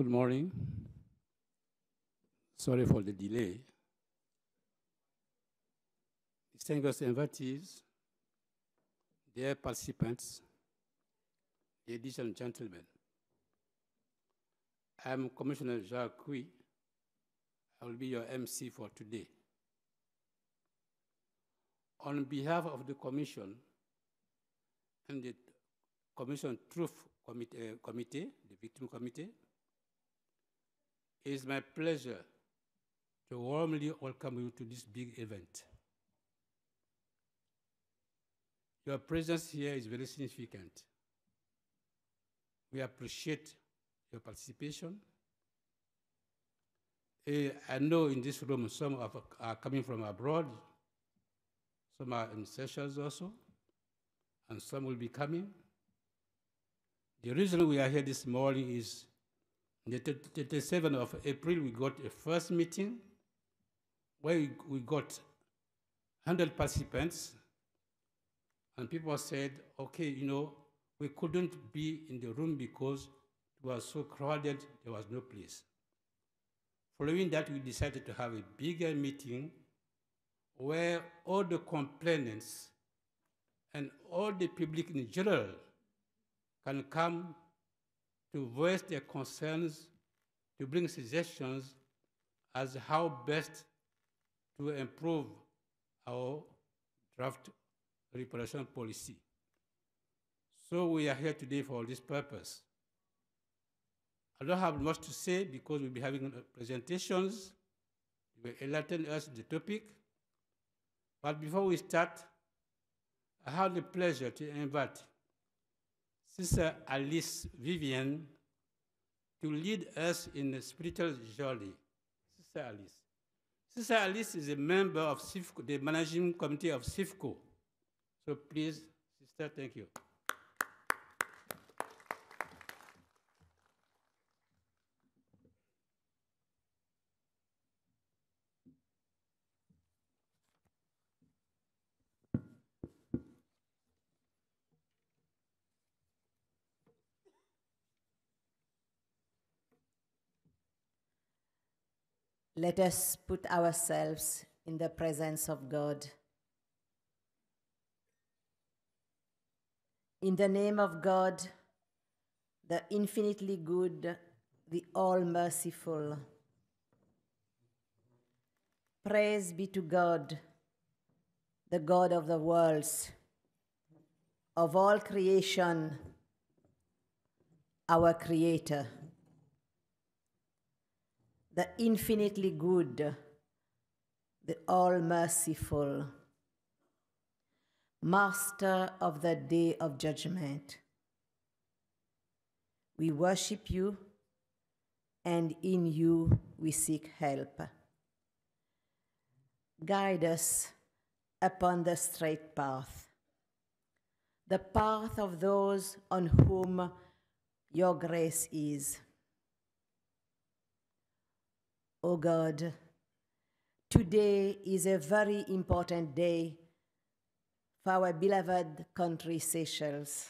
Good morning. Sorry for the delay. Distinguished invitees, dear participants, ladies and gentlemen, I am Commissioner Jacques Cui. I will be your MC for today. On behalf of the Commission and the Commission Truth Committee, uh, Committee the Victim Committee, it is my pleasure to warmly welcome you to this big event. Your presence here is very significant. We appreciate your participation. Eh, I know in this room some of, are coming from abroad, some are in sessions also, and some will be coming. The reason we are here this morning is the 27th of April, we got a first meeting where we got 100 participants, and people said, okay, you know, we couldn't be in the room because it was so crowded, there was no place. Following that, we decided to have a bigger meeting where all the complainants and all the public in general can come to voice their concerns, to bring suggestions as how best to improve our draft reparation policy. So we are here today for this purpose. I don't have much to say because we'll be having presentations. You will enlighten us the topic. But before we start, I have the pleasure to invite Sister Alice Vivian to lead us in a spiritual journey. Sister Alice. Sister Alice is a member of CIFCO, the managing committee of CIFCO. So please, sister, thank you. Let us put ourselves in the presence of God. In the name of God, the infinitely good, the all merciful. Praise be to God, the God of the worlds, of all creation, our Creator the infinitely good, the all merciful, master of the day of judgment. We worship you, and in you we seek help. Guide us upon the straight path, the path of those on whom your grace is. O oh God, today is a very important day for our beloved country, Seychelles.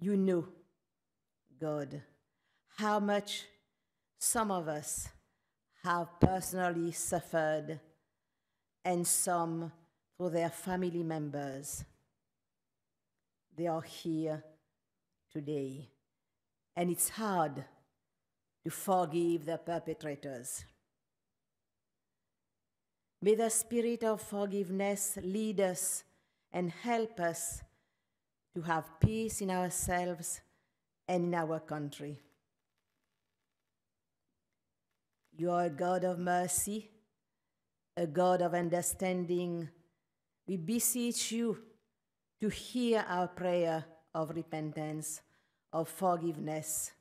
You know, God, how much some of us have personally suffered and some through their family members. They are here today, and it's hard to forgive the perpetrators. May the spirit of forgiveness lead us and help us to have peace in ourselves and in our country. You are a God of mercy, a God of understanding. We beseech you to hear our prayer of repentance, of forgiveness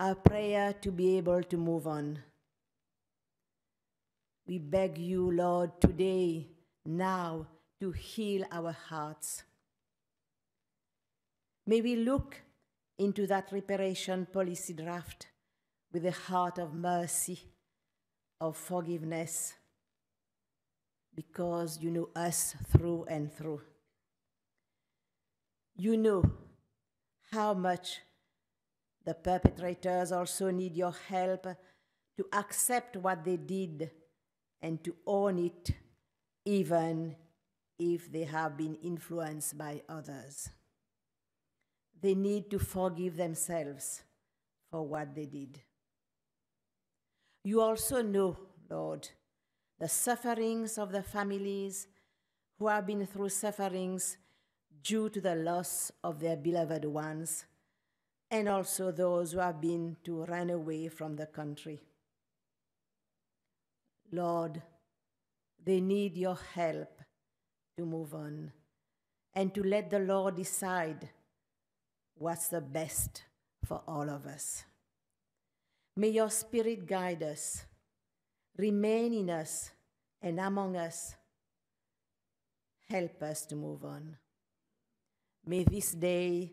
our prayer to be able to move on. We beg you, Lord, today, now, to heal our hearts. May we look into that reparation policy draft with a heart of mercy, of forgiveness, because you know us through and through. You know how much the perpetrators also need your help to accept what they did and to own it, even if they have been influenced by others. They need to forgive themselves for what they did. You also know, Lord, the sufferings of the families who have been through sufferings due to the loss of their beloved ones and also those who have been to run away from the country. Lord, they need your help to move on and to let the Lord decide what's the best for all of us. May your Spirit guide us, remain in us and among us. Help us to move on. May this day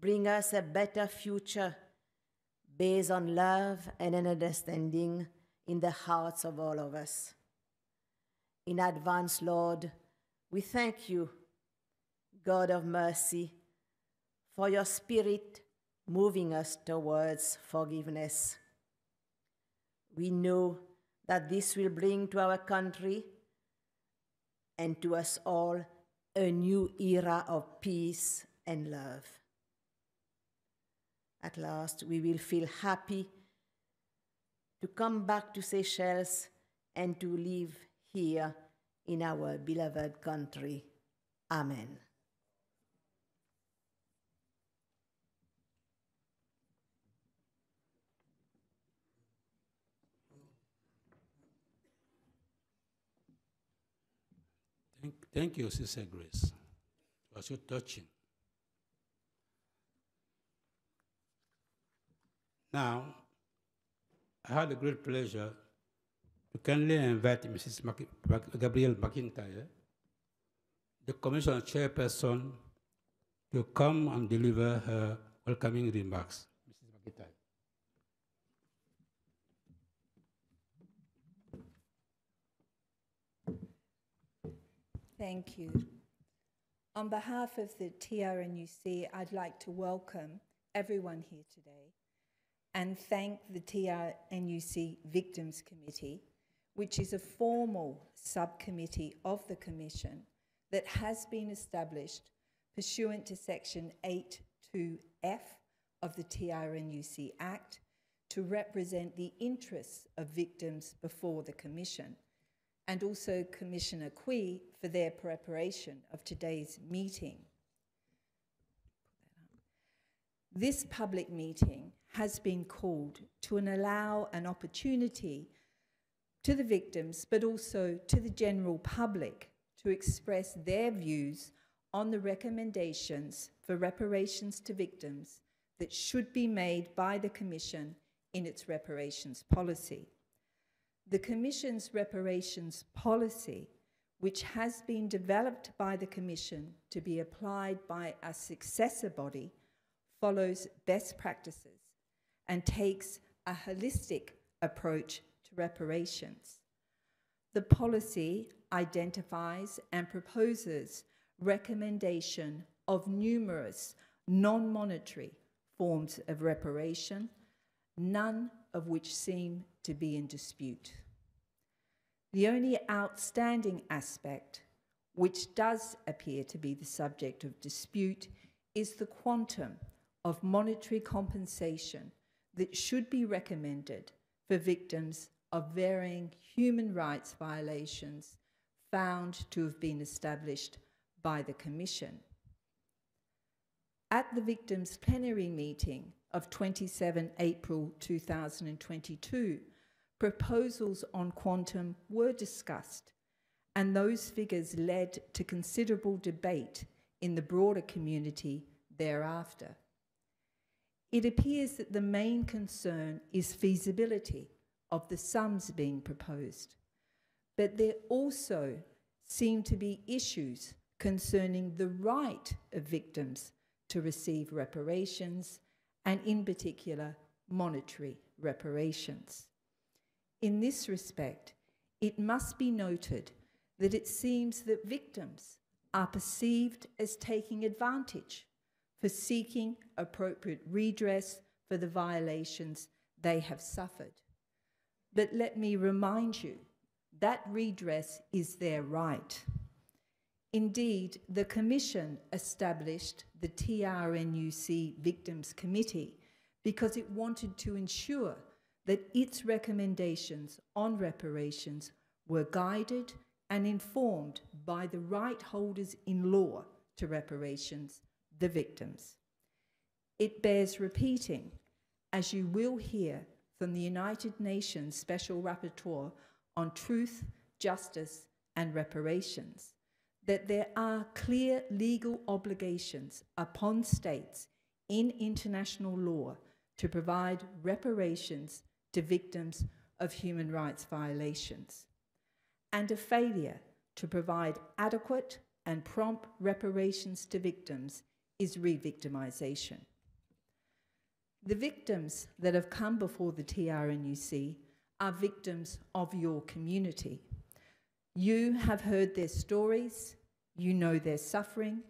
bring us a better future based on love and an understanding in the hearts of all of us. In advance, Lord, we thank you, God of mercy, for your spirit moving us towards forgiveness. We know that this will bring to our country and to us all a new era of peace and love. At last, we will feel happy to come back to Seychelles and to live here in our beloved country. Amen. Thank, thank you, Sister Grace. It was so touching. Now, I had the great pleasure to kindly invite Mrs. Mac Mac Gabrielle McIntyre, the Commission Chairperson, to come and deliver her welcoming remarks. Mrs. McIntyre. Thank you. On behalf of the TRNUC, I'd like to welcome everyone here today and thank the TRNUC Victims Committee, which is a formal subcommittee of the Commission that has been established pursuant to Section 82F of the TRNUC Act to represent the interests of victims before the Commission, and also Commissioner Kui for their preparation of today's meeting. This public meeting has been called to an allow an opportunity to the victims, but also to the general public to express their views on the recommendations for reparations to victims that should be made by the Commission in its reparations policy. The Commission's reparations policy, which has been developed by the Commission to be applied by a successor body, follows best practices and takes a holistic approach to reparations. The policy identifies and proposes recommendation of numerous non-monetary forms of reparation, none of which seem to be in dispute. The only outstanding aspect, which does appear to be the subject of dispute, is the quantum of monetary compensation that should be recommended for victims of varying human rights violations found to have been established by the Commission. At the victims' plenary meeting of 27 April 2022, proposals on quantum were discussed, and those figures led to considerable debate in the broader community thereafter it appears that the main concern is feasibility of the sums being proposed. But there also seem to be issues concerning the right of victims to receive reparations, and in particular, monetary reparations. In this respect, it must be noted that it seems that victims are perceived as taking advantage for seeking appropriate redress for the violations they have suffered. But let me remind you that redress is their right. Indeed, the Commission established the TRNUC Victims Committee because it wanted to ensure that its recommendations on reparations were guided and informed by the right holders in law to reparations the victims. It bears repeating, as you will hear from the United Nations Special Rapporteur on Truth, Justice and Reparations, that there are clear legal obligations upon states in international law to provide reparations to victims of human rights violations, and a failure to provide adequate and prompt reparations to victims is re-victimisation. The victims that have come before the TRNUC are victims of your community. You have heard their stories, you know their suffering,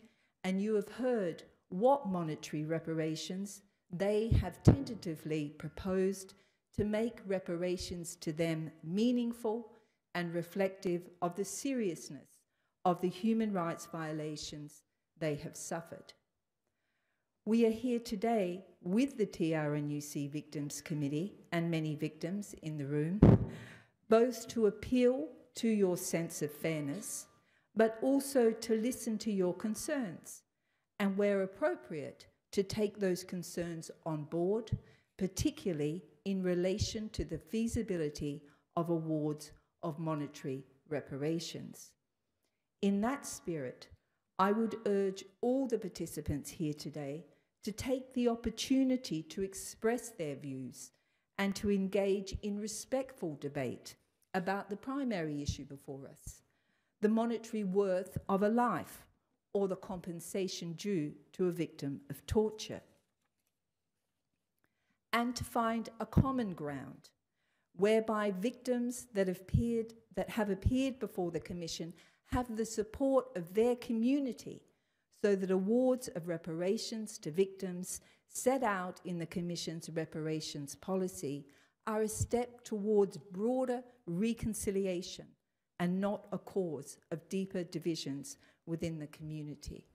and you have heard what monetary reparations they have tentatively proposed to make reparations to them meaningful and reflective of the seriousness of the human rights violations they have suffered. We are here today with the TRNUC Victims Committee and many victims in the room, both to appeal to your sense of fairness, but also to listen to your concerns and, where appropriate, to take those concerns on board, particularly in relation to the feasibility of awards of monetary reparations. In that spirit, I would urge all the participants here today to take the opportunity to express their views and to engage in respectful debate about the primary issue before us the monetary worth of a life or the compensation due to a victim of torture. And to find a common ground whereby victims that have appeared, that have appeared before the Commission have the support of their community so that awards of reparations to victims set out in the Commission's reparations policy are a step towards broader reconciliation and not a cause of deeper divisions within the community.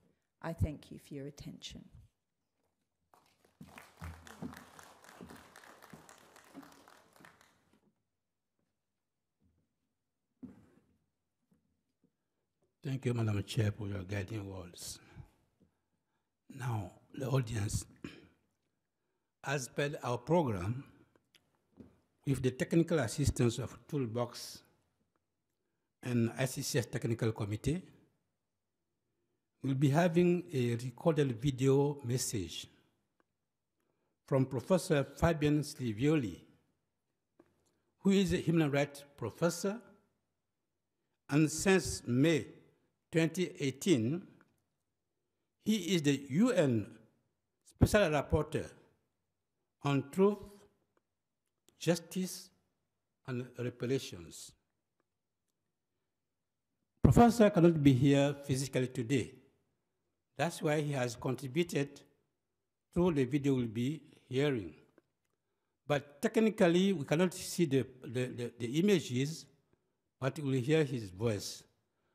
I thank you for your attention. Thank you, Madam Chair, for your guiding words. Now, the audience, as per our program, with the technical assistance of Toolbox and SCCS Technical Committee, we'll be having a recorded video message from Professor Fabian Slivioli, who is a human rights professor, and since May 2018, he is the UN Special Rapporteur on Truth, Justice, and Reparations. Professor cannot be here physically today. That's why he has contributed through the video we'll be hearing. But technically, we cannot see the, the, the, the images, but we'll hear his voice.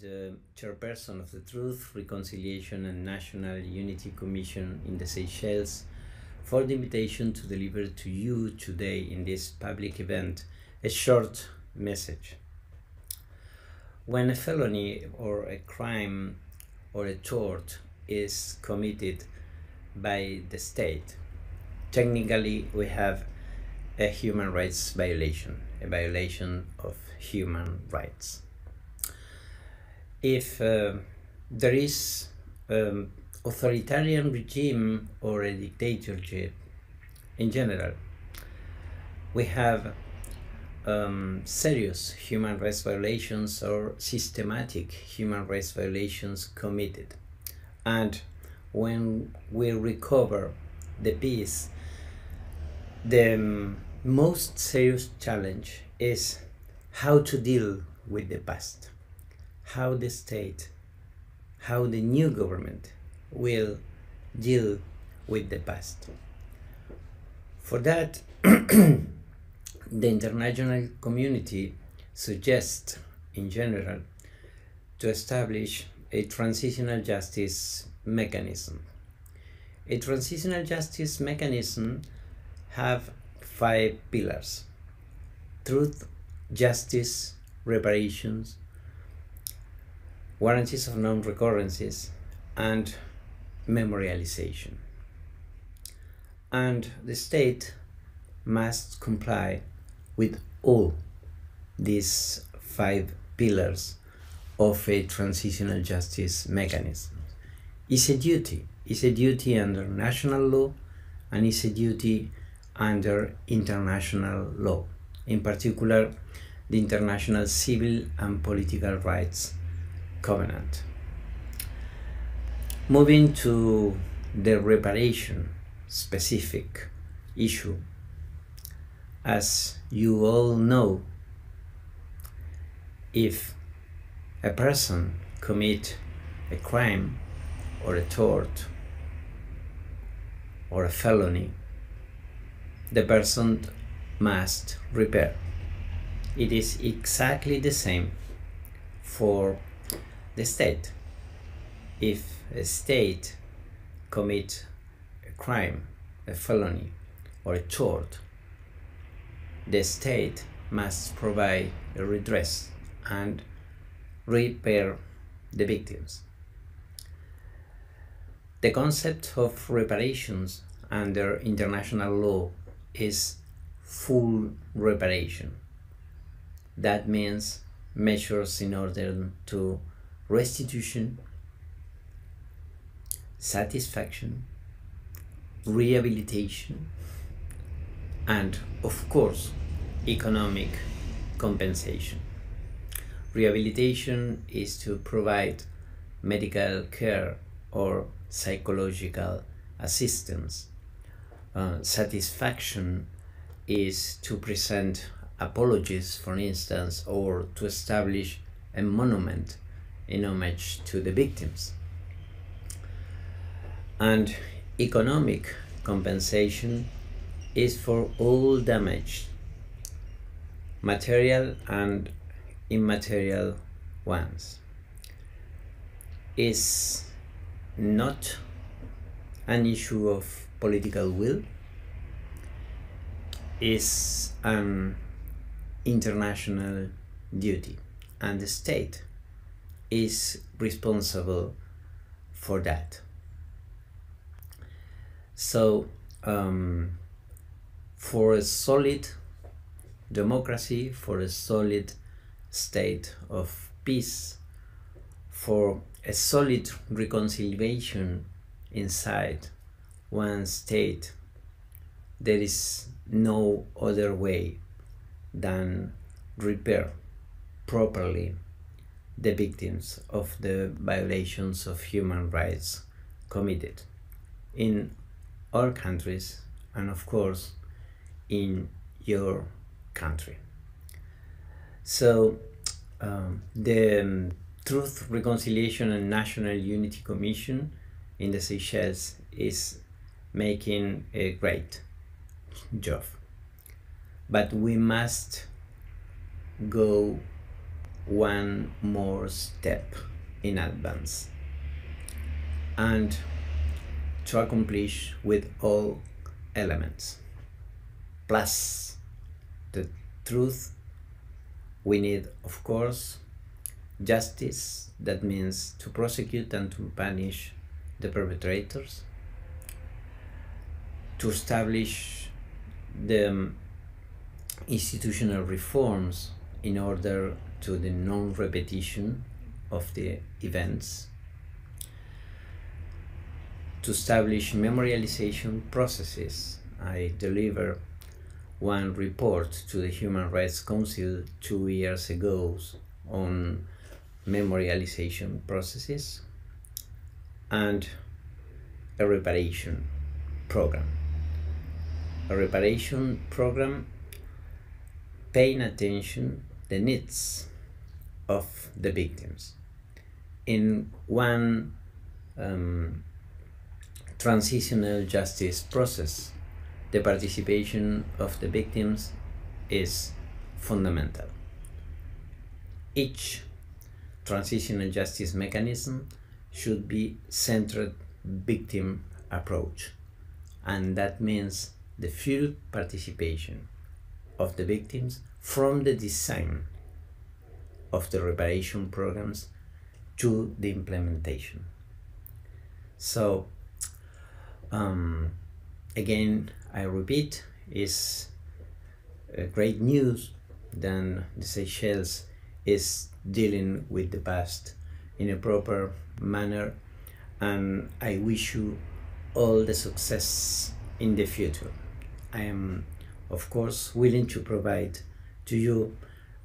the chairperson of the Truth, Reconciliation and National Unity Commission in the Seychelles for the invitation to deliver to you today in this public event a short message. When a felony or a crime or a tort is committed by the state, technically we have a human rights violation, a violation of human rights if uh, there is um, authoritarian regime or a dictatorship in general, we have um, serious human rights violations or systematic human rights violations committed. And when we recover the peace, the um, most serious challenge is how to deal with the past how the state, how the new government will deal with the past. For that, the international community suggests, in general, to establish a transitional justice mechanism. A transitional justice mechanism have five pillars: truth, justice, reparations, warranties of non-recurrences, and memorialization. And the state must comply with all these five pillars of a transitional justice mechanism. It's a duty. It's a duty under national law and it's a duty under international law, in particular the international civil and political rights covenant. Moving to the reparation specific issue, as you all know, if a person commit a crime or a tort or a felony, the person must repair. It is exactly the same for the state. If a state commit a crime, a felony, or a tort, the state must provide a redress and repair the victims. The concept of reparations under international law is full reparation. That means measures in order to restitution, satisfaction, rehabilitation, and of course, economic compensation. Rehabilitation is to provide medical care or psychological assistance. Uh, satisfaction is to present apologies, for instance, or to establish a monument in homage to the victims. And economic compensation is for all damage, material and immaterial ones. Is not an issue of political will, is an international duty, and the state is responsible for that. So, um, for a solid democracy, for a solid state of peace, for a solid reconciliation inside one state, there is no other way than repair properly the victims of the violations of human rights committed in all countries and of course in your country. So um, the um, Truth, Reconciliation and National Unity Commission in the Seychelles is making a great job. But we must go one more step in advance and to accomplish with all elements plus the truth we need of course justice that means to prosecute and to punish the perpetrators to establish the institutional reforms in order to the non repetition of the events, to establish memorialization processes. I delivered one report to the Human Rights Council two years ago on memorialization processes and a reparation program. A reparation program paying attention the needs of the victims. In one um, transitional justice process, the participation of the victims is fundamental. Each transitional justice mechanism should be centered victim approach and that means the full participation of the victims from the design of the reparation programs to the implementation. So, um, again, I repeat, is uh, great news that the Seychelles is dealing with the past in a proper manner, and I wish you all the success in the future. I am, of course, willing to provide to you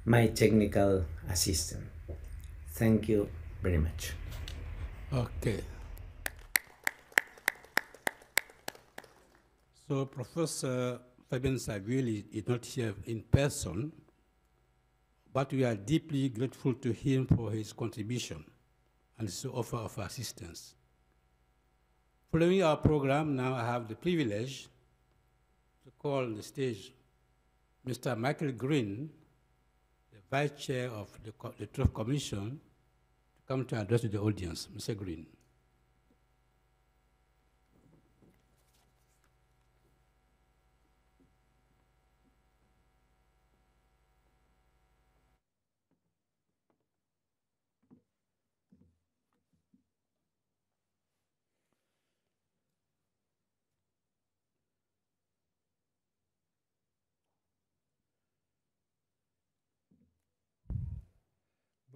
my technical assistant. Thank you very much. Okay. So Professor Fabian Saville is not here in person, but we are deeply grateful to him for his contribution and his offer of assistance. Following our program, now I have the privilege to call on the stage Mr. Michael Green, Vice Chair of the, the Truth Commission, to come to address the audience. Mr. Green.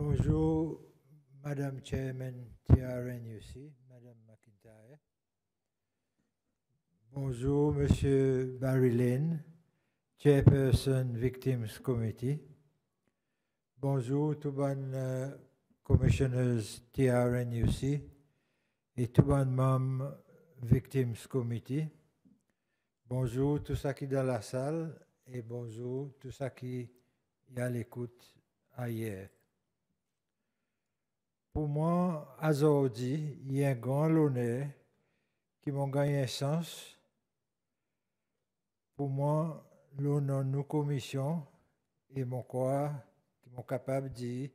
Bonjour, Madame Chairman TRNUC, Madame McIntyre. Bonjour, Monsieur Barry Lynn, Chairperson Victims Committee. Bonjour, tout bon uh, Commissioners TRNUC et tout bon Victims Committee. Bonjour, tout ça qui est dans la salle et bonjour, tout ça qui est à l'écoute ailleurs pour moi, Azordi, il y a un grand honneur qui m'a gagné un sens. Pour moi, l'honneur de nos commissions et mon corps qui m'ont capable de dire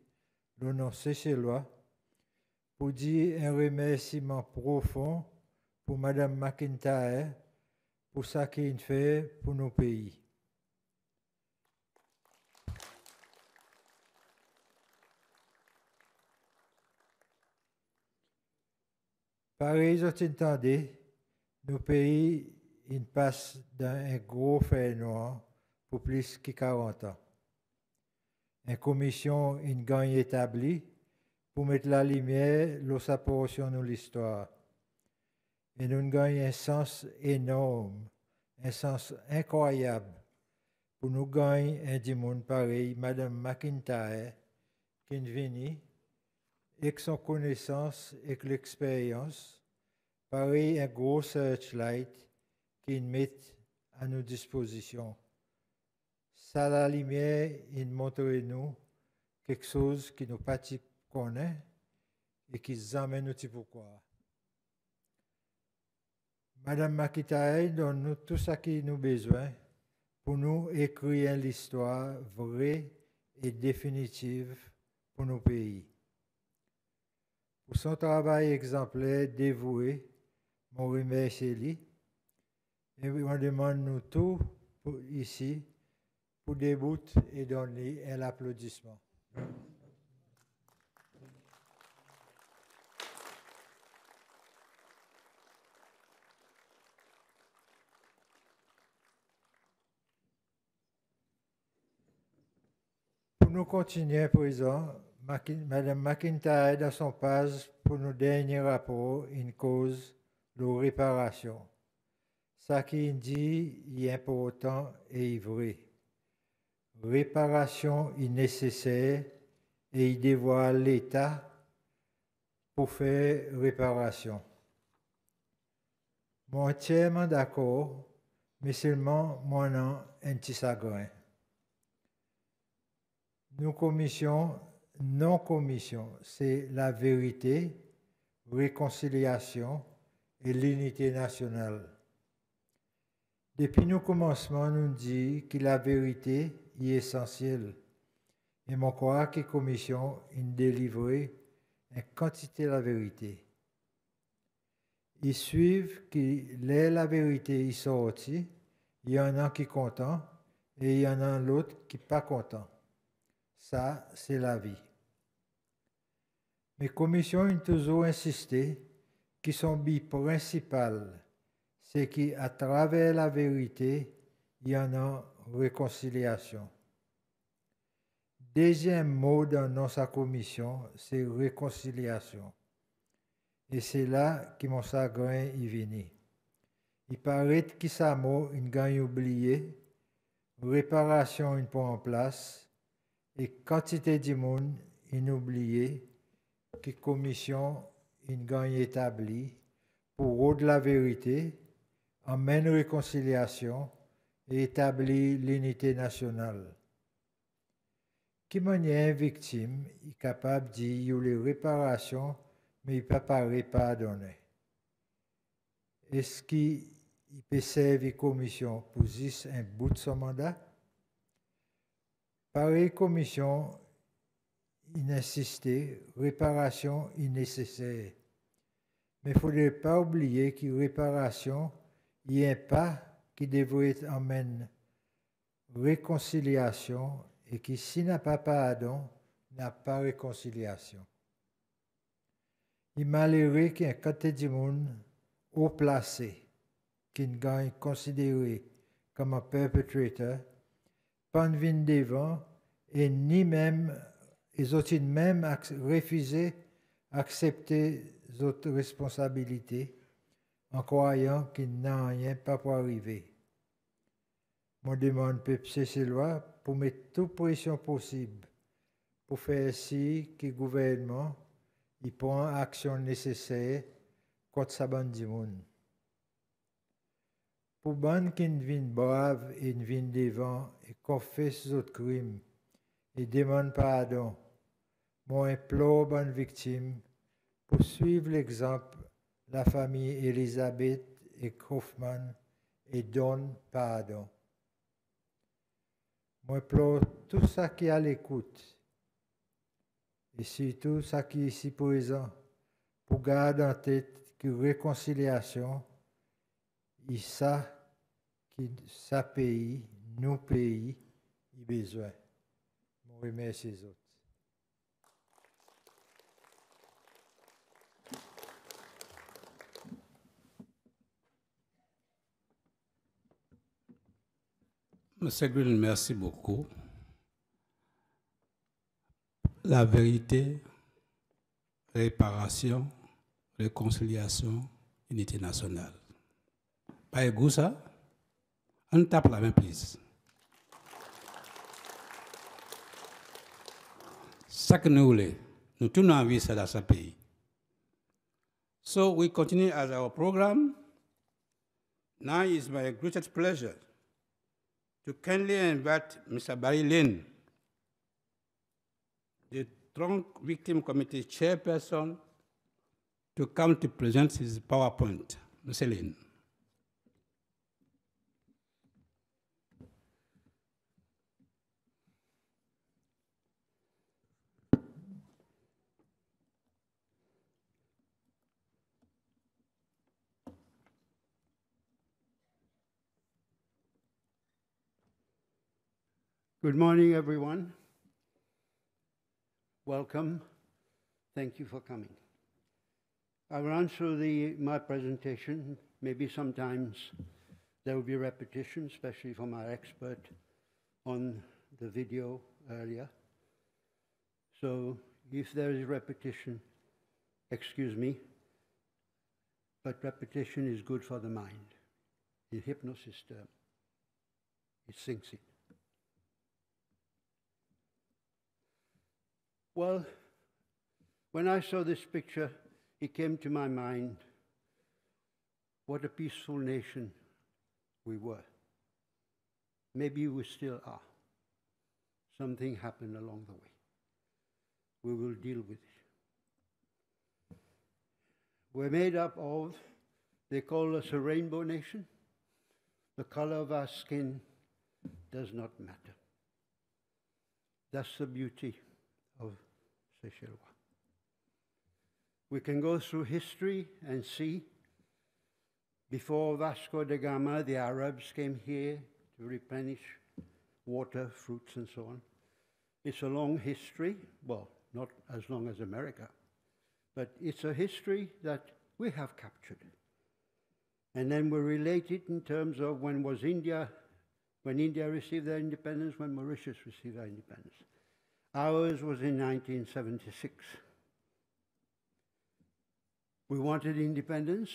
l'honneur c'est chez loi pour dire un remerciement profond pour Madame McIntyre pour ce qu'elle fait pour nos pays. Paris nos pays, passent dans un gros fer noir pour plus de 40 ans. Une commission, une gagne établie pour mettre la lumière, l'eau sur nous l'histoire. Et nous gagnons un sens énorme, un sens incroyable pour nous gagner un dimanche pareil, Madame McIntyre, qui est venue avec son connaissance et l'expérience, pareil un gros searchlight qu'il met à nos dispositions. Ça, la lumière, il montre nous quelque chose qui nous pas connaît et qui nous amène aussi pourquoi. Madame Makitae donne-nous tout ce qui nous besoin pour nous écrire l'histoire vraie et définitive pour nos pays pour son travail exemplaire, dévoué. Mon remercie Et on demande nous tous, ici pour débouter et donner un applaudissement. Pour nous continuer à présent, Madame McIntyre, dans son page pour nos derniers rapports, une cause de réparation. Ce qui dit est important et vrai. Réparation est nécessaire et il dévoile l'État pour faire réparation. Moi entièrement d'accord, mais seulement moi nom un petit sagrin. Nous commissions non-commission, c'est la vérité, réconciliation et l'unité nationale. Depuis nos commencements, nous dit que la vérité est essentielle. Et mon croire que commission une délivrée une quantité de la vérité. Ils suivent que est la vérité, est sortie, Il y en a qui content et il y en a l'autre qui pas content. Ça, c'est la vie. Mais commissions ont toujours insisté que son but principal, c'est qu'à travers la vérité, il y en a réconciliation. Deuxième mot dans sa commission, c'est réconciliation. Et c'est là que mon sagrin est venu. Il paraît que sa mot, une gagne oublié, réparation, une pointe en place, et quantité de monde, inoublié, qui commission une gagne établie pour rendre la vérité, amène réconciliation et établir l'unité nationale. Qui une victime est capable de dire les réparations, mais il ne peut pas pardonner. Est-ce qu'il peut servir commission pour un bout de son mandat? Pareille commission inassistée, réparation innécessaire. Mais il ne faudrait pas oublier que réparation, il y a pas qui devrait emmener réconciliation et qui, s'il n'a pas pardon, n'a pas réconciliation. Il malheureux qu'il y ait côté du monde haut placé, qui ne gagne considéré comme un perpétrateur, pas devant et ni même ils ont même refusé d'accepter autres responsabilités en croyant qu'il n'a rien pas pour arriver. Mon demande ces loi pour mettre toute pression possible pour faire ainsi que le gouvernement y prend action nécessaire contre sa bande du monde. Pour bande qui ne viennent brave et ne devant et confessent autres crimes, et demande pardon. Mon implore, bonne victime, pour suivre l'exemple, la famille Elisabeth et Kaufmann et donne pardon. Moi, implore tout ça qui est à l'écoute et surtout ça qui est ici présent pour garder en tête que réconciliation est ça qui sa pays, nos pays, y besoin. Oui, merci. Monsieur merci beaucoup. La vérité, réparation, réconciliation, unité nationale. Pas égout ça? On tape la même prise. So we continue as our program. Now it's my greatest pleasure to kindly invite Mr. Barry Lynn, the Drunk Victim Committee chairperson, to come to present his PowerPoint. Mr. Lynn. Good morning, everyone. Welcome. Thank you for coming. I'll run through the, my presentation. Maybe sometimes there will be repetition, especially from our expert on the video earlier. So if there is repetition, excuse me, but repetition is good for the mind. The hypnosis term, it sinks it. Well, when I saw this picture, it came to my mind what a peaceful nation we were. Maybe we still are. Something happened along the way. We will deal with it. We're made up of, they call us a rainbow nation. The color of our skin does not matter. That's the beauty of Seychelles. We can go through history and see before Vasco da Gama, the Arabs came here to replenish water, fruits, and so on. It's a long history, well, not as long as America, but it's a history that we have captured. And then we relate it in terms of when was India, when India received their independence, when Mauritius received their independence. Ours was in 1976. We wanted independence.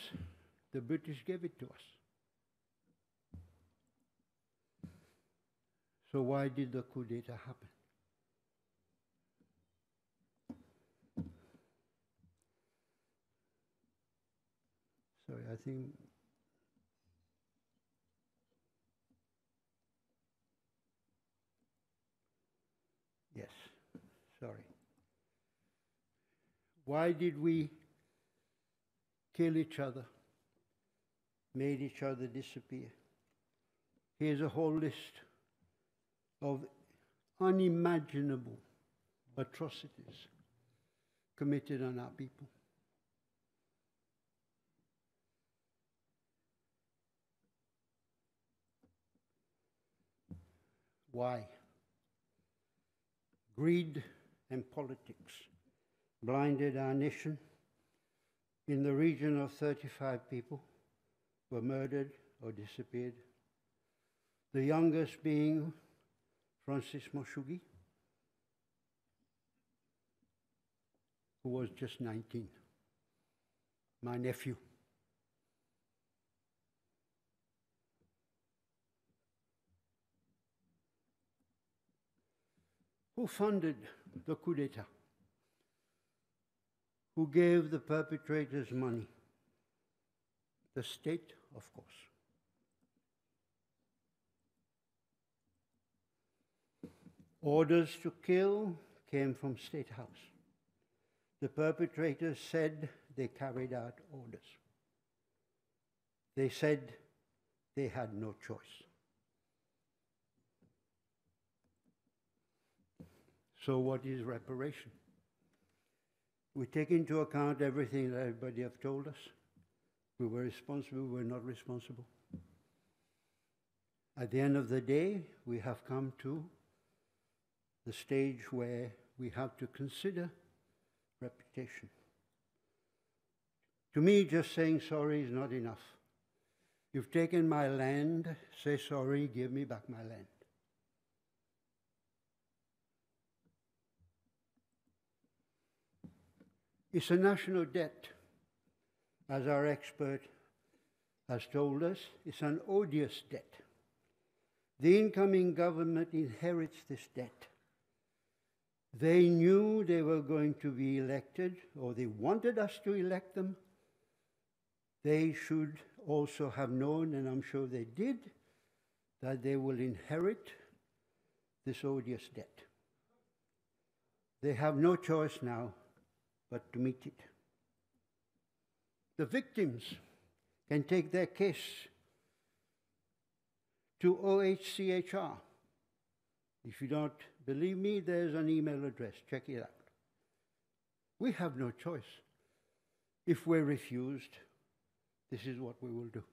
The British gave it to us. So why did the coup d'etat happen? Sorry, I think Why did we kill each other, made each other disappear? Here's a whole list of unimaginable atrocities committed on our people. Why? Greed and politics blinded our nation. In the region of 35 people were murdered or disappeared. The youngest being Francis Moshugi, who was just 19, my nephew. Who funded the coup d'etat? who gave the perpetrators money. The state, of course. Orders to kill came from State House. The perpetrators said they carried out orders. They said they had no choice. So, what is reparation? We take into account everything that everybody have told us. We were responsible, we were not responsible. At the end of the day, we have come to the stage where we have to consider reputation. To me, just saying sorry is not enough. You've taken my land, say sorry, give me back my land. It's a national debt, as our expert has told us, it's an odious debt. The incoming government inherits this debt. They knew they were going to be elected, or they wanted us to elect them. They should also have known, and I'm sure they did, that they will inherit this odious debt. They have no choice now but to meet it. The victims can take their case to OHCHR. If you don't believe me, there's an email address. Check it out. We have no choice. If we're refused, this is what we will do.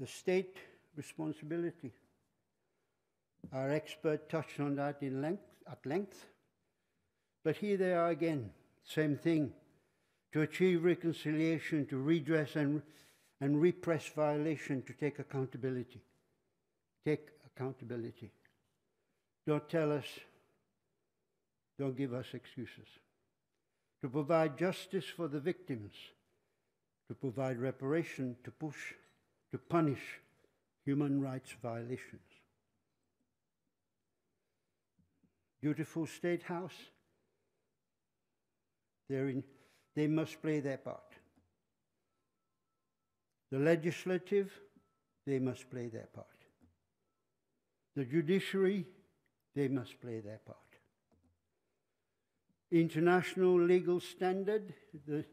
The state responsibility. Our expert touched on that in length, at length. But here they are again, same thing. To achieve reconciliation, to redress and, and repress violation, to take accountability. Take accountability. Don't tell us, don't give us excuses. To provide justice for the victims, to provide reparation, to push, to punish human rights violations. beautiful state house. In, they must play their part. The legislative, they must play their part. The judiciary, they must play their part. International legal standard, the,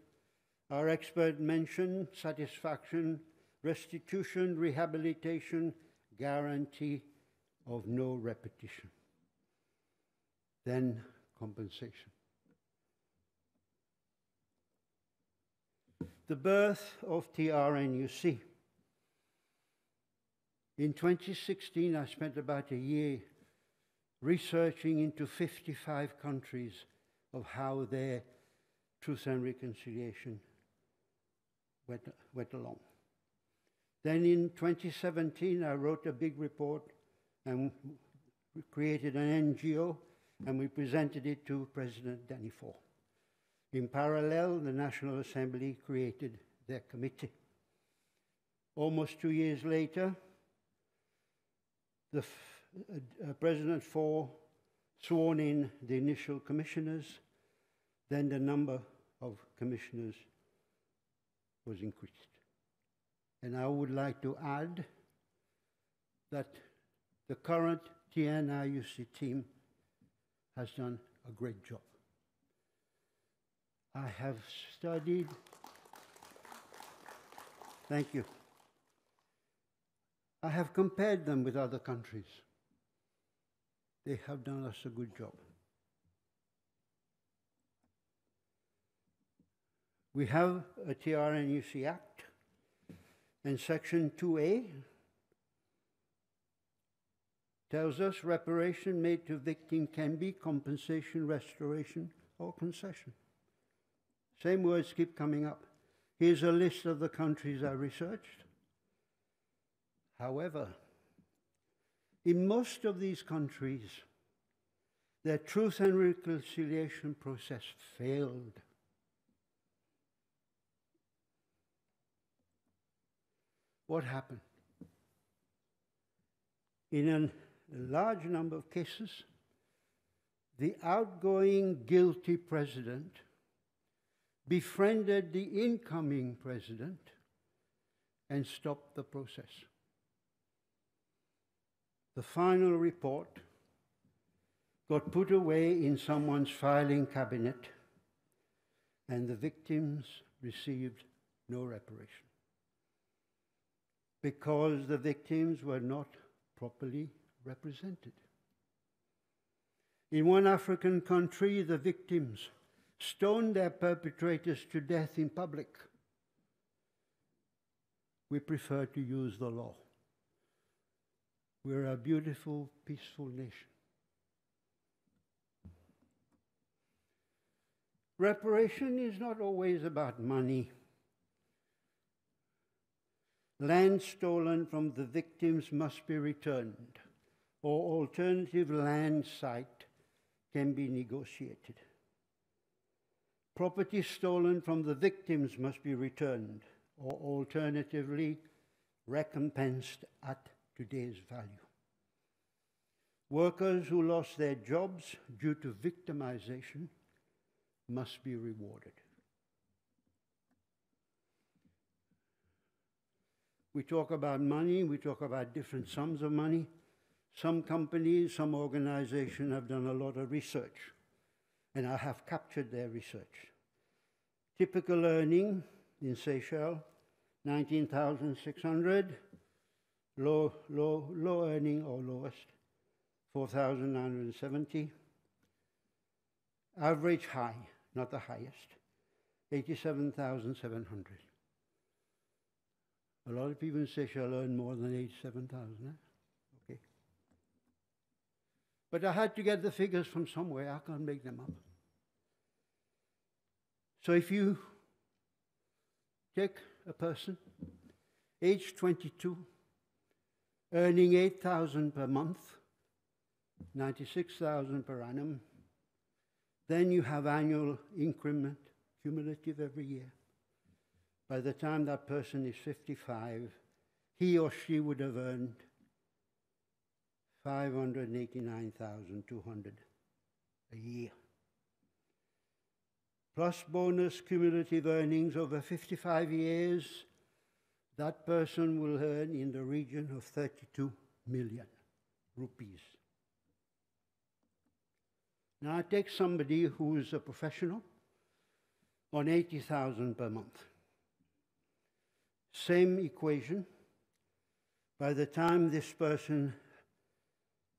our expert mentioned satisfaction, restitution, rehabilitation, guarantee of no repetition then compensation. The birth of TRNUC. In 2016, I spent about a year researching into 55 countries of how their truth and reconciliation went, went along. Then in 2017, I wrote a big report and created an NGO and we presented it to President Danifo. In parallel, the National Assembly created their committee. Almost two years later, the uh, uh, President Four sworn in the initial commissioners, then the number of commissioners was increased. And I would like to add that the current TNIUC team has done a great job. I have studied. Thank you. I have compared them with other countries. They have done us a good job. We have a TRNUC Act, and Section 2A tells us reparation made to victim can be compensation, restoration, or concession. Same words keep coming up. Here's a list of the countries I researched. However, in most of these countries, their truth and reconciliation process failed. What happened? In an the large number of cases, the outgoing guilty president befriended the incoming president and stopped the process. The final report got put away in someone's filing cabinet, and the victims received no reparation because the victims were not properly represented. In one African country, the victims stoned their perpetrators to death in public. We prefer to use the law. We're a beautiful, peaceful nation. Reparation is not always about money. Land stolen from the victims must be returned or alternative land site can be negotiated. Property stolen from the victims must be returned or alternatively recompensed at today's value. Workers who lost their jobs due to victimization must be rewarded. We talk about money, we talk about different sums of money. Some companies, some organizations have done a lot of research, and I have captured their research. Typical earning in Seychelles, 19,600, low, low, low earning or lowest, 4,970. Average high, not the highest, 87,700. A lot of people in Seychelles earn more than 87,000. Eh? But I had to get the figures from somewhere. I can't make them up. So if you take a person, age 22, earning 8,000 per month, 96,000 per annum, then you have annual increment, cumulative every year. By the time that person is 55, he or she would have earned 589,200 a year. Plus bonus cumulative earnings over 55 years, that person will earn in the region of 32 million rupees. Now I take somebody who is a professional on 80,000 per month. Same equation. By the time this person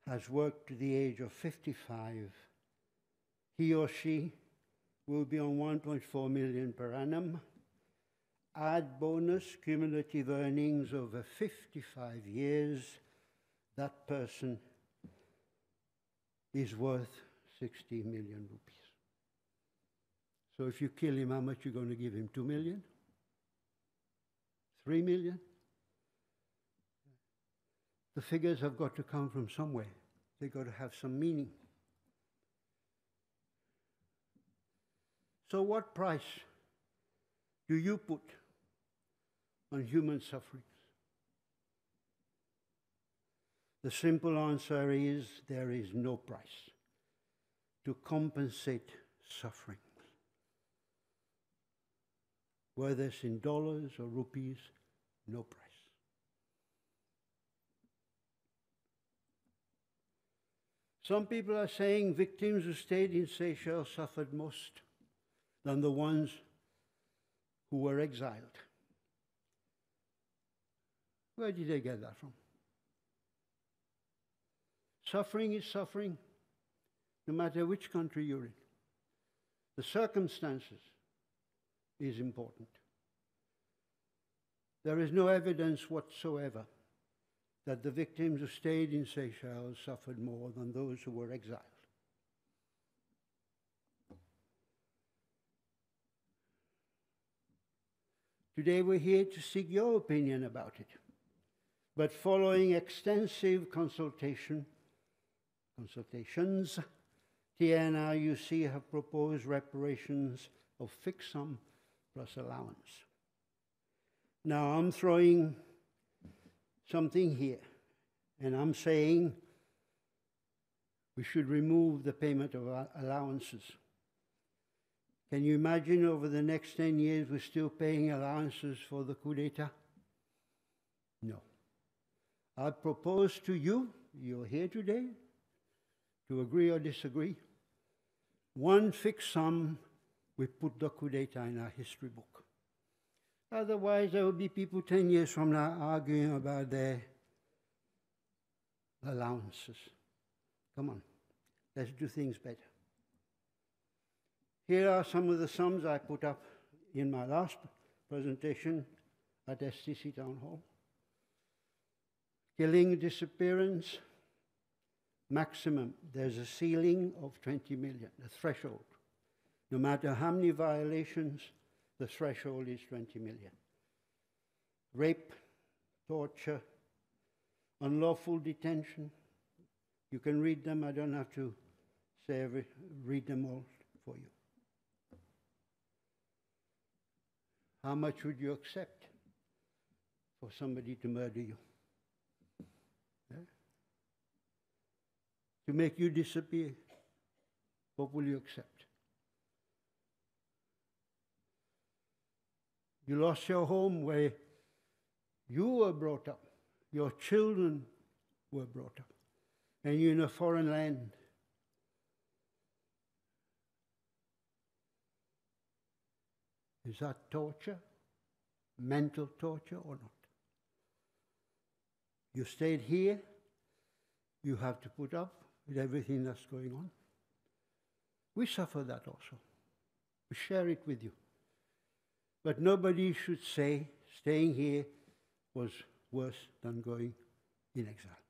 has worked to the age of 55, he or she will be on 1.4 million per annum. Add bonus cumulative earnings over 55 years, that person is worth 60 million rupees. So if you kill him, how much are you going to give him? Two million? Three million? The figures have got to come from somewhere they got to have some meaning. So, what price do you put on human sufferings? The simple answer is there is no price to compensate suffering, whether it's in dollars or rupees, no price. Some people are saying victims who stayed in Seychelles suffered most than the ones who were exiled. Where did they get that from? Suffering is suffering, no matter which country you're in. The circumstances is important. There is no evidence whatsoever that the victims who stayed in Seychelles suffered more than those who were exiled. Today we're here to seek your opinion about it. But following extensive consultation, consultations, TNRUC have proposed reparations of fixed sum plus allowance. Now I'm throwing something here. And I'm saying we should remove the payment of allowances. Can you imagine over the next 10 years we're still paying allowances for the coup d'etat? No. I propose to you, you're here today, to agree or disagree, one fixed sum, we put the coup d'etat in our history book. Otherwise, there will be people 10 years from now arguing about their allowances. Come on, let's do things better. Here are some of the sums I put up in my last presentation at STC Town Hall. Killing disappearance, maximum, there's a ceiling of 20 million, a threshold. No matter how many violations, the threshold is 20 million. Rape, torture, unlawful detention. You can read them. I don't have to say every, read them all for you. How much would you accept for somebody to murder you? Yeah? To make you disappear? What will you accept? You lost your home where you were brought up, your children were brought up, and you're in a foreign land. Is that torture? Mental torture or not? You stayed here, you have to put up with everything that's going on. We suffer that also. We share it with you. But nobody should say staying here was worse than going in exile.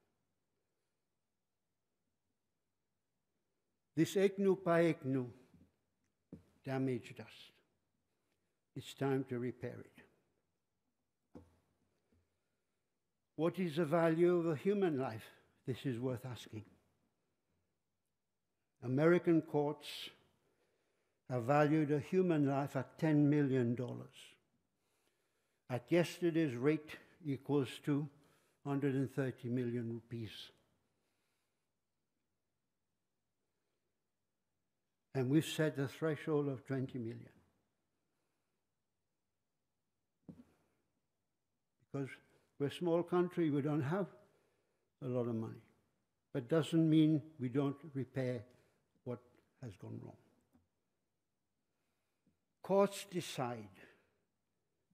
This eknu paeknu damaged us. It's time to repair it. What is the value of a human life? This is worth asking. American courts have valued a human life at $10 million. At yesterday's rate equals to 130 million rupees. And we've set the threshold of 20 million. Because we're a small country, we don't have a lot of money. But doesn't mean we don't repair what has gone wrong. Courts decide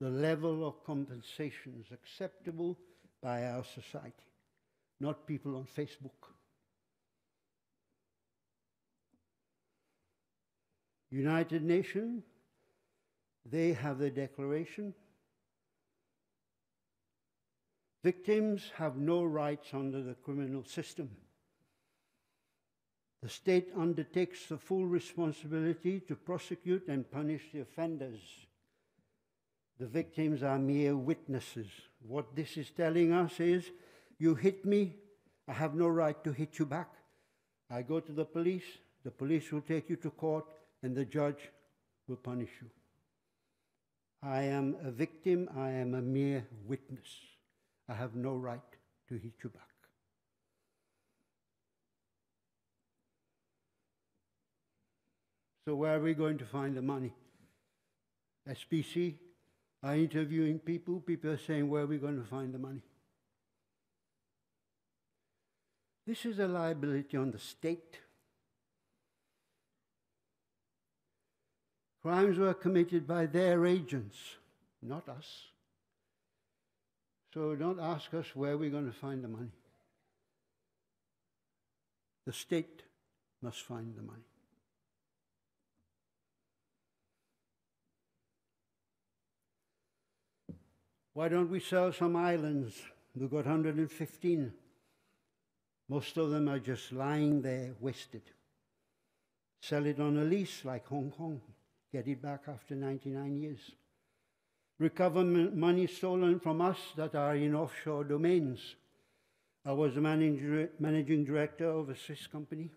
the level of compensations acceptable by our society, not people on Facebook. United Nations, they have the declaration. Victims have no rights under the criminal system. The state undertakes the full responsibility to prosecute and punish the offenders. The victims are mere witnesses. What this is telling us is you hit me, I have no right to hit you back. I go to the police, the police will take you to court, and the judge will punish you. I am a victim, I am a mere witness. I have no right to hit you back. So where are we going to find the money? SBC are interviewing people. People are saying, where are we going to find the money? This is a liability on the state. Crimes were committed by their agents, not us. So don't ask us where we're going to find the money. The state must find the money. Why don't we sell some islands? We've got 115. Most of them are just lying there, wasted. Sell it on a lease like Hong Kong, get it back after 99 years. Recover money stolen from us that are in offshore domains. I was a manager, managing director of a Swiss company,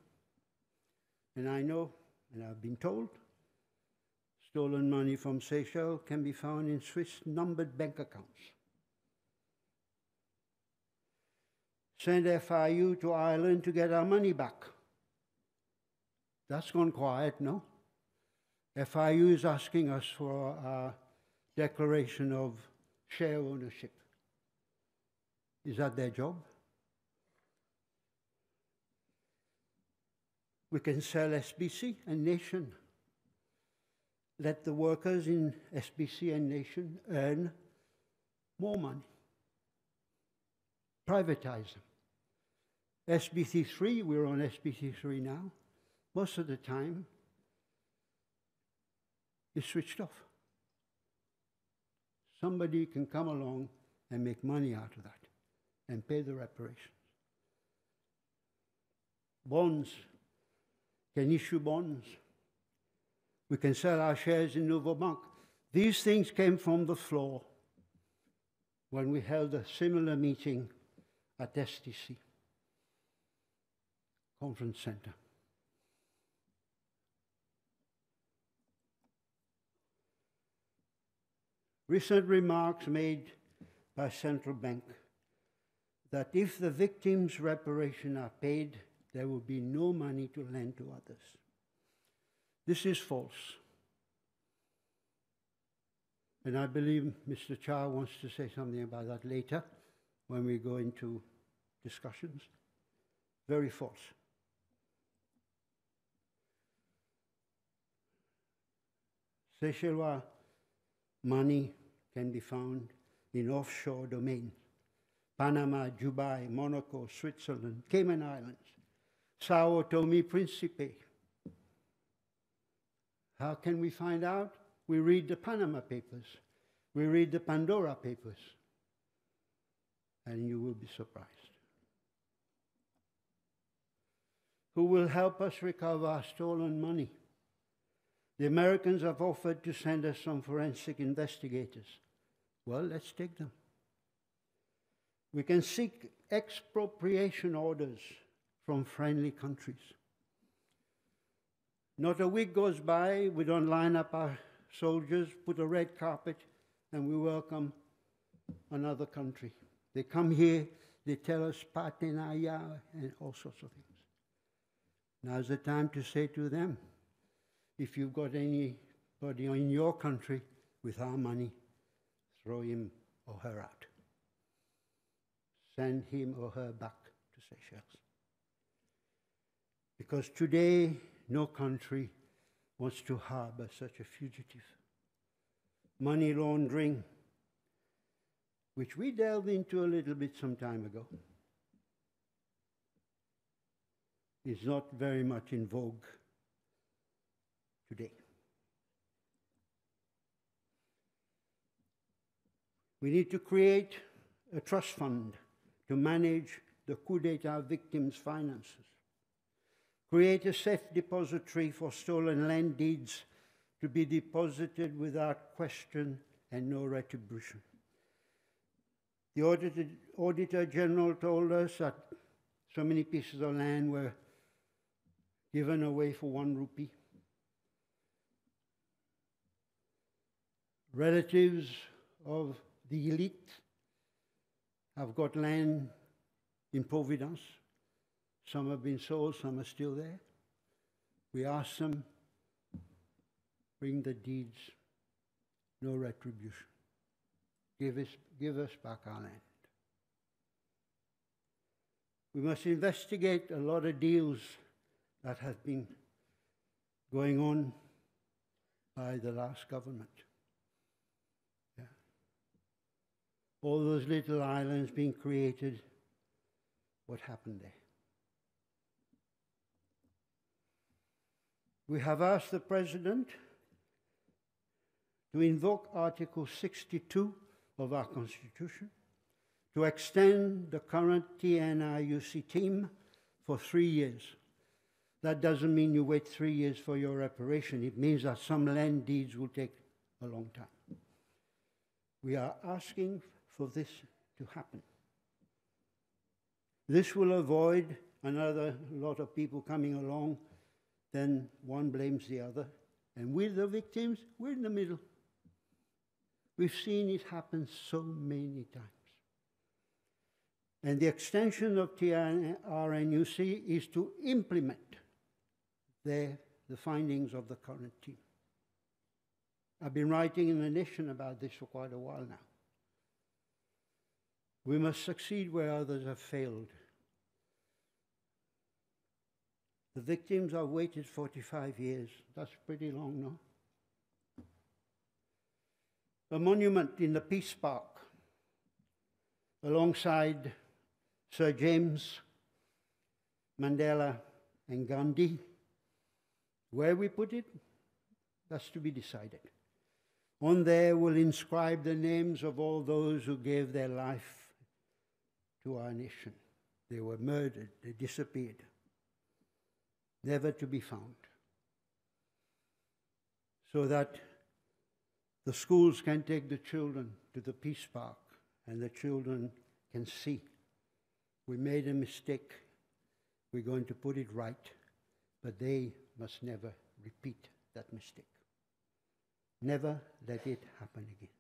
and I know, and I've been told, Stolen money from Seychelles can be found in Swiss numbered bank accounts. Send FIU to Ireland to get our money back. That's gone quiet, no? FIU is asking us for a declaration of share ownership. Is that their job? We can sell SBC, a nation let the workers in SBCN Nation earn more money. Privatize them. SBC3, we're on SBC3 now, most of the time it's switched off. Somebody can come along and make money out of that and pay the reparations. Bonds, can issue bonds. We can sell our shares in Nouveau Bank. These things came from the floor when we held a similar meeting at STC Conference Center. Recent remarks made by central bank that if the victims' reparation are paid, there will be no money to lend to others. This is false. And I believe Mr. Cha wants to say something about that later when we go into discussions. Very false. Seychellois money can be found in offshore domains. Panama, Dubai, Monaco, Switzerland, Cayman Islands, Sao Tome Principe, how can we find out? We read the Panama Papers, we read the Pandora Papers, and you will be surprised. Who will help us recover our stolen money? The Americans have offered to send us some forensic investigators. Well, let's take them. We can seek expropriation orders from friendly countries. Not a week goes by, we don't line up our soldiers, put a red carpet, and we welcome another country. They come here, they tell us patenaya and all sorts of things. Now's the time to say to them, if you've got anybody in your country with our money, throw him or her out. Send him or her back to Seychelles. Because today no country wants to harbor such a fugitive. Money laundering, which we delved into a little bit some time ago, is not very much in vogue today. We need to create a trust fund to manage the coup d'etat victims' finances create a safe depository for stolen land deeds to be deposited without question and no retribution. The Auditor, General told us that so many pieces of land were given away for one rupee. Relatives of the elite have got land in Providence. Some have been sold, some are still there. We ask them, bring the deeds, no retribution. Give us, give us back our land. We must investigate a lot of deals that have been going on by the last government. Yeah. All those little islands being created, what happened there? We have asked the President to invoke Article 62 of our Constitution to extend the current TNIUC team for three years. That doesn't mean you wait three years for your reparation. It means that some land deeds will take a long time. We are asking for this to happen. This will avoid another lot of people coming along then one blames the other. And we're the victims, we're in the middle. We've seen it happen so many times. And the extension of TRNUC is to implement the, the findings of the current team. I've been writing in the nation about this for quite a while now. We must succeed where others have failed. The victims have waited 45 years. That's pretty long now. The monument in the Peace Park alongside Sir James, Mandela, and Gandhi. Where we put it, that's to be decided. On there will inscribe the names of all those who gave their life to our nation. They were murdered, they disappeared. Never to be found. So that the schools can take the children to the Peace Park and the children can see. We made a mistake. We're going to put it right, but they must never repeat that mistake. Never let it happen again.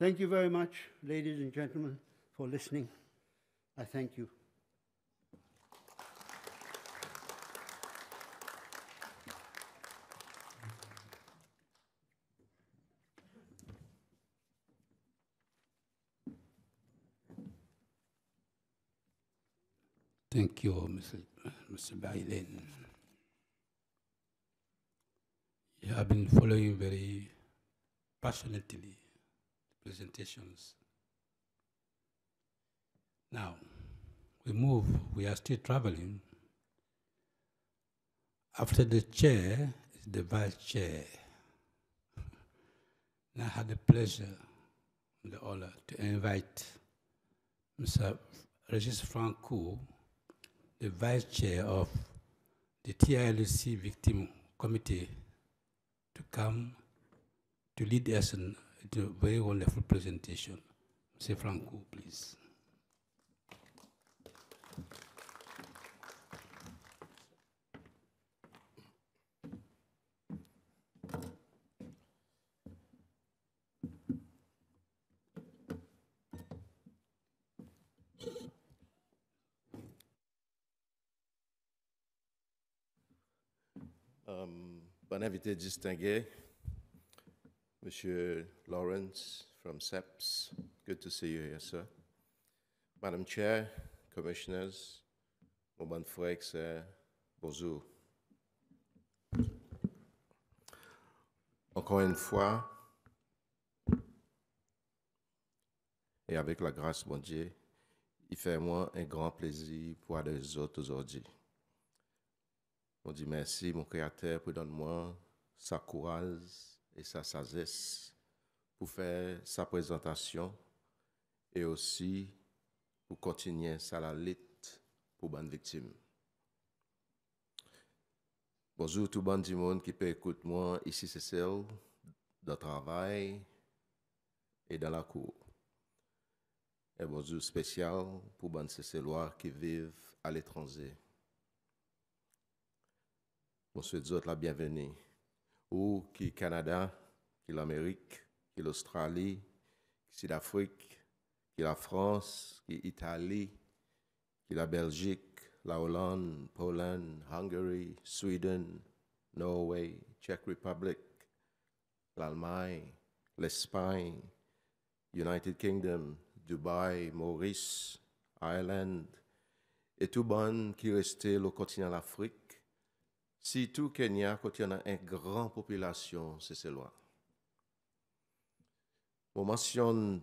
Thank you very much, ladies and gentlemen, for listening. I thank you. Thank you, Mr. Mr. You have been following very passionately the presentations. Now, we move, we are still traveling. After the chair is the vice chair. And I had the pleasure and the honor to invite Mr. Regis Franco the vice chair of the TILC victim committee to come to lead us in a very wonderful presentation. Mr. Franco, please. invité distingué, Monsieur Lawrence from SEPS, good to see you here, sir. Madame Chair, Commissioners, mon bonjour. Encore une fois, et avec la grâce de Dieu, il fait moi un grand plaisir pour les autres aujourd'hui. On dit merci, mon Créateur, pour donne-moi sa courage et sa sagesse pour faire sa présentation et aussi pour continuer sa lutte pour bonne victime. Bonjour tout bon monde qui peut écouter moi ici c'est celle de travail et dans la cour. Et bonjour spécial pour bonne Cécelois qui vivent à l'étranger. Monsieur autres la bienvenue. Ou qui Canada, qui l'Amérique, qui l'Australie, qui l'Afrique, qui la France, qui l'Italie, qui la Belgique, la Hollande, Pologne, Hungary, Sweden, Norway, Czech Republic, l'Allemagne, l'Espagne, United Kingdom, Dubaï, Maurice, Ireland, et tout bon qui restait le continent l'Afrique, tout Kenya, quand il y a une grande population, c'est lois. On mentionne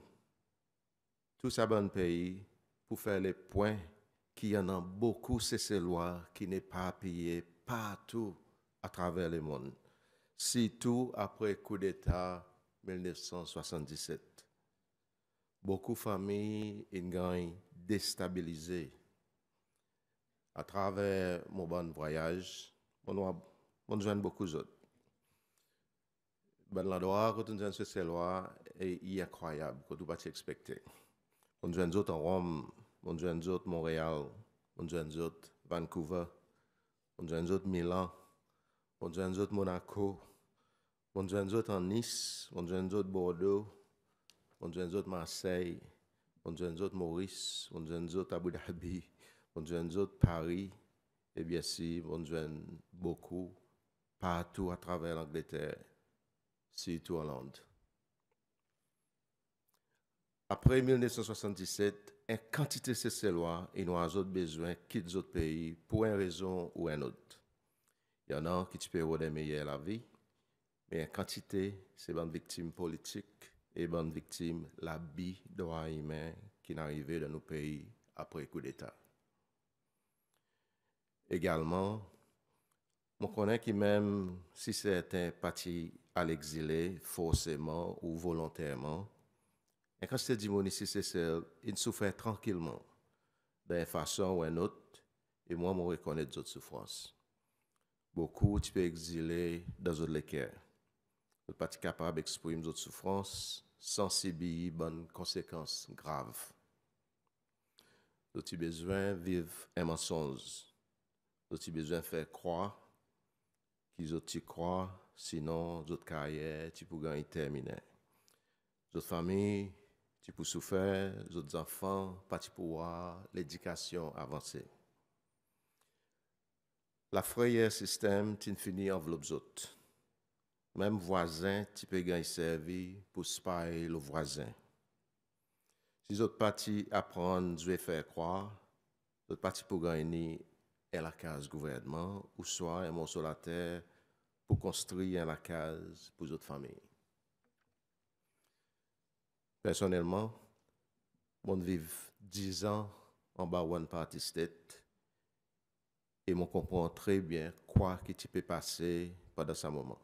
tout ça bon pays pour faire les points qu'il y en a beaucoup, c'est lois qui n'est pas payé partout à travers le monde. tout après coup d'État 1977. Beaucoup de familles ont déstabilisées. À travers mon bon voyage, on on beaucoup d'autres. Ben loi, quand on joint ce celle loi, est incroyable, ne peut pas expecté. On joint d'autres en Rome, on joint d'autres Montréal, on joint d'autres Vancouver, on joint d'autres Milan, on joint d'autres Monaco, on joint d'autres en Nice, on joint d'autres Bordeaux, on joint d'autres Marseille, on joint d'autres Maurice, on joint d'autres Abu Dhabi, on joint d'autres Paris eh bien si, on beaucoup partout à travers l'Angleterre, surtout en Hollande. Après 1977, une quantité de ces lois et nous avons besoin quittent les pays pour une raison ou une autre. Il y en a qui peuvent avoir la vie, mais une quantité, c'est une victime politique et une victime la vie droit humain qui est arrivée dans nos pays après coup d'État également, on connaît que même si certains partis à l'exilé, forcément ou volontairement, et quand c'est dit c'est il tranquillement, d'une façon ou d'une autre, et moi, je reconnais d'autres souffrances. Beaucoup, tu peux exiler dans d'autres équerres. Tu pas capable d'exprimer d'autres souffrances sans subir bonnes conséquences graves. Tu as besoin de vivre un mensonge aussi besoin de faire croire qu'ils ont croire, sinon, d'autres carrière tu peux gagner terminer. D'autres familles, tu peux souffrir, d'autres enfants, pas tu pouvoir, l'éducation avancée. La frayeur système, tu finis enveloppe autres. Même voisin, tu peux gagner servi pour spailler le voisin. Si d'autres parties apprennent, je vais faire croire, d'autres parties pour gagner la case gouvernement ou soit un mon sur la terre pour construire la case pour d'autres familles. Personnellement, je vive 10 ans en bas One Party State et je comprends très bien quoi qui tu peux passer pendant ce moment.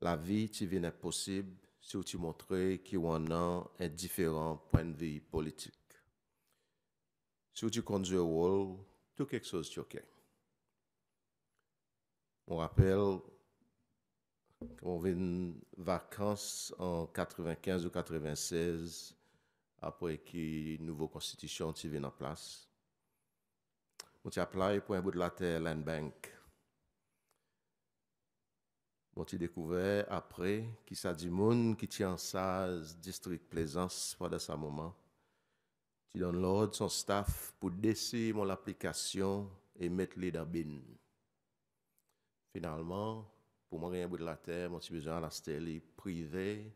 La vie qui vient possible si tu montres qu'il y a un différent point de vue politique. Si tu conduis au wall, tout quelque chose est OK. On rappelle quand on eu une vacances en 95 ou 96 après que la nouvelle constitution est venue en place. On a appelé pour un bout de la terre Land Bank. On a découvert après qui ça dit monde qui tient en sage district plaisance pendant ce moment tu donne l'ordre son staff pour décider mon application et mettre les dans bin. Finalement, pour moi rien bout de la terre, mon besoin à la stelle privée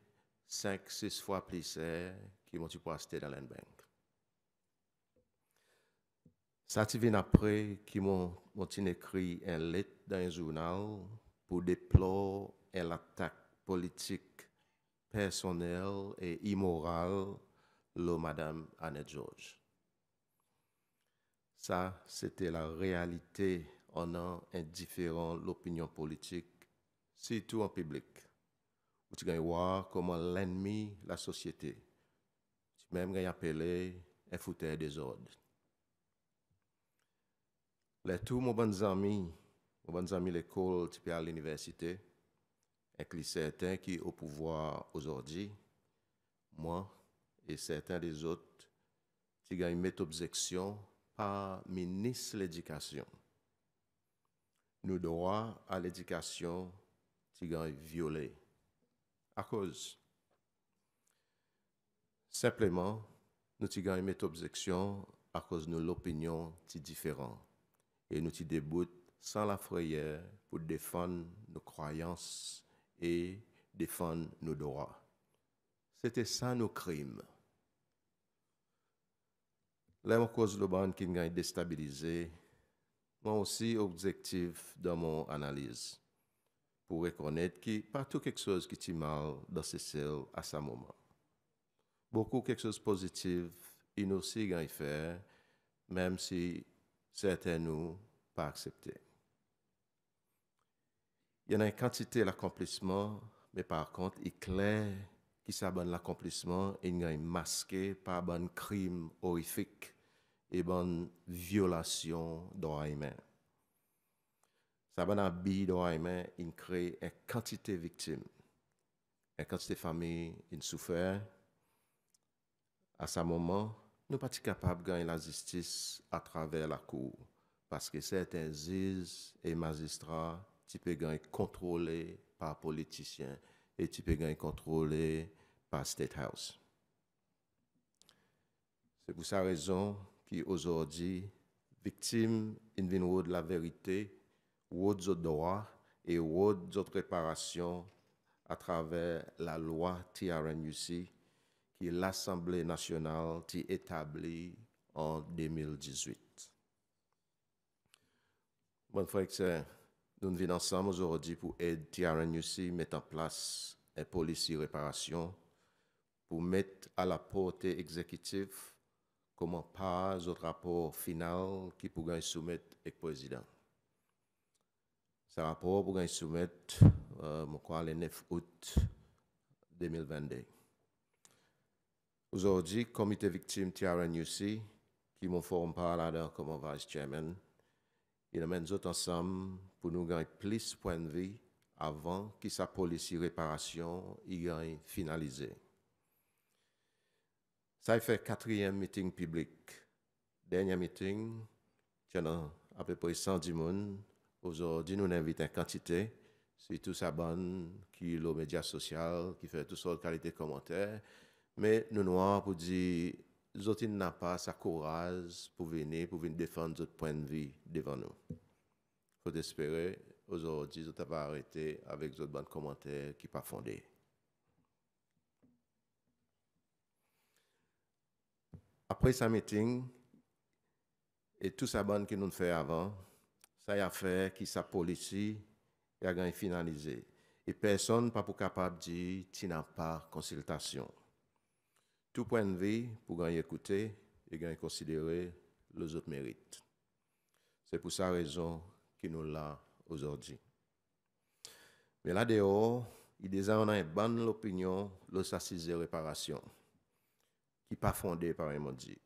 5 six fois plus que mon tu pour acheter dans l'enbank. Ça C'est après que mon mon écrit un lettre dans un journal pour déplorer l'attaque politique personnelle et immorale Madame Anne George. Ça, c'était la réalité en un indifférent l'opinion politique, surtout en public. Où tu gagnes voir comment l'ennemi, la société, tu même gagnes appelé un fouteur des ordres. Les tous mes bons amis, mes bons amis l'école, tu peux à l'université, et certains qui au pouvoir aujourd'hui, moi, et certains des autres qui gagnent objection par ministre l'éducation. Nos droits à l'éducation qui gagne violé. À cause. Simplement, nous tu gagnons objection à cause de l'opinion qui différente. Et nous qui debout sans la frayeur pour défendre nos croyances et défendre nos droits. C'était ça nos crimes. Les cause le ban qui est déstabilisé, moi aussi objectif dans mon analyse pour reconnaître qu'il pas tout quelque chose qui est mal dans ce ciel à ce moment. Beaucoup quelque chose de positif, ont aussi gagne faire, même si certains nous pas accepté. Il y en a une quantité d'accomplissement, mais par contre, il est clair qui s'abonne l'accomplissement, il est masqué par un crime horrifique e ban vyolasyon do a imen. Sa ban an bi do a imen, in kreye en kantite viktim. En kantite fami in soufer. A sa mouman, nou pati kapab gany la jistis a traver la kou. Paske seten ziz e mazistra ti pe gany kontrole pa politisyen. E ti pe gany kontrole pa state house. Se pou sa rezon, qui aujourd'hui victime in vino de la vérité, ou de droit et ou de réparation à travers la loi TRNUC qui l'Assemblée nationale qui établie en 2018. Mon frère, nous venons ensemble aujourd'hui pour aider TRNUC à mettre en place une politique de réparation pour mettre à la portée exécutive comment pas au rapport final qui pourrait soumettre avec le président. Ce rapport pourrait soumettre, je euh, crois, le 9 août 2022. Aujourd'hui, le comité victime TRNUC, qui m'a formé par là comme vice-chairman, il amène autres ensemble pour nous gagner plus de points de vue avant que sa police réparation y gagne finalisée. Ça fait quatrième meeting public. Dernier meeting, a à peu près 110 personnes. Aujourd'hui, nous invitons quantité. C'est tout ça bonne qui est le média social, qui fait tout sortes de qualité de commentaires. Mais nous, noirs, pour dire, nous n'avons pas sa courage pour venir, pour venir défendre notre point de vue devant nous. Il faut espérer, aujourd'hui, nous n'avons pas arrêté avec d'autres bons commentaires qui ne pas fondé. Après sa meeting, et tout sa bande que nous fait avant, ça y a fait, qui sa politique, a gagné finalisé. Et personne n'est pas pour capable de dire, tu n'as pas consultation. Tout point de vue, pour gagner écouter et gagner considérer les autres mérites. C'est pour sa raison qu'il nous l'a aujourd'hui. Mais là dehors, il y a une bonne opinion, de la réparation qui pas fondé par un maudit.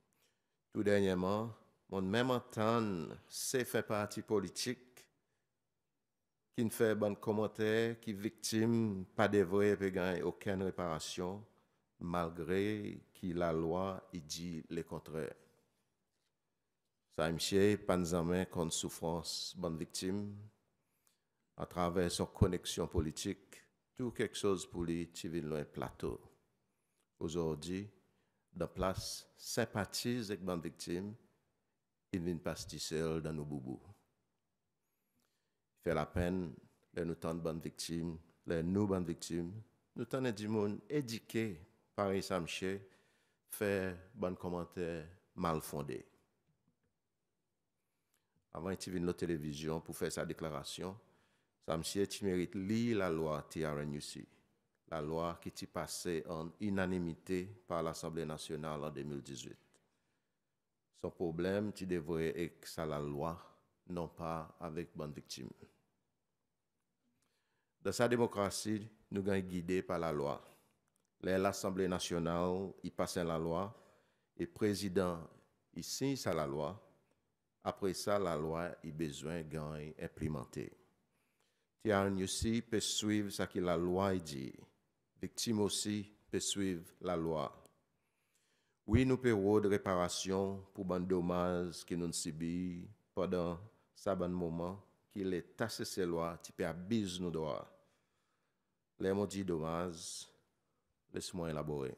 Tout dernièrement, mon même entendre, c'est fait partie politique qui ne fait bon commentaire, qui victime, pas de et peut gagner aucune réparation, malgré que la loi y dit le contraire. Ça, monsieur, panzamé contre souffrance, bonne victime, à travers son connexion politique, tout quelque chose pour lui, tu loin plateau. Aujourd'hui, de place sympathise avec les victimes, il vient seuls dans nos boubous. Il fait la peine, les nous tant de victimes, les nous bonnes victimes, nous tant du monde éduqué, pareil ça faire bon commentaires, mal fondés. Avant, il vient la télévision pour faire sa déclaration. Ça tu mérites lire la loi TRNUC la loi qui est passée en unanimité par l'Assemblée nationale en 2018. Son problème, tu devrais être à la loi, non pas avec bonne victime. Dans sa démocratie, nous sommes guidés par la loi. L'Assemblée nationale, y passe la loi, et président, il signe ça la loi. Après ça, la loi, il besoin d'être implémentée. as aussi peut suivre ce que la loi dit Victime osi pesuive la lwa. Ouye nou pe ro de reparasyon pou ban domaz ki nou nsibi padan sa ban mouman ki le tasese lwa ti pe abiz nou doa. Le mou di domaz, lesmo elabore.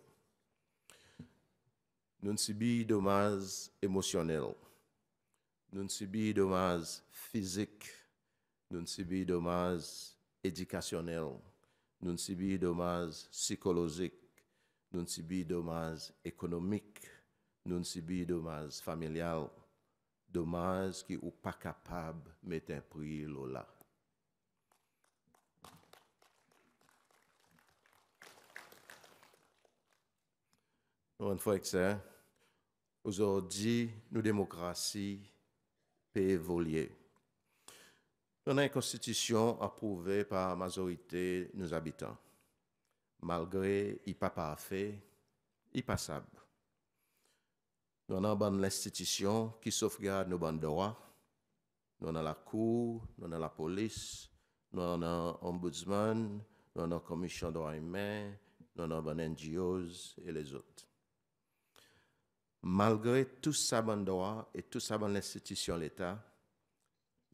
Nou nsibi domaz emosyonel. Nou nsibi domaz fizik. Nou nsibi domaz edikasyonel. Nou nsi bi do maz psikolojik, nou nsi bi do maz ekonomik, nou nsi bi do maz familial, do maz ki ou pa kapab meten pri lola. Nou an fwek se, ouzo di nou demokrasi pe volye. une constitution approuvée par la majorité de nos habitants, malgré il pas parfait, il passable. Nous avons l'institution qui sauvegarde nos bandes droits, nous avons la cour, nous avons la police, nous avons l'ombudsman, nous avons la commission de droits humains, nous avons les NGOs et les autres. Malgré tout ça, droits et tout ça, l'institution de l'État,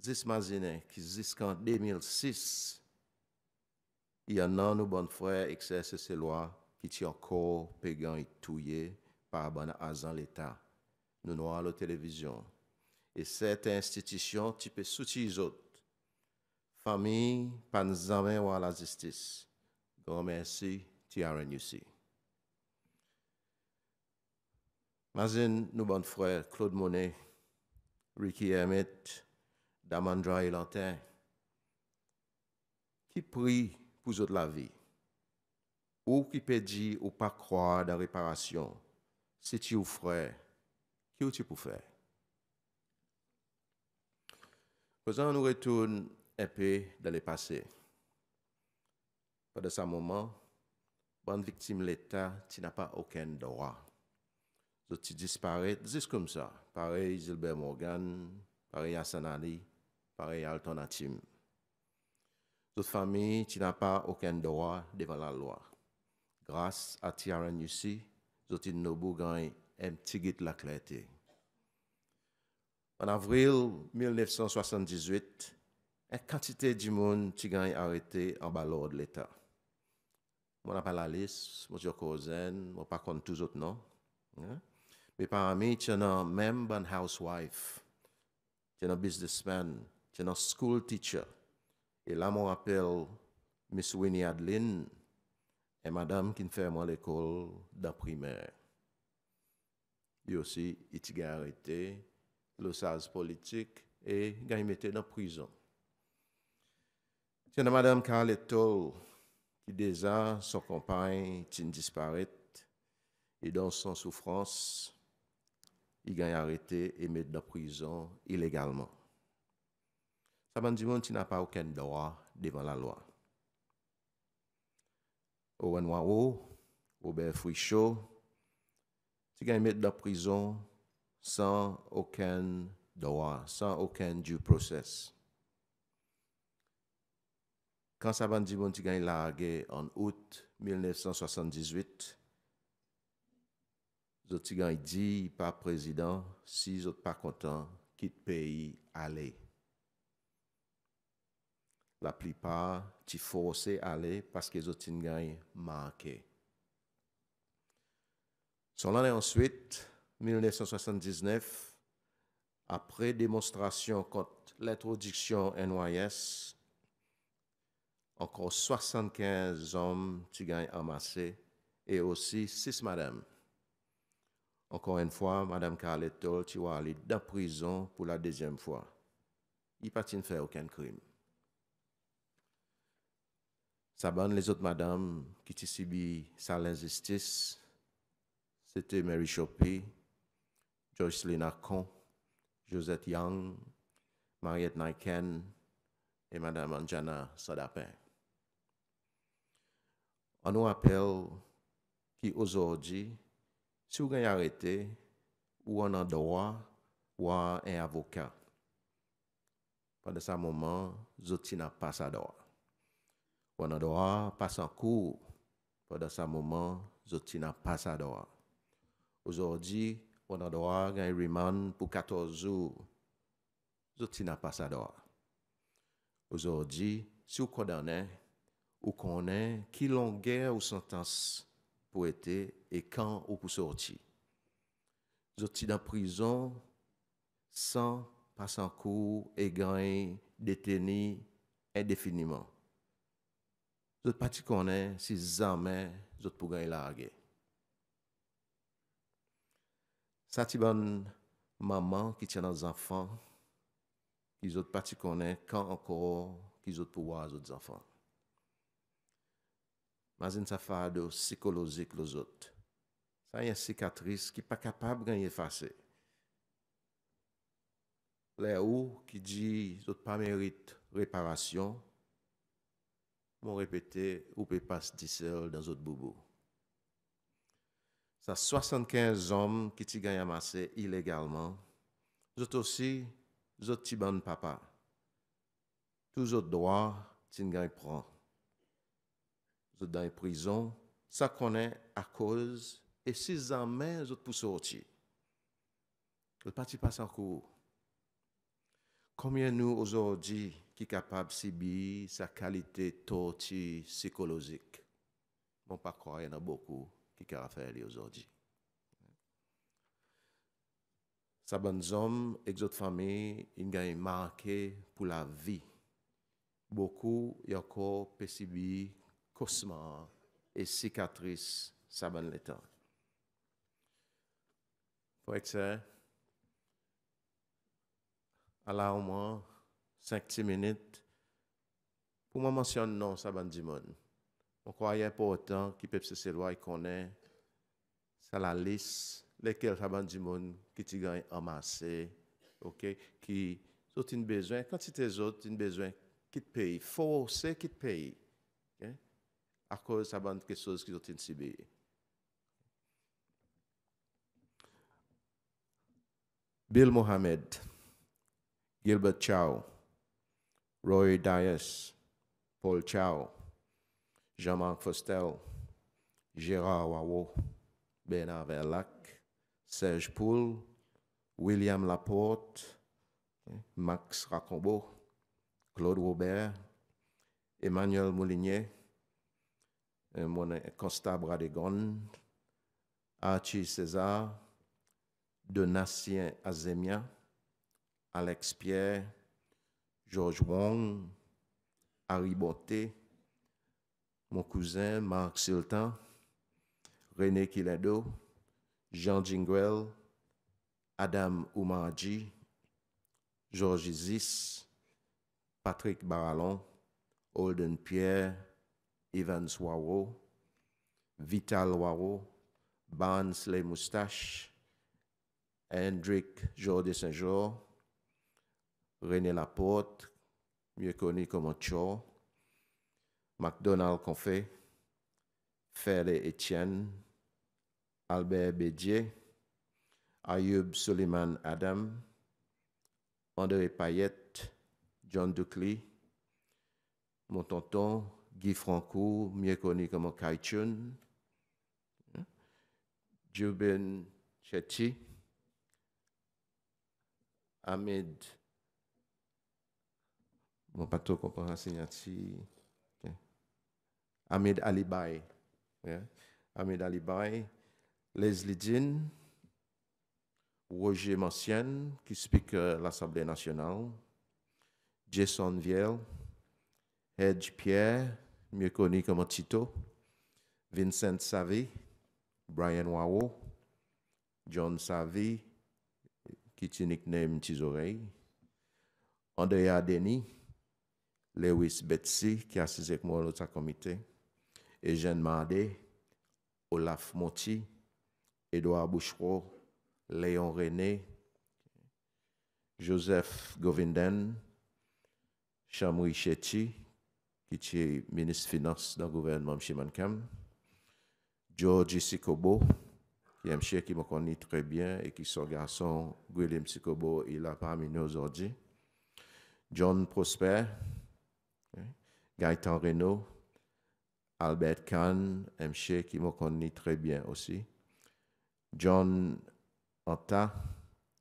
Zis ki qui jusqu'en 2006, il y a un nos bon frère exerce ces lois qui sont encore pégant et touillé par bon l'État. Nous noirs la télévision. Et cette institution type soutien les autres. Famille, pas jamais ou à la justice. Grand merci, TRNUC. Mazin, nos bons frères, Claude Monet, Ricky Emmett, d'Amandra et Lantin, qui prie pour de la vie, ou qui peut dire ou pas croire dans la réparation, si tu ou frère, qui ou tu pour faire? Présent, nous retourne un peu dans le passé. Pendant ce moment, bonne victime l'État, tu n'as pas aucun droit. tu disparais, juste comme ça. Pareil, Gilbert Morgan, pareil, Hassan Ali. Pareil alternative. D'autres familles, tu n'as pas aucun droit devant la loi. Grâce à TRNUC, Zotin Nobu gagne un petit guide la clarté. En avril 1978, une quantité de monde qui gagne arrêté en bas de l'État. Moi, n'ai pas la liste, je suis cousin, je pas tous tous autres noms. Hein. Mais parmi, tu nous même bonne housewife, tu as un businessman, Se nan school teacher, e la moun apel Miss Winnie Adeline, e madame kin fè mwen l'ekol da primè. Yo si iti gen arrete, l'osaz politik, e gen imete nan prizon. Se nan madame Carl et all, ki dejan son kompany tin disparite, e don son soufrans, i gen arrete e imete nan prizon ilegalman. Ça tu n'as pas aucun droit devant la loi. Owen Wao, Robert Fouichot, tu gagnes mettre dans la prison sans aucun droit, sans aucun due process. Quand Saban Dibon Tigan largué en août 1978, Zotigan dit, pas président, si vous n'êtes pas content, quitte pays, allez. La plipa ti fose ale paske zotin gany manke. Son lana answit, 1979, apre demonstrasyon kont l'introduksyon NYS, ankon 75 om ti gany amase e osi 6 madame. Ankon en fwa, madame Carlito, ti wale da prison pou la dejem fwa. I pati nfe okan krim. Saban le zot madame ki tisi bi salen zistis, sete Mary Chopie, Joyce Lina Kahn, Josette Young, Mariette Naken, e madame Anjana Sodapen. An nou apel ki ozorji, sou gen yarete ou an an dowa wwa en avokat. Pade sa mouman, zotina pa sa dowa. Wan an doa pasan kou, pa dan sa mouman, zoti nan pasan doa. Ozor di, wan an doa gany reman pou 14 zou, zoti nan pasan doa. Ozor di, si ou kodanen, ou konen, ki longen ou santans pou ete, e kan ou pou sorti. Zoti nan prizon, san pasan kou, e gany deteni en definiman. Zot pati konen si zanmen zot pou gany lage. Sa ti ban maman ki tiyan an zanfan, ki zot pati konen kan an koron ki zot pou waz zot zanfan. Mazen sa fade ou psikolozik lo zot. Sa yon psikatris ki pa kapab gany efase. Le ou ki di zot pa merite reparasyon, mon répéter ou peut passer 10 seuls dans autre boubou. Ça 75 hommes qui t'y gagnent amassé illégalement. Vous aussi, autre t'y bon papa. Tous autres droits, t'y gagnent prend. êtes dans la prison. ça connaît à cause, et si jamais êtes pour sortir. Le pas passe en cours. Combien nous aujourd'hui, qui est capable de subir sa qualité torture psychologique. Mon pas il y en a beaucoup qui ont fait aujourd'hui. Sabans hommes, et familles, ils ont marqué pour la vie. Beaucoup, il y a encore PCB, cosmos et cicatrices, Saban l'état. Pour être ça, à la 50 menit. Pouman monsyon nou sa bandjimoun. Mwen kwaye pou otan ki pep se serwa e konen sa la lis lekel sa bandjimoun ki ti gany amase. Ok. Ki sotin bezwen. Kansi te sotin bezwen kit peyi. Fawo se kit peyi. Ok. Akor sa band kesez ki sotin si beyi. Bil Mohamed Gilbert Chow Roy Dias, Paul Chao, Jean-Marc Fostel, Gérard Wawo, Bernard Verlac, Serge Poul, William Laporte, Max Racombeau, Claude Robert, Emmanuel Moulinier, euh, euh, Costa Bradegon, Archie César, Donatien Azemia, Alex Pierre, George Wong, Harry Boté, mon cousin Marc Sultan, René Kiledo, Jean Jingwell, Adam Oumadji, Georges Isis, Patrick Barallon, Holden Pierre, Evans Waro, Vital Waro, Barnes Les Moustaches, Hendrik Jordi Saint-Jean, René Laporte, mieux connu comme Cho, McDonald Confé, et Etienne, Albert Bédier, Ayoub Suleiman Adam, André Payette, John Ducley, mon tonton Guy Franco, mieux connu comme Kaichun, hein, Jubin Chetty, Ahmed mon pato comprend signati. Ahmed Ali Bay, Ahmed Ali Leslie Dean. Roger Marcien, qui speak euh, l'Assemblée nationale, Jason Viel, Edge Pierre, mieux connu comme Tito, Vincent Savi, Brian Wawo. John Savi, qui est nickname Tizorey. Andrea Denis, Lewis Betsy, qui assise avec moi dans comité, Eugène Mardé, Olaf Moti, Edouard Bouchereau, Léon René, Joseph Govinden, Chamoui qui est ministre des Finances dans le gouvernement de Shimankam George Sikobo, qui est un chien qui me connaît très bien et qui son garçon, William Sikobo, il a parmi nous aujourd'hui, John Prosper, Gaëtan Reynaud, Albert Kahn, M. qui me connaît très bien aussi, John Anta,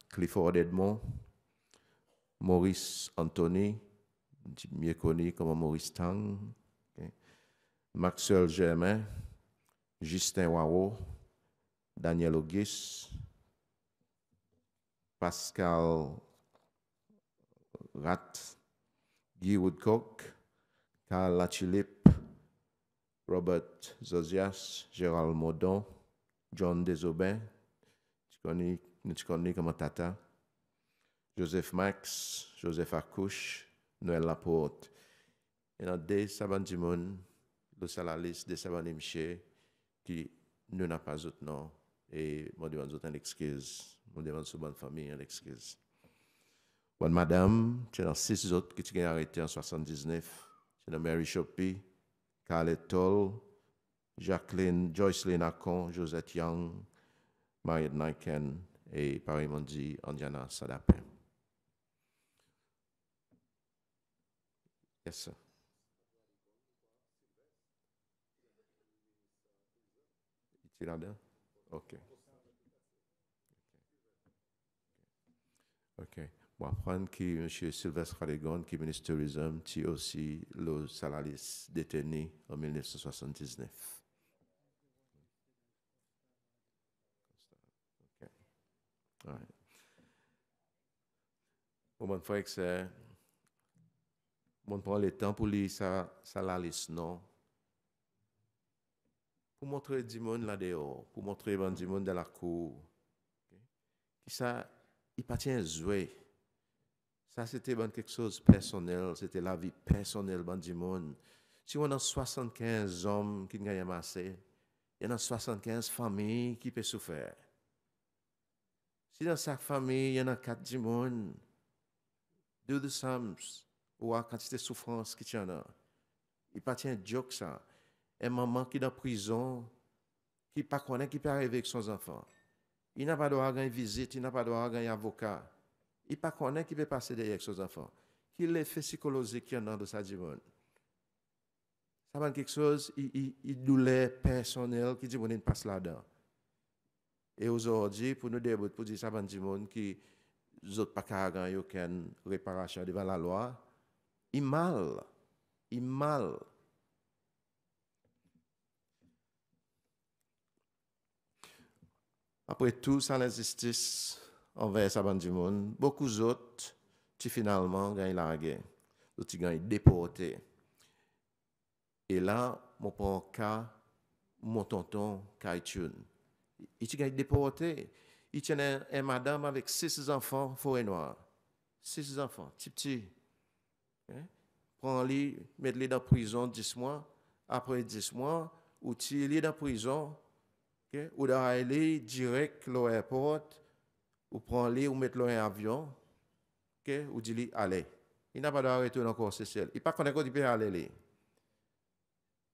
Clifford Edmond, Maurice Anthony, mieux connu comme Maurice Tang, Germain, Justin Waro, Daniel Auguste, Pascal Rat, Guy Woodcock, Carl Latulippe, Robert Zosias, Gérald Modon, John Desaubin, comme tata, Joseph Max, Joseph Arcouche, Noël Laporte. Et dans des sabans du monde, la liste des sabans qui ne n'a pas d'autre nom. Et je demande une excuse. Je demande à bonne famille une hein, excuse. Bonne madame, tu as six autres qui ont été arrêtés en 79. Mary Shopee, Khaled Toll, Jacqueline, Joycelyn Acon, Josette Young, Mariette Niken et Parimondi Andiana Sadapem. Yes, sir. Okay. Okay. Okay. Mwa pran ki M. Sylvestre Radegon, ki ministerizan, ti osi lo salalis deteni an 1979. Mwen pran le tan pou li salalis non. Pou montre di moun la deyo, pou montre ban di moun de la kou. Sa, i patyen zwey. Ça, c'était quelque chose de personnel, c'était la vie personnelle ben, du monde. Si on a 75 hommes qui été assez, il y en a 75 familles qui peuvent souffrir. Si dans chaque famille, il y en a 4 du monde, deux de Sams, ou la quantité de souffrance qui tient là. Il appartient tient Dieu que ça. Un maman qui est dans prison, qui ne connaît pas, qui peut arriver avec son enfant. Il n'a pas droit à une visite, il n'a pas droit à un avocat. Il ne pas connaître qui peut passer derrière ses enfants. Qui l'effet psychologique qui est dans sa vie. Ça va quelque chose, il, il, douleur personnelle qui dit qu'on ne passe là-dedans. Et aujourd'hui, pour nous débattre, pour dire ça va du qui n'ont pas qu'à aucune réparation devant la loi, il mal. Il mal. Après tout, sans l'injustice, envers sa bande du monde, beaucoup d'autres, tu finalement gagnent la guerre, ou tu gagnent déportés. Et là, mon prend cas, mon tonton Kaitun. Il gagne déporté. Il a une madame avec six enfants, forêt noire. Six enfants, petit petit. Hein? Prends-les, mets-les dans la prison dix mois. Après dix mois, ou tu les dans la prison. Okay? Ou d'aller direct à l'aéroport ou prend les ou mettre un avion, ou dit allez. Il n'a pas d'arrêter encore ce social. Il n'a pas quoi qu'il à aller.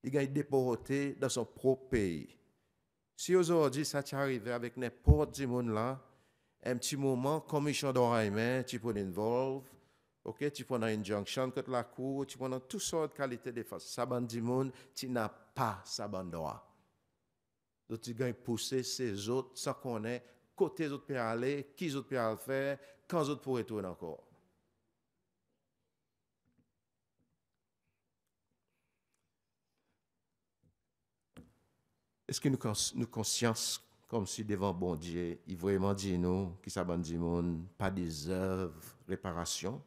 Il gagne déporté dans son propre pays. Si aujourd'hui ça t'est arrivé avec n'importe du monde là, un petit moment, commission main, tu peux involve, ok, tu peux une injonction contre la cour, tu peux dans toutes sortes de qualités de face. Ça du monde, tu n'as pas ça droit. Donc tu gagnes pousser ces autres sans ait kote zot pe alè, ki zot pe al fè, kan zot pou etou en ankor. Eske nou konsyans kom si devan bon diè, i voyman diè nou ki sa ban di moun pa dizèv reparasyon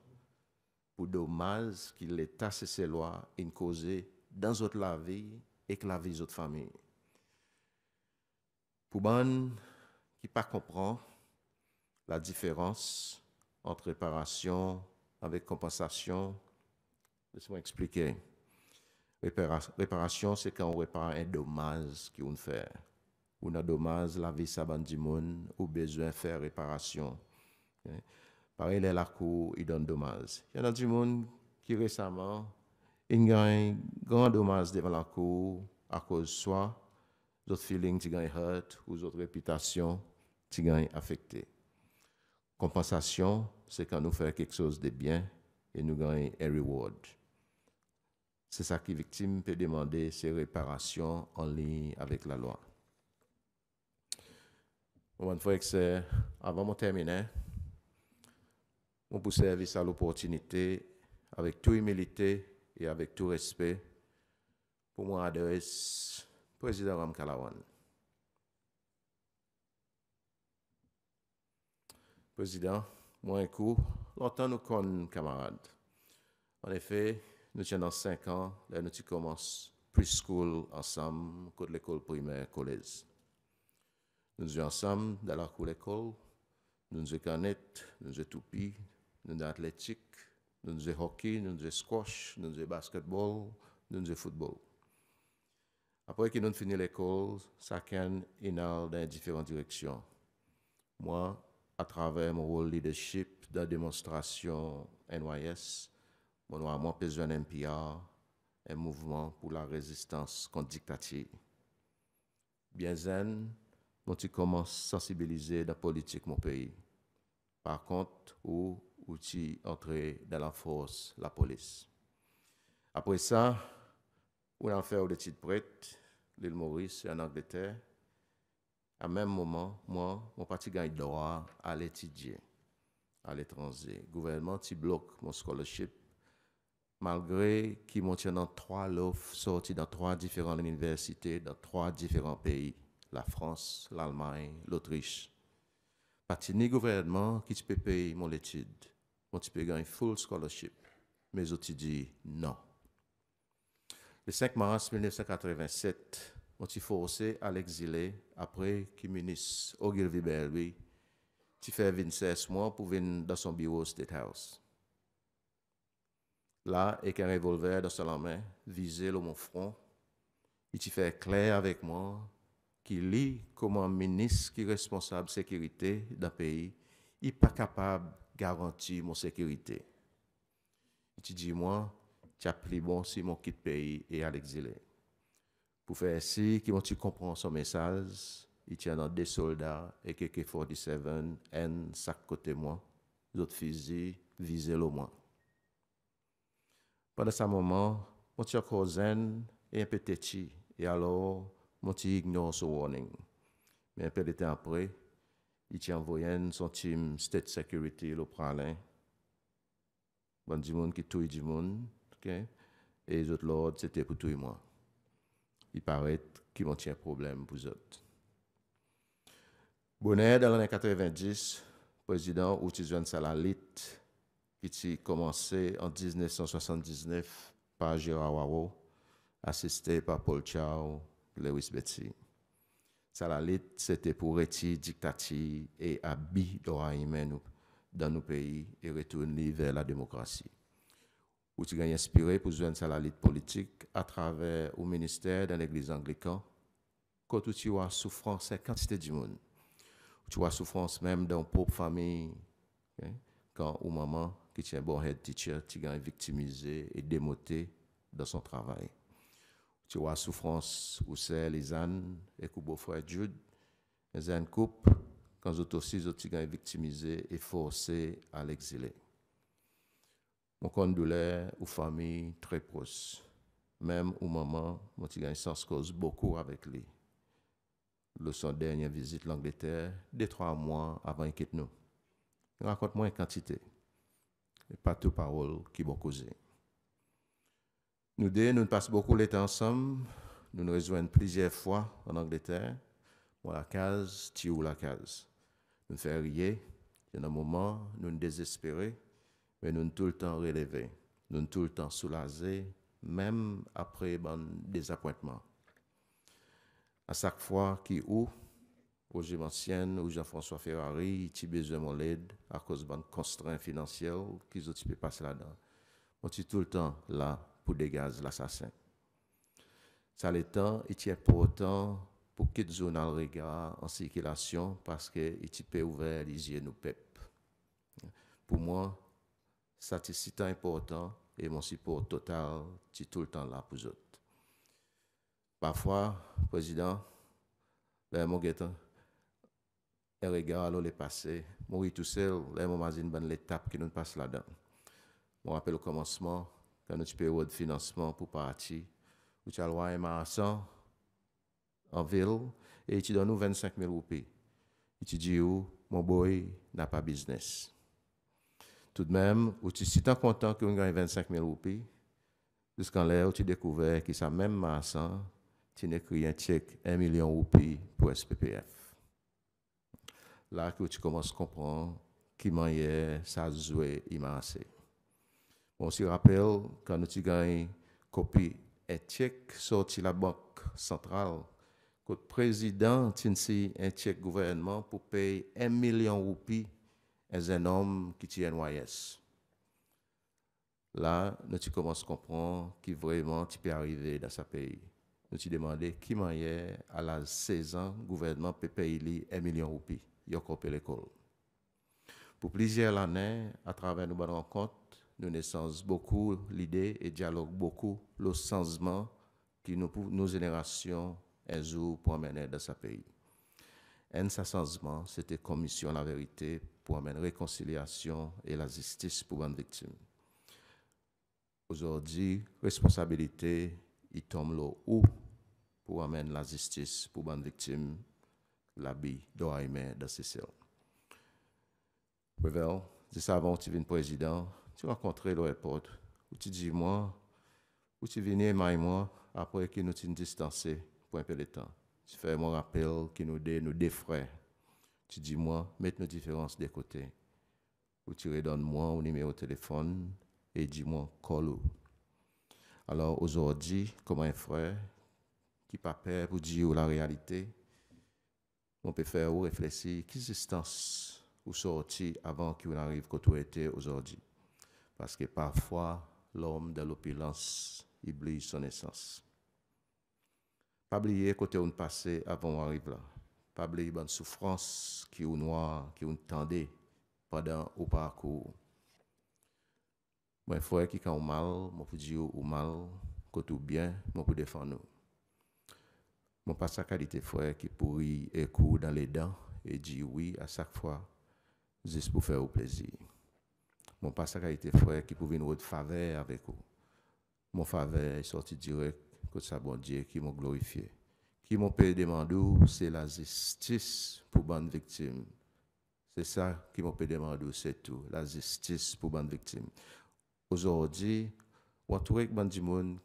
pou domaz ki lè tasè se lwa in kozè dan zot la vi ek la vi zot fami. Pou ban... qui pas comprend la différence entre réparation avec compensation. Laissez-moi expliquer. Réparation, c'est quand on répare un dommage qu'on fait. On a dommage, la vie s'abandonne, ou besoin de faire réparation. Hein? Pareil, la cour, ils donnent dommage. Il y en a du monde qui récemment, il a un grand dommage devant la cour à cause de soi, d'autres feelings qui gagnent hurt, ou d'autres réputations qui gagne affecté. Compensation, c'est quand nous faisons quelque chose de bien et nous gagnons un reward. C'est ça qui victime peut demander, ses réparations en ligne avec la loi. fois, que avant de terminer, on vous service à l'opportunité, avec toute humilité et avec tout respect, pour moi, adresse président Ram Kalawan. Président, moi un coup, longtemps nous connaissons, camarades. En effet, nous sommes cinq ans, là nous commençons preschool ensemble, côté l'école primaire, collège. Nous sommes ensemble dans la cour l'école, nous sommes canettes, nous sommes toupies, nous sommes athlétiques, nous sommes hockey, nous sommes squash, nous sommes basketball, nous sommes football. Après que nous fini l'école, chacun est dans différentes directions. Moi, à travers mon rôle de leadership dans la démonstration NYS, mon mon besoin NPR, un mouvement pour la résistance contre dictature. Bien zen, dont tu commences à sensibiliser la politique de mon pays. Par contre, où, où tu dans la force, la police. Après ça, on a fait des petites prêtes, l'île Maurice en Angleterre, à même moment, moi, mon parti gagne droit à l'étudier à l'étranger. Gouvernement qui bloque mon scholarship malgré qu'il maintient dans trois lofs sortis dans trois différentes universités, dans trois différents pays, la France, l'Allemagne, l'Autriche. Parti ni gouvernement qui te payer mon étude, mon tu peux full scholarship, mais je dis non. Le 5 mars 1987, on t'y forcé à l'exiler après qu'il ministre ogilvy oh, Viber, lui, t'y fait 26 mois pour venir dans son bureau State House. Là, avec un revolver dans sa main, visé le mon front, il t'y fait clair avec moi qu'il lit comment ministre qui est responsable de sécurité d'un pays, il n'est pas capable de garantir mon sécurité. Il dit, moi, tu as pris bon si mon quitte pays et à l'exilé pour faire ainsi qu'ils vont comprendre son message. Il tient des soldats et quelques 47 N, sac côté moi, les autres fusils visés le moins. Pendant ce moment, mon petit cousin est un peu têtu et alors je n'ignore ignore ce warning. Mais un peu de temps après, il tient envoyé son team State Security le pralin. Bon, du monde qui tout du monde, ok? Et les autres, lords c'était pour tout et moi il paraît qu'il y problème pour vous autres. Bonnet, dans l'année 90, président Outizuan Salalit, qui commencé en 1979 par Gérard assisté par Paul Chao, Lewis Betty. Salalit, c'était pour retirer dictature et habit dans nos pays et retourner vers la démocratie où tu gagnes inspiré pour joindre sa la lutte politique à travers au ministère dans l'église anglicane. Quand tu vois souffrance, c'est quantité du monde. Tu vois souffrance même dans pauvre famille. Hein, quand au maman qui tient bon head teacher, tu gagnes victimisé et démoté dans son travail. Tu vois souffrance où c'est les ânes et que beau frère Jude, les ânes coupent quand ils sont gagnes et forcé à l'exiler. Mon douleur aux familles très proches. Même au moment où je sens cause beaucoup avec lui. Le son dernière visite l'Angleterre, des trois mois avant qu'il nous. raconte moins quantité. Et pas toutes paroles qui m'ont causé. Nous deux, nous passons beaucoup temps ensemble. Nous nous rejoignons plusieurs fois en Angleterre. Moi, la case, tu ou la case. Nous faisons rire. Et dans un moment, nous nous désespérons mais nous sommes tout le temps relevés, nous sommes tout le temps soulagés, même après un ben, des À chaque fois qui ou, au ancienne ou Jean-François Ferrari, il besoin de mon aide à cause de contraintes financières qu'ils ont pu passer là-dedans. On tu tout le temps là pour dégager l'assassin. Ça temps, il tient pour autant pour quitter zone un regard en circulation parce que il peut ouvrir les yeux nous peuples. Pour moi, ça c'est si important et mon support total, est tout le temps là pour autres. Parfois, président, ben mon guetin, et regarde alors les passés, mourir tout seul, là mon ben l'étape qui nous passe là-dedans. Je rappelle au commencement, quand notre période de financement pour partir, où tu as un marsan en ville et tu donnes nous 25 000 roupies. Et tu dis, où mon boy n'a pas business tout de même, tu, si tu es content tu gagnes 25 000 roupies, jusqu'en l'air, tu découvres que ça même maçon, tu n'écris un chèque 1 million roupies pour SPPF. Là que tu commences à comprendre qui maniait ça jouait immense. On se rappelle quand tu gagnes copie un chèque sorti la banque centrale, que le président a un chèque gouvernement pour payer 1 million roupies est un homme qui tient noyesse. Là, nous tu commences à comprendre qui vraiment tu peut arriver dans ce pays. Nous tu demandons qui manière à la 16 ans, gouvernement peut payer 1 million de roupies. Il a l'école. Pour plusieurs années, à travers nos rencontres, nous naissons beaucoup l'idée et dialogue beaucoup le sensement que nous, nos générations un jour pour amener dans ce pays. Un sensement, c'était commission la vérité pour amener réconciliation et la justice pour les victimes. Aujourd'hui, responsabilité, il tombe là où pour amener la justice pour les victimes, la vie doit aimer dans ses cellules. Revel, je savais tu viens président, tu rencontré l'aéroport, où tu dis moi, où tu viens et moi, après que nous t'es distancé pour un peu de temps. Tu fais mon rappel qui nous dé, nous frères. Tu dis, moi, mets nos différences de côté. Ou tu redonnes moi au numéro de téléphone et dis-moi, call Alors aujourd'hui, comme un frère qui pas peur pour dire la réalité, on peut faire ou réfléchir, quelle ou sortir avant qu'on arrive on était aujourd'hui. Parce que parfois, l'homme de l'opulence, il oublie son essence. Pas oublier côté on passé avant qu'on arrive là. pa ble yi ban soufrans ki ou noua, ki ou n'tande, padan ou pa akou. Mwen fwe ki kan ou mal, mwen pou di ou ou mal, kote ou byen, mwen pou defan nou. Mwen pa sa kalite fwe ki pou yi ekou dan le dan, e di ou yi a sak fwa, zis pou fwe ou plezi. Mwen pa sa kalite fwe ki pou vin ou ou fave avèk ou. Mwen fave yi sorti direk kote sa bon diye ki mwen glorifiye. qui mon père demander, c'est la justice pour bonne victimes. C'est ça qui m'ont père demande, c'est tout, la justice pour bonne victime. Aujourd'hui, on trouve des gens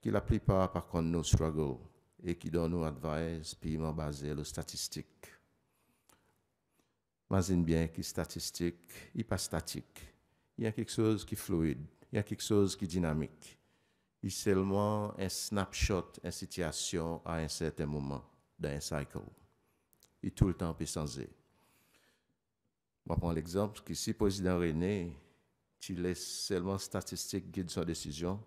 qui la plupart par contre nos struggle et qui donne nous advice purement basé sur les statistiques. Imagine bien que statistique, il pas statique. Il y a quelque chose qui est fluide, il y a quelque chose qui est dynamique a seulement un snapshot, une situation à un certain moment, dans un cycle. Il tout le temps peut changer. Je prendre l'exemple que si le président René, tu laisses seulement statistiques guider sa décision,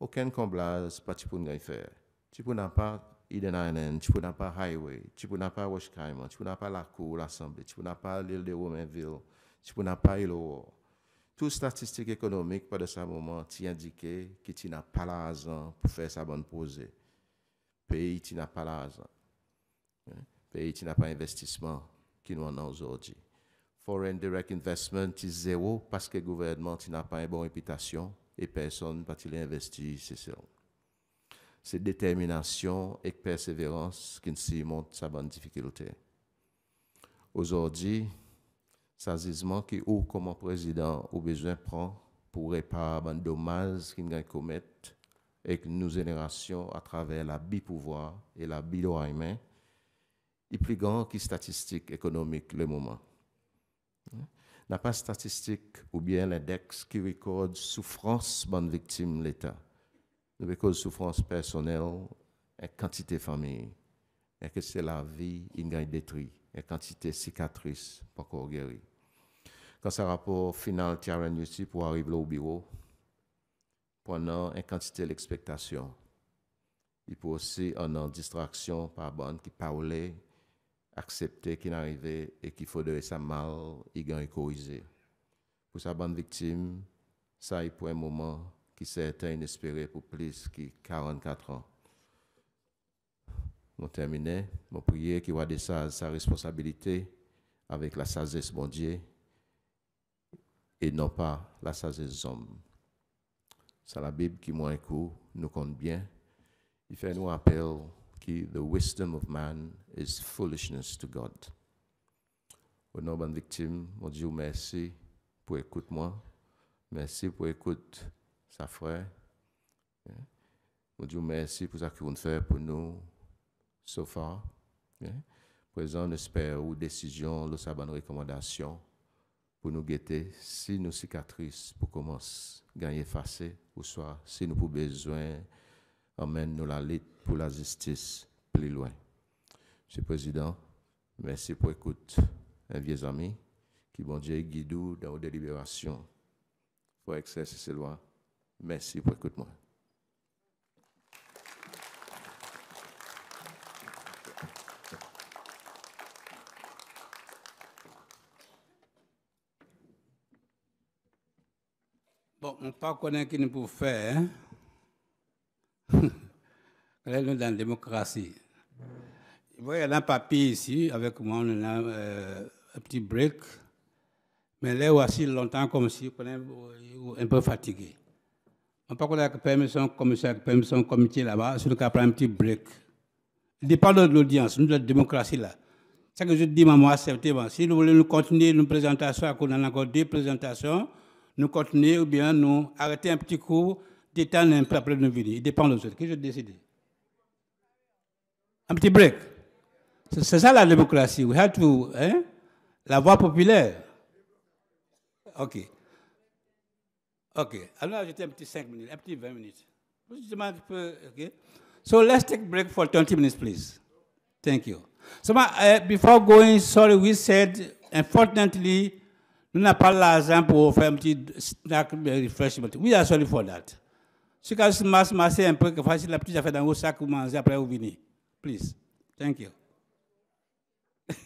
aucun comblage, pas tu peux faire. Tu peux pas Ideninen, tu peux n'as pas Highway, tu peux n'as pas tu peux la Cour, l'Assemblée, tu peux n'as pas l'île de Womanville, tu peux n'as pas tout statistique économique, pas de ce moment, qui indiqué que n'as pas l'argent pour faire sa bonne pose. Pays tu n'a pas l'argent. Hein? Pays tu n'a pas investissement qui nous en a aujourd'hui. Foreign direct investment est zéro parce que le gouvernement n'a pas une bonne réputation et personne ne peut investir, c'est la C'est détermination et persévérance qui nous montrent sa bonne difficulté. Aujourd'hui, Saisissement qui, ou comme président ou besoin prend pour réparer les ben, dommages qu'il nous et avec nous générations à travers la bi-pouvoir et la bi-loi humaine, et plus grand que statistique économique le moment. Hein? N'a pas statistique ou bien l'index qui recorde souffrance bonne victime l'État. Nous recorde souffrance personnelle et quantité famille. Et que c'est la vie qui nous détruit et quantité cicatrice pas encore quand sa rapport final tient réussi pour arriver au bureau, pendant une quantité d'expectation, il peut aussi en distraction par bonne qui parlait, accepter qu'il arrivait et qu'il faudrait sa mal, il gagne corriger. Pour sa bonne victime, ça est pour un moment qui s'est éteint inespéré pour plus que 44 ans. Nous terminé, mon prier qu'il va de sa, responsabilité avec la sagesse mondiale, et non pas la sagesse des hommes. C'est la Bible qui, moi, écoute nous compte bien. Il fait nous appel qui, « the wisdom of man is foolishness to God. Au nom de victime, mon Dieu, merci pour écouter moi. Merci pour écouter sa frère. Hein? Mon Dieu, merci pour ça que vous faites pour nous so far. Hein? Présent, j'espère, ou décision, le bonne recommandation. recommandations pour nous guetter si nos cicatrices pour à gagner face, ou soit si nous avons besoin amène nous la lutte pour la justice plus loin. Monsieur le Président, merci pour l'écoute. Un vieux ami qui, bon Dieu, dans vos délibérations pour exercer ces lois. Merci pour écouter moi. on ne pas hein. qui nous pour faire. On est dans la démocratie. Vous voyez, il y a un papier ici, avec moi, on a euh, un petit break. Mais là aussi longtemps comme si on est euh, un peu fatigué. On ne pas la permission, commissaire, permission, comité là-bas, sur le cas un petit break. Il dépend de l'audience, nous, de la démocratie là. C'est que je dis, maman, c'est bon. Si nous voulez nous continuer une présentation, qu'on a encore deux présentations, nous continuer ou bien nous arrêter un petit coup, détendre un peu après nous venir. Il dépend de nous Qu'est-ce que je décide Un petit break. C'est ça la démocratie. We have to, hein? La voix populaire. OK. OK. Alors, ajouter un petit 5 minutes, un petit 20 minutes. Justement, un peu, OK. So let's take a break for 20 minutes, please. Thank you. So, eh, before going, sorry, we said, unfortunately, nous n'avons pas l'argent pour faire un petit snack refreshment. We are sorry for that. Si vous se masse, un peu, que la petite affaire dans vos sacs, vous mangez après vous venez. Please. Thank you.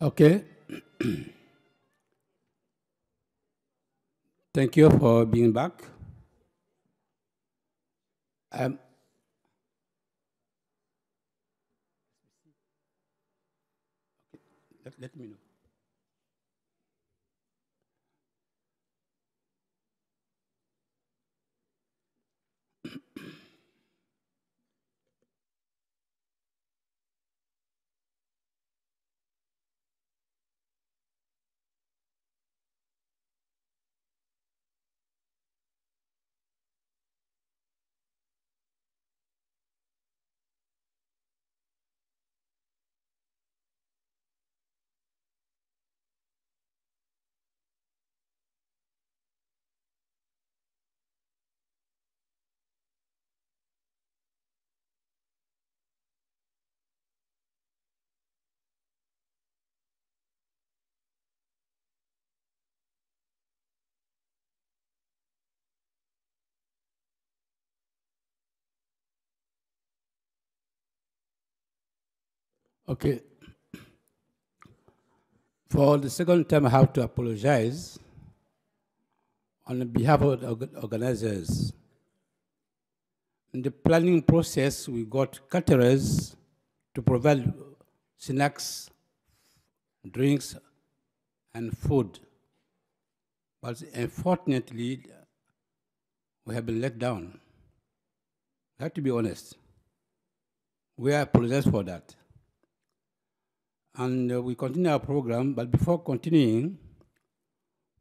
Okay. Thank you for being back. Um, let, let me know. Okay. For the second time, I have to apologize on behalf of the organizers. In the planning process, we got caterers to provide snacks, drinks, and food. But unfortunately, we have been let down. I have to be honest. We apologize for that and uh, we continue our program. But before continuing,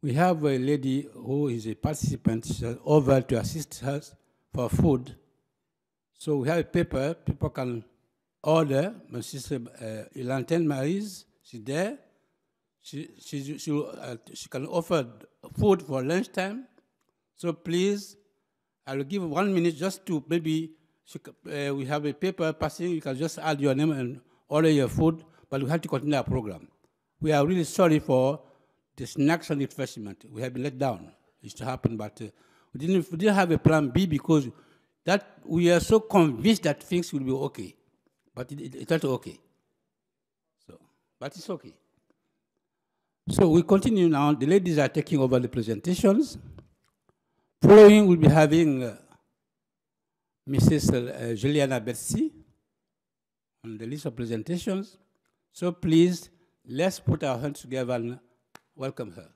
we have a lady who is a participant over to assist us for food. So we have a paper, people can order. My sister uh, Lantine she's there. She, she, she, uh, she can offer food for lunchtime. So please, I will give one minute just to maybe, uh, we have a paper passing, you can just add your name and order your food but we have to continue our program. We are really sorry for this next investment. We have been let down. It's to happen, but uh, we, didn't, we didn't have a plan B because that we are so convinced that things will be okay. But it, it, it's not okay. So, but it's okay. So we continue now. The ladies are taking over the presentations. Following, we'll be having uh, Mrs. Uh, Juliana Betsy on the list of presentations. So please, let's put our hands together and welcome her.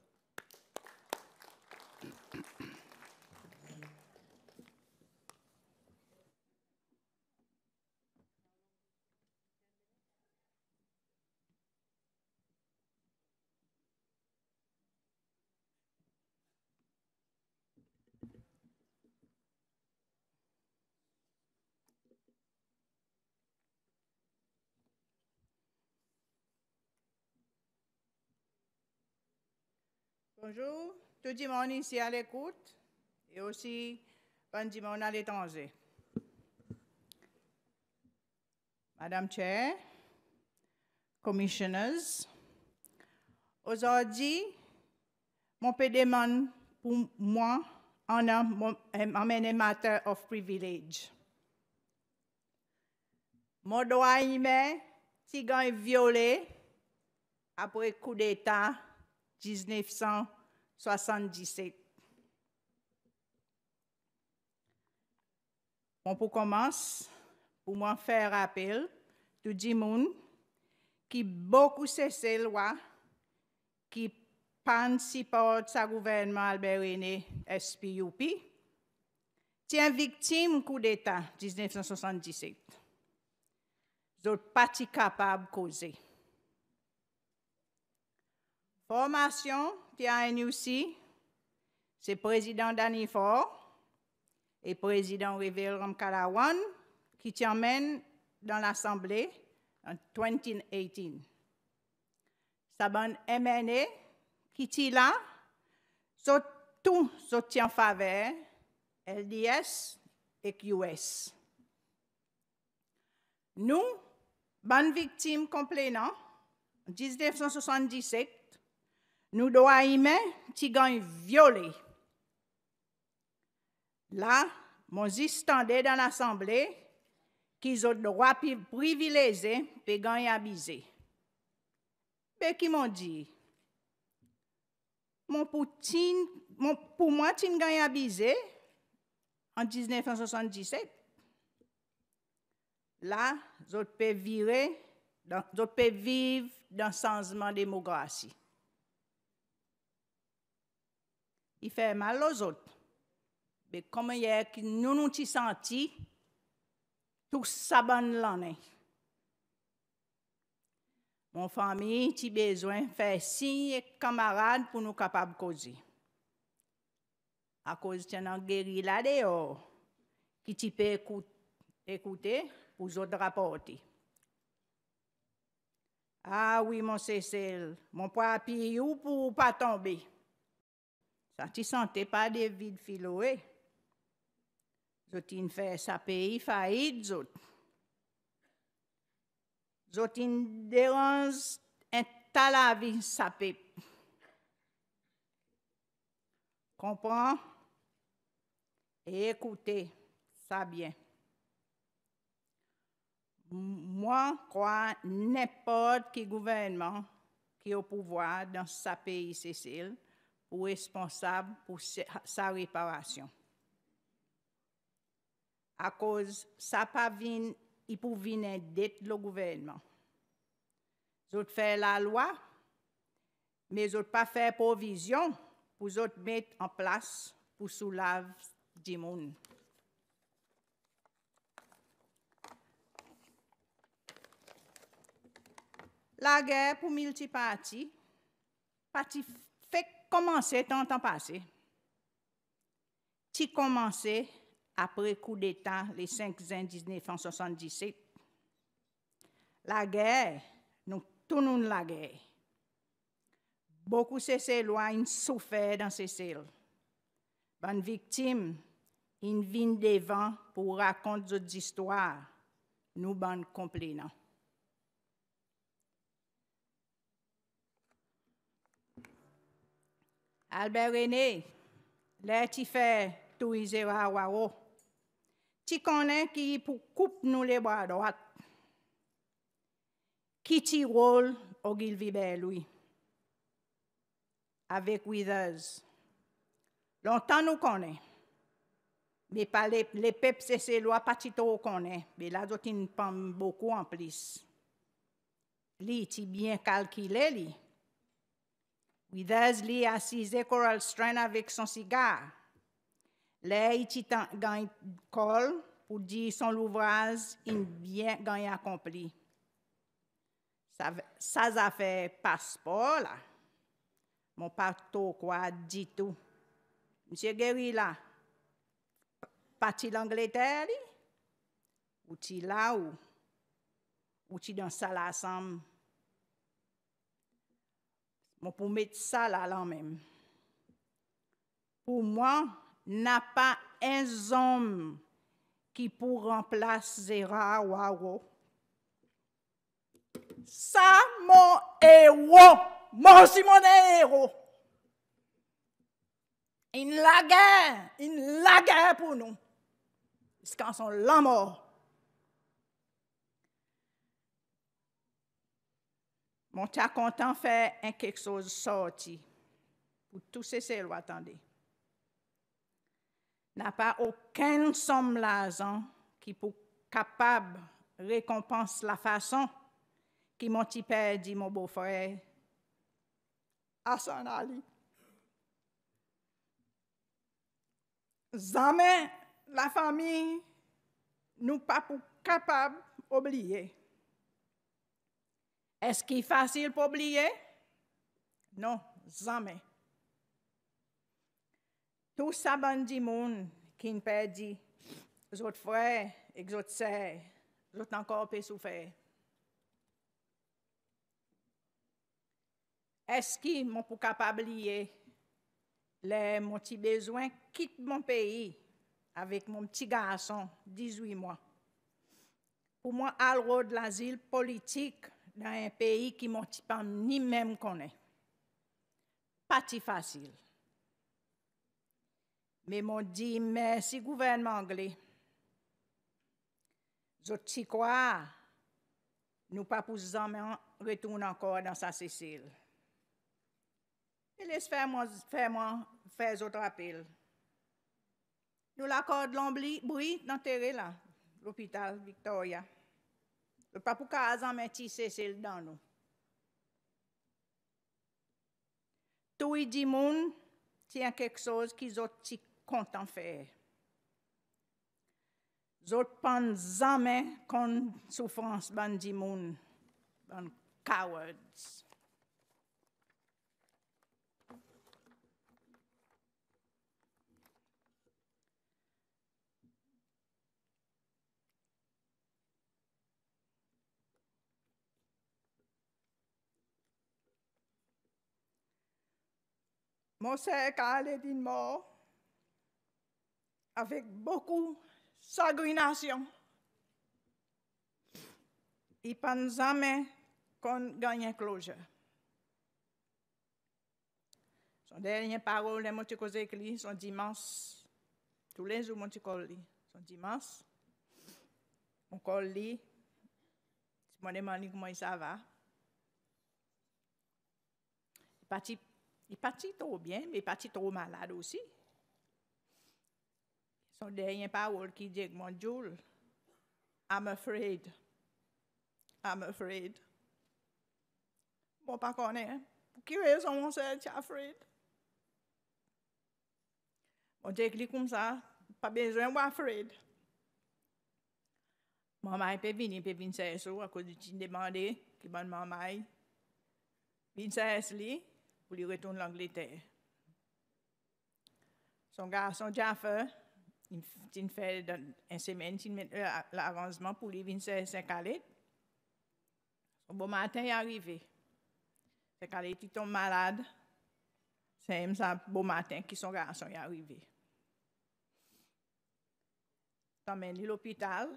Bonjour, tout le monde ici à l'écoute et aussi bon dimanche à l'étranger. Madame Chair, Commissioners, aujourd'hui, mon demande pour moi en un matter of privilege. Mon doigt y met, si violé après coup d'État 1977. On pour commencer, pour moi faire appel de monde qui beaucoup ses lois qui pan support sa gouvernement Albert René SPUP, tient victime coup d'État 1977. Ils sont pas capables de causer. Formation, de aussi c'est président Danny Ford et président Revel Ramkalawan qui t'emmène dans l'Assemblée en 2018. Saban MNE qui t'y là, sur tout faveur LDS et QS. Nous, bonne victime complément, en 1977, nous doit aimer, tu gagnes violer. Là, Moses tendait dans l'assemblée qu'ils ont droit privilégié, puis gagner abusé. Mais qui m'ont dit, mon poutine, pour moi, tu gagnes abusé en 1977. Là, vous peuvent virer, peuvent vivre dans le changement démocratie. il fait mal aux autres. Mais comme hier, nous nous sommes sentis, tout ça bonne l'année. Mon famille, tu besoin de faire signe et camarades pour nous capables de causer. À cause de ce guéri là dehors, qui tu écouter pour les autres rapporter. Ah oui, mon Cécile, mon pied ou pour pas tomber. Ça ne sentait pas David vides filoé. E. Zotin fait sa pays faillite, zot. Zotin dérange un talavi sa pays. Comprends et écoutez ça bien. Moi, crois n'importe qui gouvernement qui est au pouvoir dans sa pays, Cécile, ou responsable pour sa réparation. À cause, sa pa vin, il pou le gouvernement. autres fait la loi, mais zot pas fait provision pour zot mettre en place pour soulager les monde La guerre pour multi parties, commencé tant temps passé. Qui commencé après coup d'État les 5 juin 1977. La guerre, nous tournons la guerre. Beaucoup de ces lois souffert dans ces cellules. Bonne victime, ils des devant pour raconter d'autres histoires. Nous, bonnes Albert René, lè ti fè tou izera wawo, ti konen ki yi pou koup nou le bwa drat. Ki ti rol o gil vibe lwi? A vek wizez. Lontan nou konen, be pa le pep se se lwa pati to konen, be la zotin pwam boku an plis. Li ti byen kalkile li. Li. Withers à Coral Strand avec son cigare. Là, il gagne col pour dire son ouvrage in bien gagné accompli. Ça, ça a fait passeport, là. Mon partout, quoi, dit tout. Monsieur Guéry, là, parti l'Angleterre, ou tu là, ou, ou tu dans la salle ensemble. Bon, pour mettre ça là, là même. Pour moi, n'a pas un homme qui pour remplacer Zera Wawo. Ça, mon héros. Moi aussi, mon héros. Une la guerre, une la guerre pour nous. Jusqu'à son la mort. Mon ta content fait un quelque chose sorti pour tous ces Il attendez. N'a pas aucun somme l'argent qui pour capable récompense la façon qui mon petit père dit mon beau-frère à son Ali. Jamais la famille nous pas pour capable oublier est-ce qu'il est facile pour oublier? Non, jamais. Tout ça, bon monde qui ne peut les autres frères et encore souffert. souffrir. Est-ce qu'ils m'ont pour capable oublier les mon petit besoin quitte mon pays avec mon petit garçon, 18 mois? Pour moi, à l'asile politique, dans un pays qui ne pas ni même connaît. Pas si facile. Mais m'ont dis merci gouvernement anglais. Je crois quoi nous pas pour jamais retourner encore dans sa Cécile. Et laissez moi faire moi autre appel. Nous l'accordons l'ombli bruit d'enterrer là l'hôpital Victoria. Vè pa pou ka a zanmen ti sese l dan nou. Tou y di moun, ti an kek soz ki zot ti kontan fè. Zot pan zanmen kon soufrans ban di moun, ban cowards. Monseigneur Carl est mort avec beaucoup sanguination. Il ne jamais qu'on gagne closure. Son dernier parole est Monte écrit son dimanche. Tous les jours, Monte son dimanche. Mon col lit. Je me demande comment ça va. Il I pati tou bien, mi pati tou malade osi. Son deyen pa oul ki jek mon joul, I'm afraid. I'm afraid. Bon pa konen, ki re son monser ti afraid? On jek li koum sa, pa benjwen wafraid. Moun may pe vini pe vin sesou akou di ti ne demande, ki ban moun may. Vin ses li, pour lui retourner l'Angleterre. Son garçon Jaffa, il fait une semaine, il euh, l'avancement pour lui venir à Saint-Calais. Son bon matin est arrivé. Saint-Calais, il tombe malade. C'est même ça, bon matin, que son garçon est arrivé. T'emmène à l'hôpital.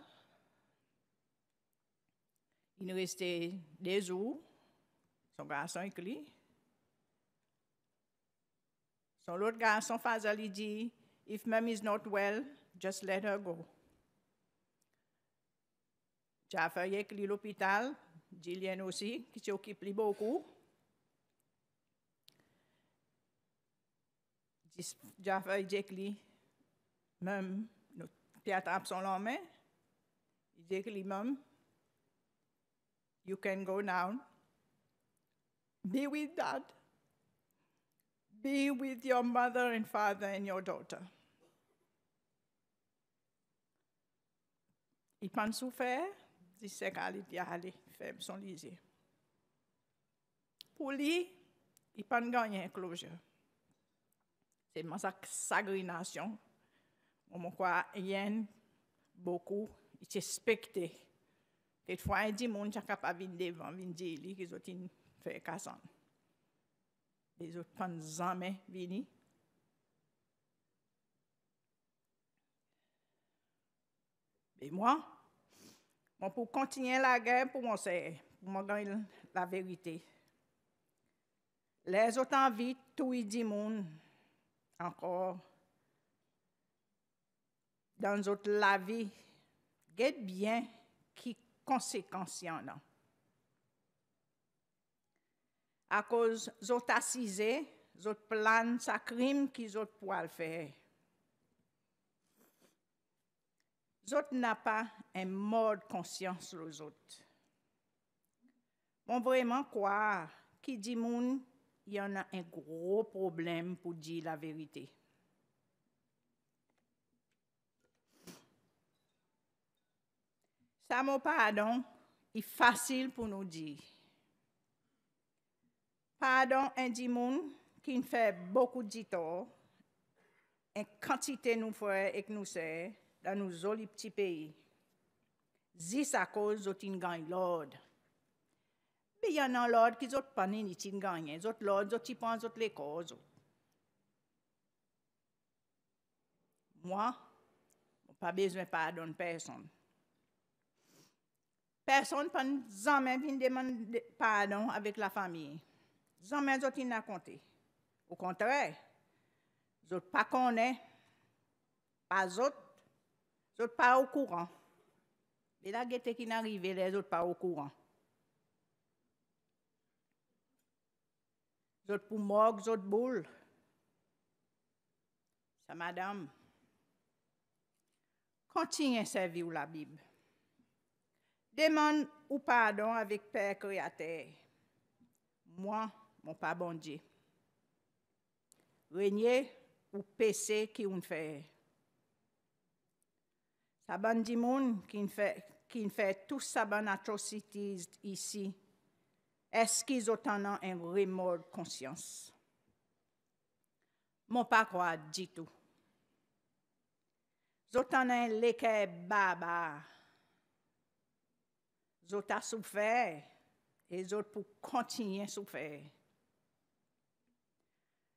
Il restait deux jours. Son garçon est clé. Son l'autre son father, lui dit, If mom is not well, just let her go. J'ai affaire à l'hôpital, Jillian aussi, qui s'occupe beaucoup. J'ai mom lui, même, père attrape son Il dit lui, mom, you can go now. Be with dad. Be with your mother and father and your daughter. I pan sou fè, di se kalit ya hali, fèm son lizi. Pou li, i pan ganyen kloje. Se man sa sagrinasyon, mwen kwa yen, beaucoup iti spekte. Ket fwa yon di moun chakap avin devan, vin di li ki zotin fè kasan. les autres ne jamais venus. Et moi, pour continuer la guerre, pour moi, c'est pour gagner la vérité. Les autres envies, tout y dit monde, encore. Dans notre la vie, guette bien qui conséquences y en a à cause zot assisé, zot plan sa crime qui zot le Les Zot n'a pas un mode conscience les autres. Bon, vraiment quoi, qui dit il y en a un gros problème pour dire la vérité. Ça, mon pardon, est facile pour nous dire. Pardon un dimon qui nous fait beaucoup de tort, et quantité nous fait et nous sait dans nos petits pays. C'est à cause de l'autre gagné l'ordre. Mais il y a un l'ordre qui n'ont pas ni de gagne, l'autre l'ordre, l'autre pense, l'autre les causes. Moi, je n'ai pas besoin de pardon personne. Personne ne peut jamais venir demander pardon avec la famille qui ne pas contraire contraire, Ou kontre, pas pa pas pas zot, pas au courant. Mais là, la qui qui les autres pas au pas au courant. Zot pou mok, zot boul. Ça, madame, continuez à servir la Bible. demande ou pardon avec Père Créateur. Moi, mon père bon Dieu. ou PC qui on fait. Sa qui qui qui qui tout sa tous sa Est-ce qu'ils ont un ont en remords conscience? Mon Papa kwa dit Ont un leke baba. Zot pour et e zot continuer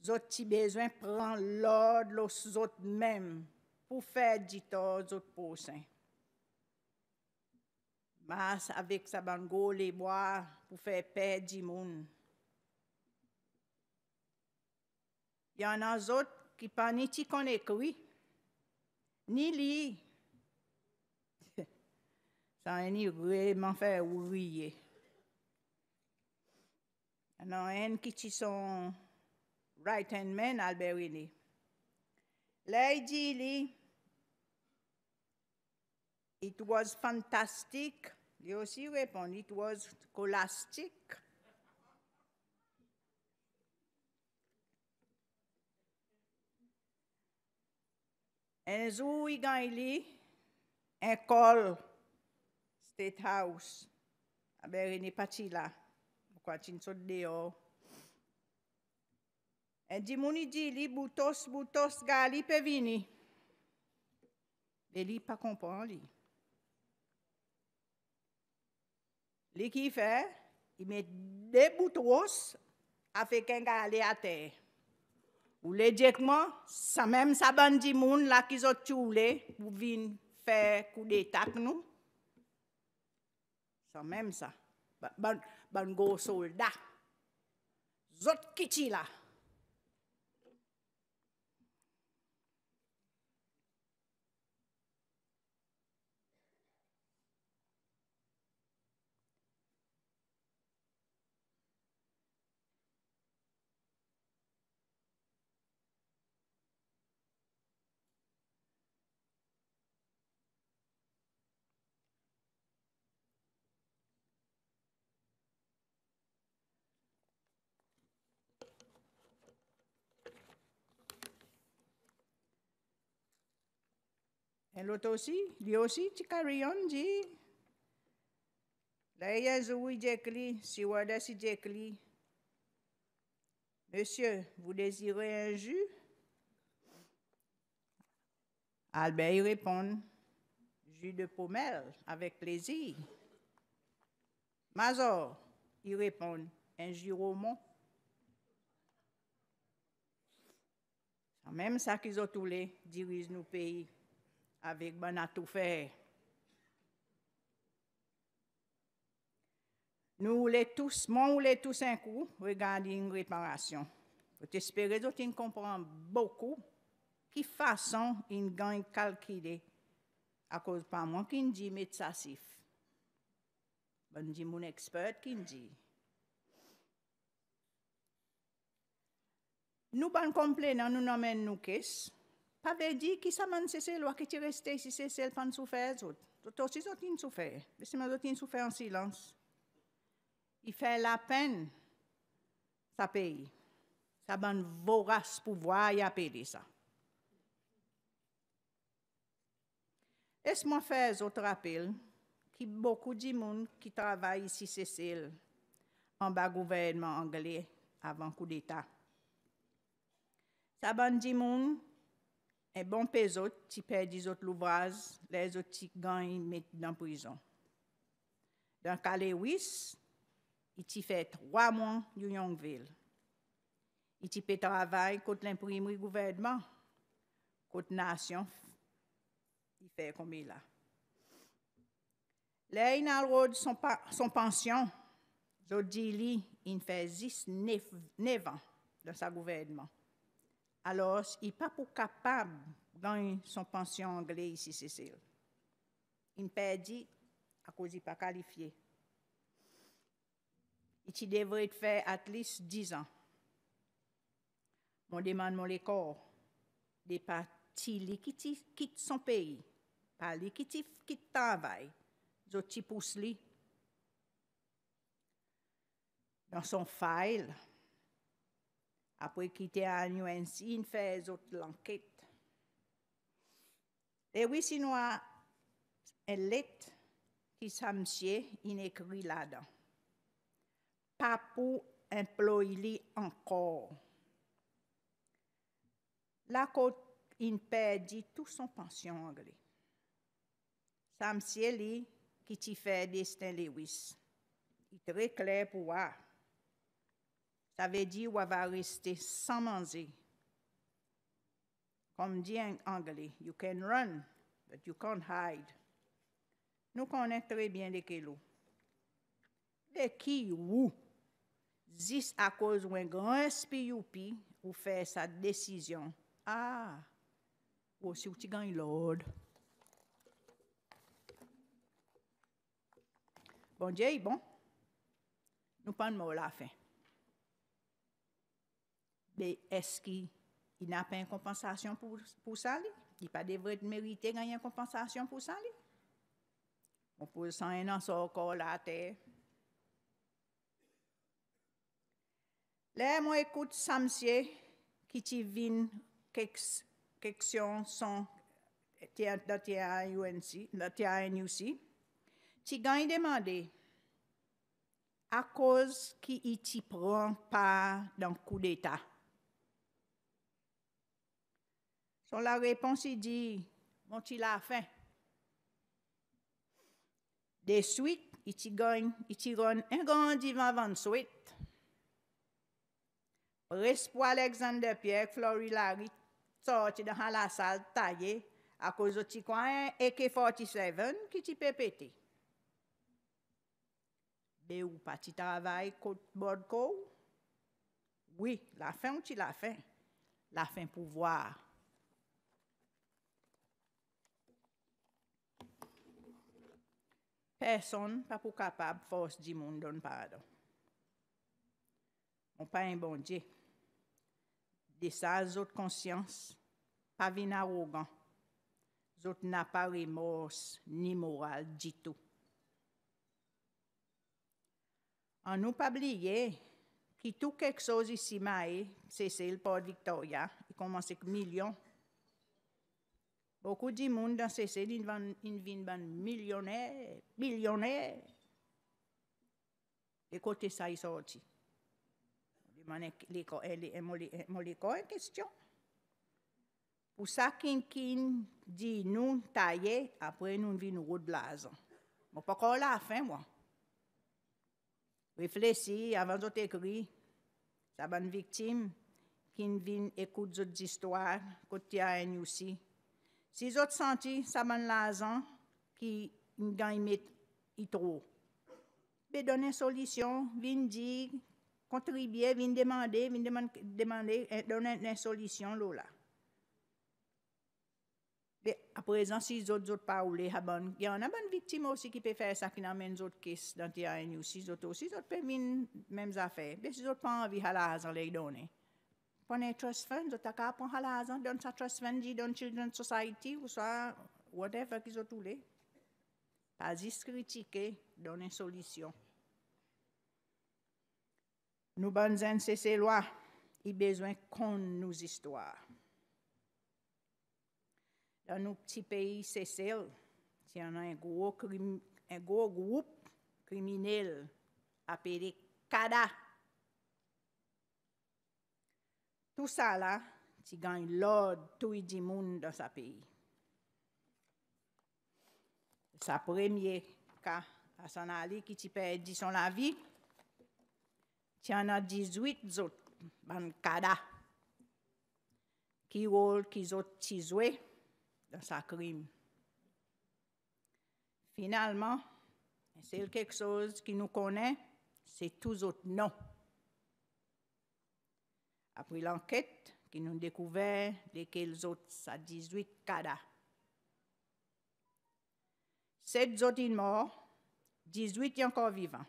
Les autres ont besoin de prendre l'ordre aux autres pour faire du tort aux autres Ils Mas avec sa bango, les bois, pour faire paix du monde. Il y en a d'autres qui ne connaissent pas ni qu'on ni Ça a vraiment fait rire. Il y en a d'autres qui sont right-hand man Alberini. Lady Gili, it was fantastic. Io also répond, it was scholastic. we got igaili, en call, State House, a Berini Pacila, qua cinzodeo. En di moun i di li boutos boutos gali pe vini. Li e li pa kompon li. Li ki fe, li met de boutos a fe ken gali a te. Ou le djekman, sa mem sa ban di moun la ki zot chou le, ou vin fe kou de tak nou. Sa mem sa, ban go solda. Zot kichi la. Et l'autre aussi, lui aussi, Tikarion dit. La Si Djekli, si j'ekli. Monsieur, vous désirez un jus? Albert y répond, jus de pommel, avec plaisir. Mazor, il répond, un jus roman. même ça qu'ils ont tous les dirigent nos pays avec à tout faire, Nous voulons tous, moi les tous un coup, regarder une réparation. Vous espérez que vous comprenez beaucoup qui façon une gagne calculée à cause de moi qui dit mais ça Bon dit mon expert qui dit. Nous pas ben, complainant nous amène nous caisse avait dit qui ça man c'est loi qui est resté ici c'est celle pan souffert tout aussi tout souffert mais c'est man tout souffert en silence il fait la peine ça paye ça ban vorace pouvoir y appeler ça Laisse-moi faire autre rappel qui beaucoup de monde qui travaille ici Cécile en bas gouvernement anglais avant coup d'État. Ça ban dit monde un bon peso, il qui perd des autres l'ouvrage, les autres qui gagnent, mettent dans la prison. Dans calais il fait trois mois de yongville Il travaille travail contre l'imprimerie gouvernement, contre la nation. Il fait comme il a. Là, il a le son, pa son pension. dis, il fait neuf ans dans sa gouvernement. Alors, il n'est pas capable de gagner son pension anglais ici, Cécile. Il perdit à cause il pas qualifié. Il devrait faire au least 10 ans. Mon demande mon corps des ne qui quitte son pays, pas les qui son travail, d'autres qui Dans son file, après quitter à New fait faire l'enquête. Les Wissinois, une lettre qui s'amchait, il écrit là-dedans. Pas pour employer encore. La côte, il perdit tout son pension anglais. est qui t'y fait destin Lewis. Il est très clair pour moi. Ça veut dire qu'on va rester sans manger. Comme dit en anglais, you can run, but you can't hide. Nous connaissons très bien les kilos. Les qui ou zis à cause d'un grand esprit ou fait sa décision. Ah, ou si tu gagnes l'ordre. Bon Dieu bon. Nous prenons la fin. Mais ben, est-ce qu'il n'a pas une compensation pour, pour ça? Lui? Il n'a pas devrait de gagner une compensation pour ça? On peut s'en aller encore la terre. Là, moi, écoute Samsier qui t'y vient question sont la TNUC. Tu gagnes demandé à cause qu'il t'y prend pas dans le coup d'État. Son la réponse, il dit, mon il a faim. De suite, il t'y gagne, il t'y gagne un grand divan de suite. Respo Alexander Pierre, Flori sorti dans la salle taillée à cause de ti coin AK-47 qui t'y pété. Mais ou pas t'y travail côte bord Oui, la fin ou t'y la fin. La fin pouvoir. Person pa pou kapab fos di moun don padan. Moun pa yon bonje. Desa, zot konsyans, pa vin arogant. Zot na pa remos ni moral jitou. An nou pa bliye ki tou kek sos yisi mae, se se l po diktoya, yi e koman se kou milyon, Beaucoup de monde dans ces scènes, ils viennent millionnaires, billionnaires. Et côté ça, ils sortent. Mon l'école en question. Pour ça, Kinkin dit nous tailler, après nous venons route blase. Je pas encore la fin, moi. Réfléchis avant de t'écrire. Ça bonne victime qui vient écouter d'autres histoires, côté à aussi. Si autres senti, ça m'a l'argent qui gagne trop. Mais ben, donner solution, vin dire, contribuer, vin demander, vin demander, hein, donner une solution là. Mais ben, à présent, si les autres pas ou les il y en a une bonne victime aussi qui peut faire ça, qui n'amène les d'autres caisses dans les ou si les autres aussi, les autres peuvent faire les mêmes affaires. Mais ben, si les autres pas envie, à l'argent les donner pon e trust fund, zo ta ka pon hala azan, don sa trust fund di, don children society, ou sa whatever ki zo toule. Pa zis kritike, don en solisyon. Nou ban zan se se lwa, i bezwen kon nou zistwa. Dan nou pti peyi se sel, ti an an gwo group kriminel apere kada, Tout ça tu gagnes l'ordre, tout tout monde dans sa pays. Sa premier cas à son aller qui perd perdit son la vie, tu en as 18 autres, dans le Qui ont qui jouent dans sa crime. Finalement, c'est quelque chose qui nous connaît, c'est tous autres noms après l'enquête qui nous découvert lesquels autres à 18 cadavres. Sept autres sont morts, 18 encore vivants.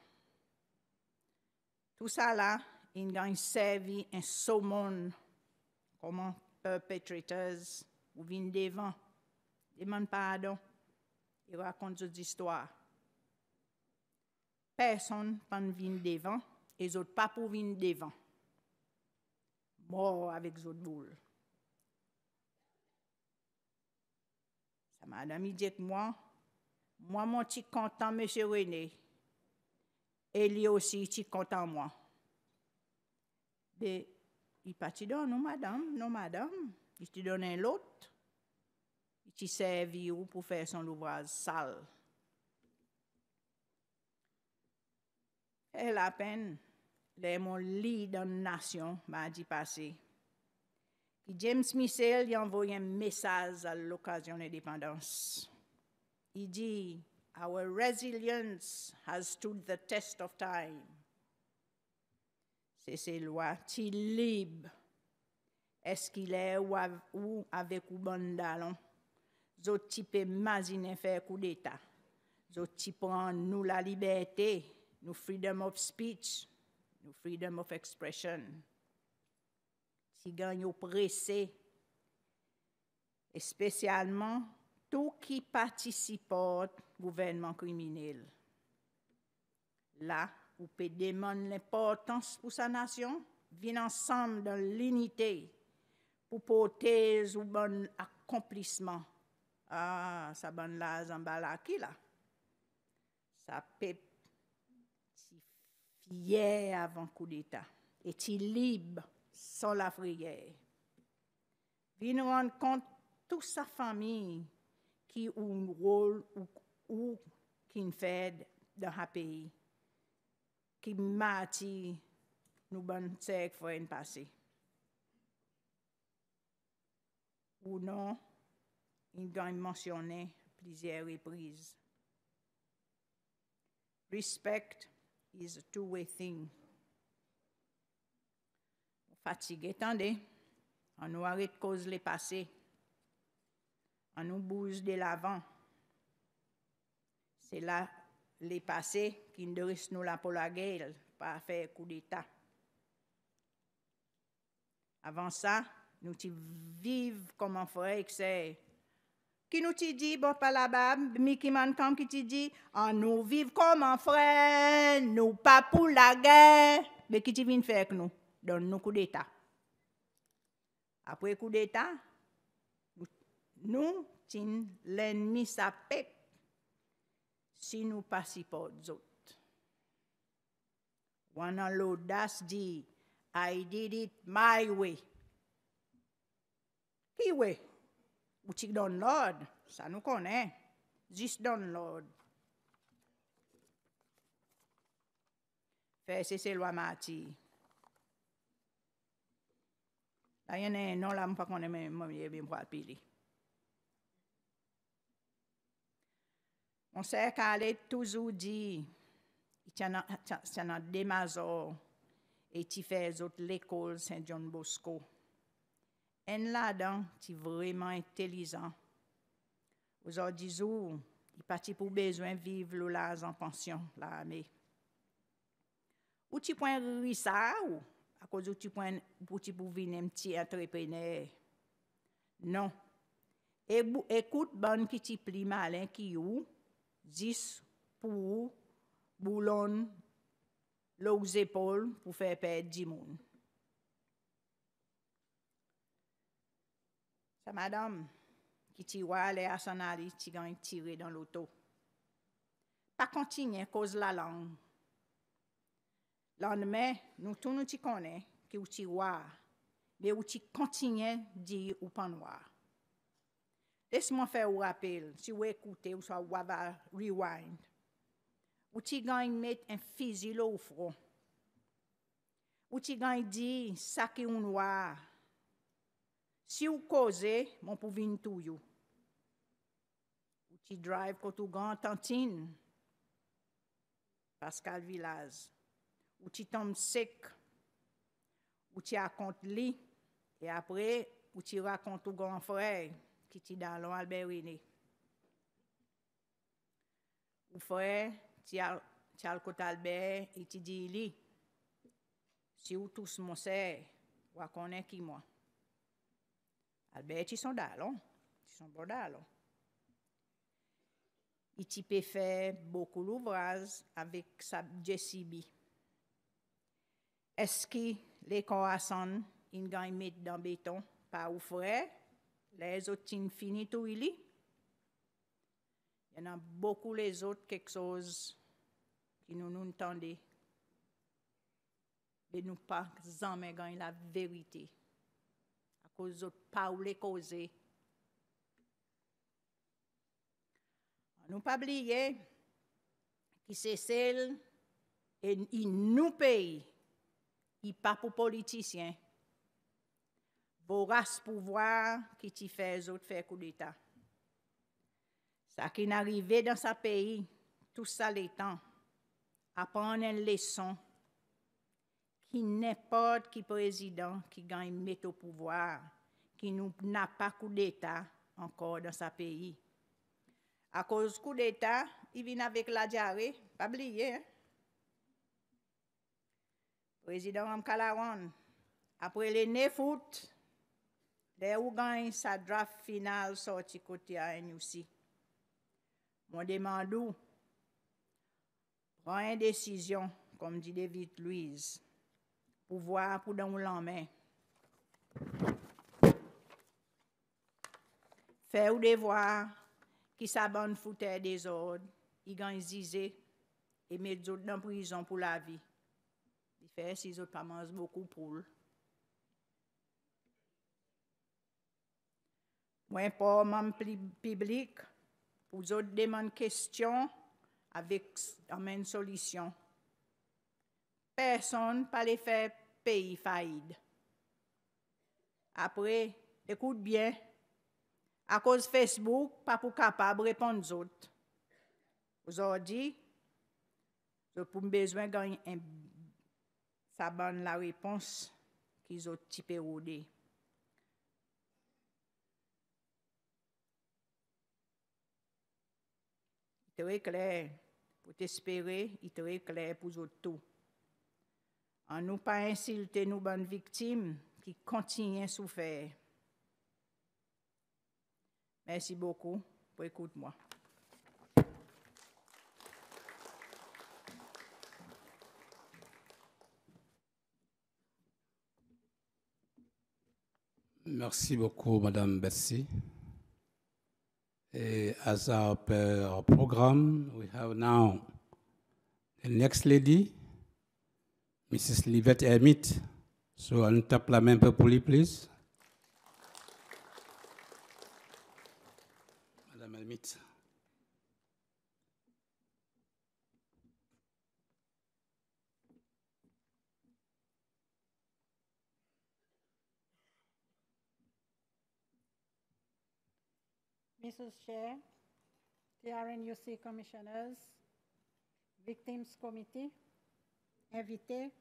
Tout ça là, il a servi un saumon, comment perpétrateurs ou viennent devant, demandent pardon et raconte des histoires. Personne ne vient devant, et les autres pas pour venir devant mort avec les boule. Ça m'a ami dit que moi, moi, mon petit content, monsieur René, et lui aussi, petit content, moi. Mais il partit dans, non, madame, non, madame. Il te un l'autre. Il t'y servi pour faire son ouvrage sale. Elle a peine le mon li nation m'ont dit passer. Et James Michel y envoyé un message à l'occasion de l'indépendance. Il dit our resilience has stood the test of time. C'est est libre. est lib, qu'il est ou avec ou bandalon, zo ti pe mazine coup kou d'Etat, zo ti pran nou la liberté, nou freedom of speech, le freedom of expression, qui gagne oppressé, et spécialement tout qui participe au gouvernement criminel. Là où peut l'importance pour sa nation, vient ensemble dans l'unité pour porter ou bon accomplissement. Ah, ça bonne là, zambala qui là? Ça peut Hier, avant coup d'État, est-il libre sans la prière? nous rendre compte toute sa famille qui a un rôle ou, qui qui fait dans un pays, qui dit nous bonnes siècles pour une Ou non, il doit mentionner plusieurs reprises. Respect is a two-way thing. Fatigue, attendez, on nous arrête cause les passés, on nous bouge de l'avant. C'est là les passés qui ne nous la pour la guerre, pas faire coup d'État. Avant ça, nous vivons comme un que c'est. Ki nou ti di bo pala bab, mi ki man kam ki ti di, an nou viv koman fre, nou pa pou la ge, be ki ti vin fek nou, don nou kou deta. Apo e kou deta, nou ti len misa pep, si nou pasi po zot. Wanan lout das di, I did it my way. Ki way? Ou ti download. Sa nou konen. Jis download. Fè se se lwa mati. Da yon en nou la mou pa konen men moun ye bin pwa pi li. Monsè kalet touzou di. Ti anan demazor. E ti fè zout lekol Saint John Bosco. Monsè kalet touzou di. Et là-dedans, tu es vraiment intelligent. Aujourd'hui, il parti pour besoin vivre le là en pension, là, mais. Ou tu prends ça, ou à cause où tu point pour tu un petit entrepreneur. Non. Et, écoute, bonne qui pli plus malin qui ou, 10 pour boulon l'autre épaules pour faire perdre du monde. sa madam ki ti wale asanari ti ganj tire dan loto. Pa kontinyen koz la lang. Landme, nou tou nou ti konen ki ou ti wale, be ou ti kontinyen di ou pan wale. Desman fe ou rapel, si ou ekoute ou sa wabal rewind. Ou ti ganj met en fizi lo ou fron. Ou ti ganj di sa ki ou nwale. Si ou koze, moun pou vin tou yo. Ou ti drive kot ou gran tantin, Pascal Villas. Ou ti tom sek, ou ti akont li, e apre ou ti rakont ou gran frey ki ti dalon albe wene. Ou frey, ti al kot albe, e ti di li, si ou tous monser, wakone ki mwa. Albert, ah, sont d'alo, ils sont bon bordalo. Il t'y fait beaucoup d'ouvrages avec sa JCB. Est-ce que les corassons, ils gagnent dans béton, pas ou frais, les autres, ils tout, il y en a beaucoup les autres, quelque chose qui nous nous entendait. Mais nous pas jamais gagner la vérité les autres pas les causer. Nous pas oublier que c'est celle et il nous paye, il pas pour politiciens. ce pouvoir qui fait les autres faire coup d'État. Ça qui n'arrivait dans sa pays, tout ça l'étant, prendre une leçon Ki nepot ki prezident ki gany meto pouvoir, ki nou na pa kou d'Etat ankor dan sa peyi. A koz kou d'Etat, i vin avek la diare, pa bliye. Prezident am kalawan, apre le nefout, de ou gany sa draf final sorti kote a enyousi. Mwen deman dou, mwen indesisyon, kom di David Louise. pour voir pour dans l'en Fait ou devoir qui s'abonne foutait des ordres, y gagne zizé et met d'autres dans prison pour la vie. Il fait si autres pas mangent beaucoup pour Moi, pas mon public, pour autres demandent question avec amène solution. Personne ne peut les faire pays faillite. Après, écoute bien, à cause Facebook, pas pour capable répondre aux autres. Vous avez dit, je pour besoin gagner un ça bonne la réponse qu'ils ont typé au Très clair, pour t'espérer, il très clair pour tout nous pas insulter nos bonnes victimes qui continuent à souffrir. Merci beaucoup. pour écoute moi Merci beaucoup, Madame Et as our, euh, our programme, we have now the next lady. Mrs. Livette Hermit. So on tape la main un peu pour lui, please. Madame Hermit. Mrs. Chair, the RNUC Commissioners, Victims Committee, invités,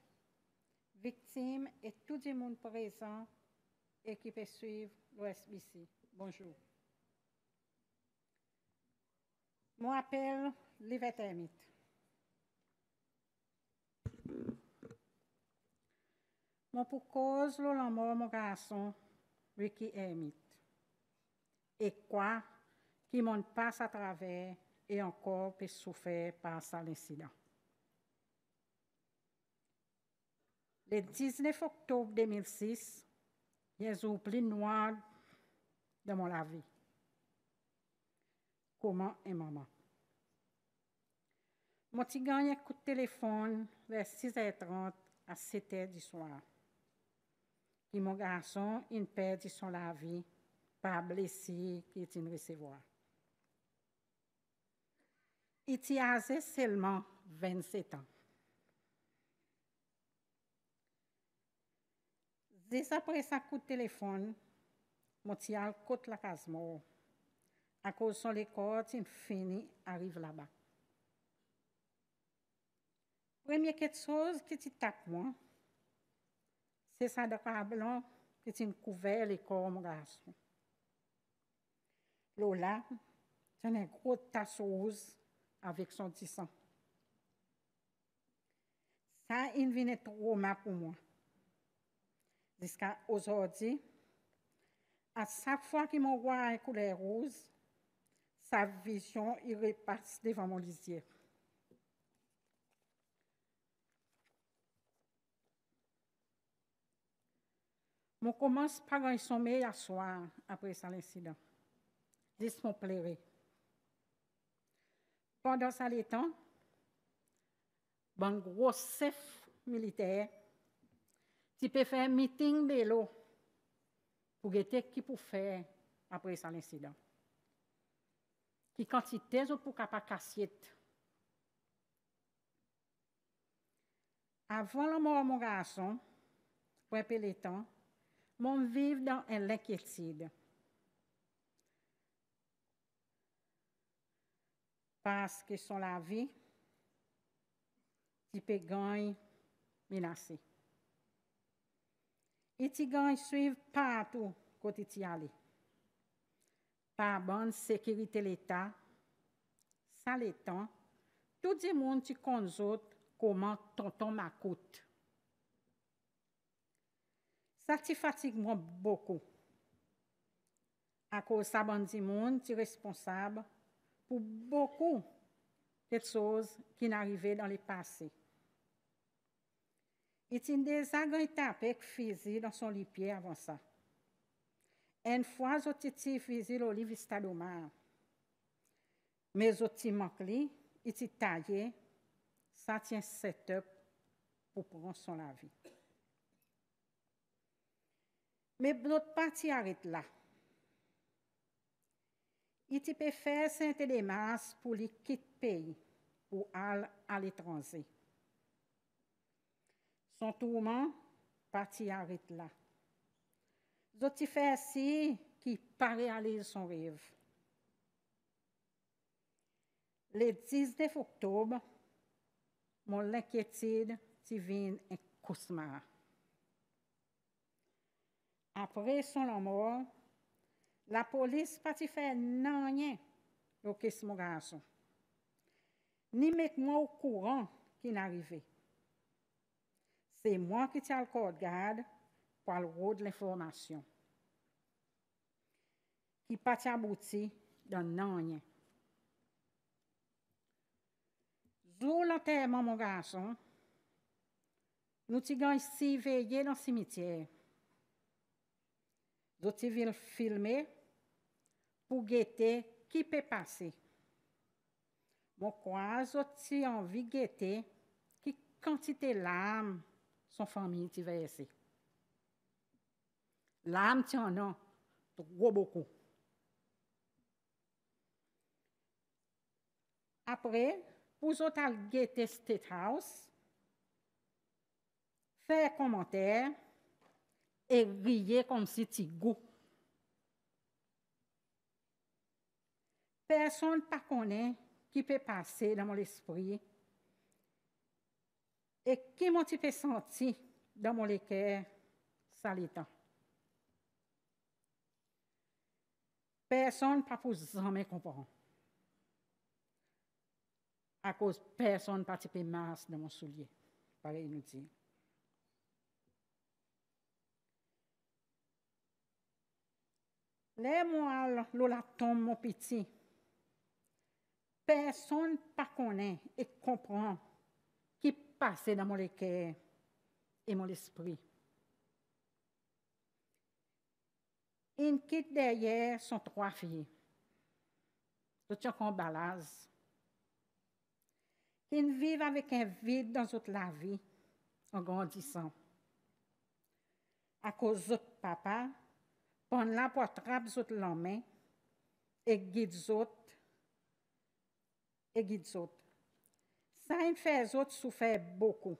victimes et tout le monde présent et qui peut suivre l'OSBC. Bonjour. Mon appel, Livette Hermite. Mon pour cause, le mort, mon garçon, Ricky Hermite. Et quoi qui monte passe à travers et encore peut souffrir par cet incident. le 19 octobre 2006, au pli noir de mon la Comment est maman? Mon petit gagne un coup de téléphone vers 6h30 à 7h du soir. Et mon garçon, il perd son la vie, par blessé qui est une recevoir. Il était seulement 27 ans. Des apre sa kou telefon, moti al kote la kazmou. Akosan le kote, fini arrive laba. Premye ket soz ki ti tak mwen, se sa dekwa blan non, ki ti kouvel le kou mga asmou. Lola, tenen kote ta soz avik son disan. Sa in vine tro mwen pou mwen. Jusqu'à aujourd'hui, à chaque fois que mon roi une couleur rose, sa vision, il repasse devant mon lisier. On commence par un sommeil à soir après cet incident. Dis moi pleurer. Pendant ce temps, mon gros chef militaire tu peux faire un meeting l'eau pour guetter qui pour faire après ça l'incident. Qui quantité pour capa cassiette. Avant la mort de mon garçon, pour un peu temps, mon vivre dans l'inquiétude. Parce que son la vie, tu peux gagner menacée. Et gagnes suivent partout côté y aller. Par bonne sécurité l'État, ça l'étant, tout le monde qui connaît comment tonton ma Ça te fatigue beaucoup. À cause de ça, bon monde tu responsable pour beaucoup de choses qui n'arrivaient dans le passé. Il y a des agents avec Fizi dans son lit pied avant ça. Une fois, j'ai tiré Fizi au lit Vistaluma. Mais j'ai tiré mon lit, il taillé. Ça tient setup pour prendre son avis. Mais l'autre partie arrête là. Il peut faire saint démarche pour les quitter le pays, ou aller à l'étranger. Son tourment parti arrête là. Zoti fait si qui paraît aller son rêve. Le 19 octobre, mon inquiétude vient un cauchemar. Après son mort, la police pas fait rien au mon garçon. Ni mettre moi au courant qui n'arrivait. Se mwa ki t'al kod gade pwa l'ro de l'informasyon. Ki pati abouti dan nanye. Zou lan teman, mwen gason, nou ti gan si veye dan simityer. Zot ti vil filme pou gete ki pe pase. Mwen kwa, zot ti anvi gete ki kantite lam mwen kwa. son famille qui essayer. L'âme tient en trop beaucoup. Après, vous autres allez State House, faire commentaires et riez comme si tu goût. Personne ne connaît qui peut passer dans mon esprit et qui m'ont fait sentir dans mon équerre, ça l'étant. Personne ne peut jamais comprendre. À cause personne pas fait masse dans mon soulier. Pareil, nous dit. Les mois, l'eau tombe, mon petit. Personne ne connaît et comprend Passer dans mon cœur et mon esprit. Il quitte derrière son trois filles. Tout un balade. Ils vivent avec un vide dans toute la vie en grandissant. À cause de papa, pendant la pour à et guide autres et guide autres fait que autres souffrir beaucoup.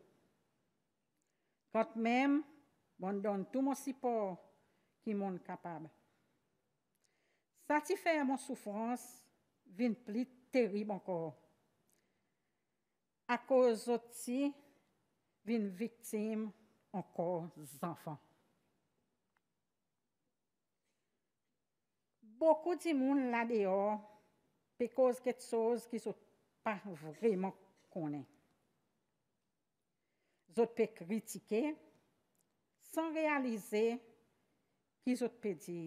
Quand même, on donne tout mon support qui est capable. Satisfaire mon souffrance encore plus terrible encore. À cause de vient victime encore des enfants. Beaucoup de monde là-dehors, parce quelque chose qui ne sont pas vraiment konen. Zot pe kritike san realize ki zot pe di.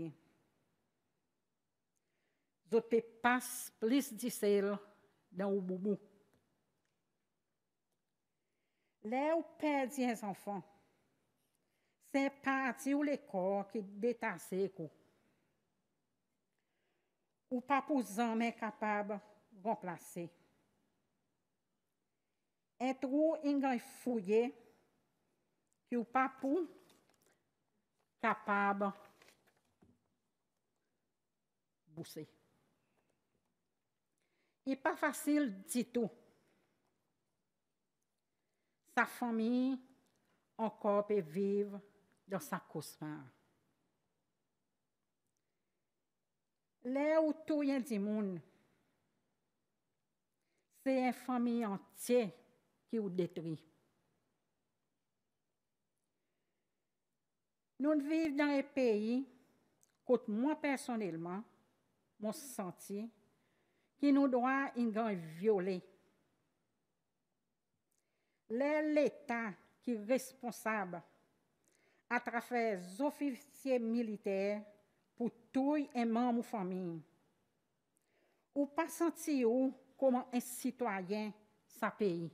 Zot pe pas plis di sel nan ou mou mou. Le ou pe di an zanfon, se pati ou le kor ki detase ko. Ou pa pou zan men kapab remplase. entrou fouillé que o Papu, capable Il N'est pas facile du tout. Sa famille encore peut vivre dans sa cosmare. Là où tout y a du monde, c'est une famille entière qui détruit. Nous vivons dans un pays, côté moi personnellement, mon sentier, qui nous doit une grande violée. L'État qui est responsable à travers les officiers militaires pour tous les membres de famille. Ou pas sentir comment un citoyen sa pays.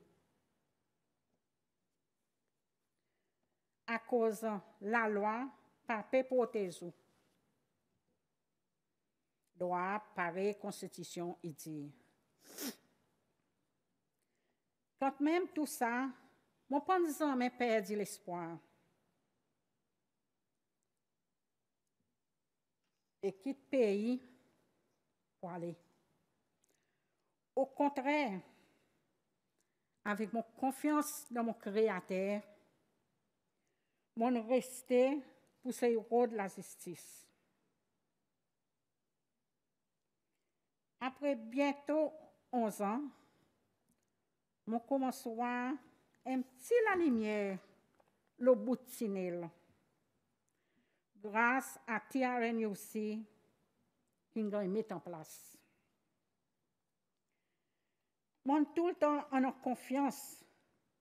à cause la loi, pas ou Loi, paré constitution, il dit. Quand même tout ça, mon pensant m'a perdu l'espoir. Et quitte pays pour aller. Au contraire, avec mon confiance dans mon Créateur, mon reste pour ces héros de la justice. Après bientôt 11 ans, mon commence à un petit la lumière, le bout de Grâce à TRN aussi, qui nous mis en place. Mon tout le temps en confiance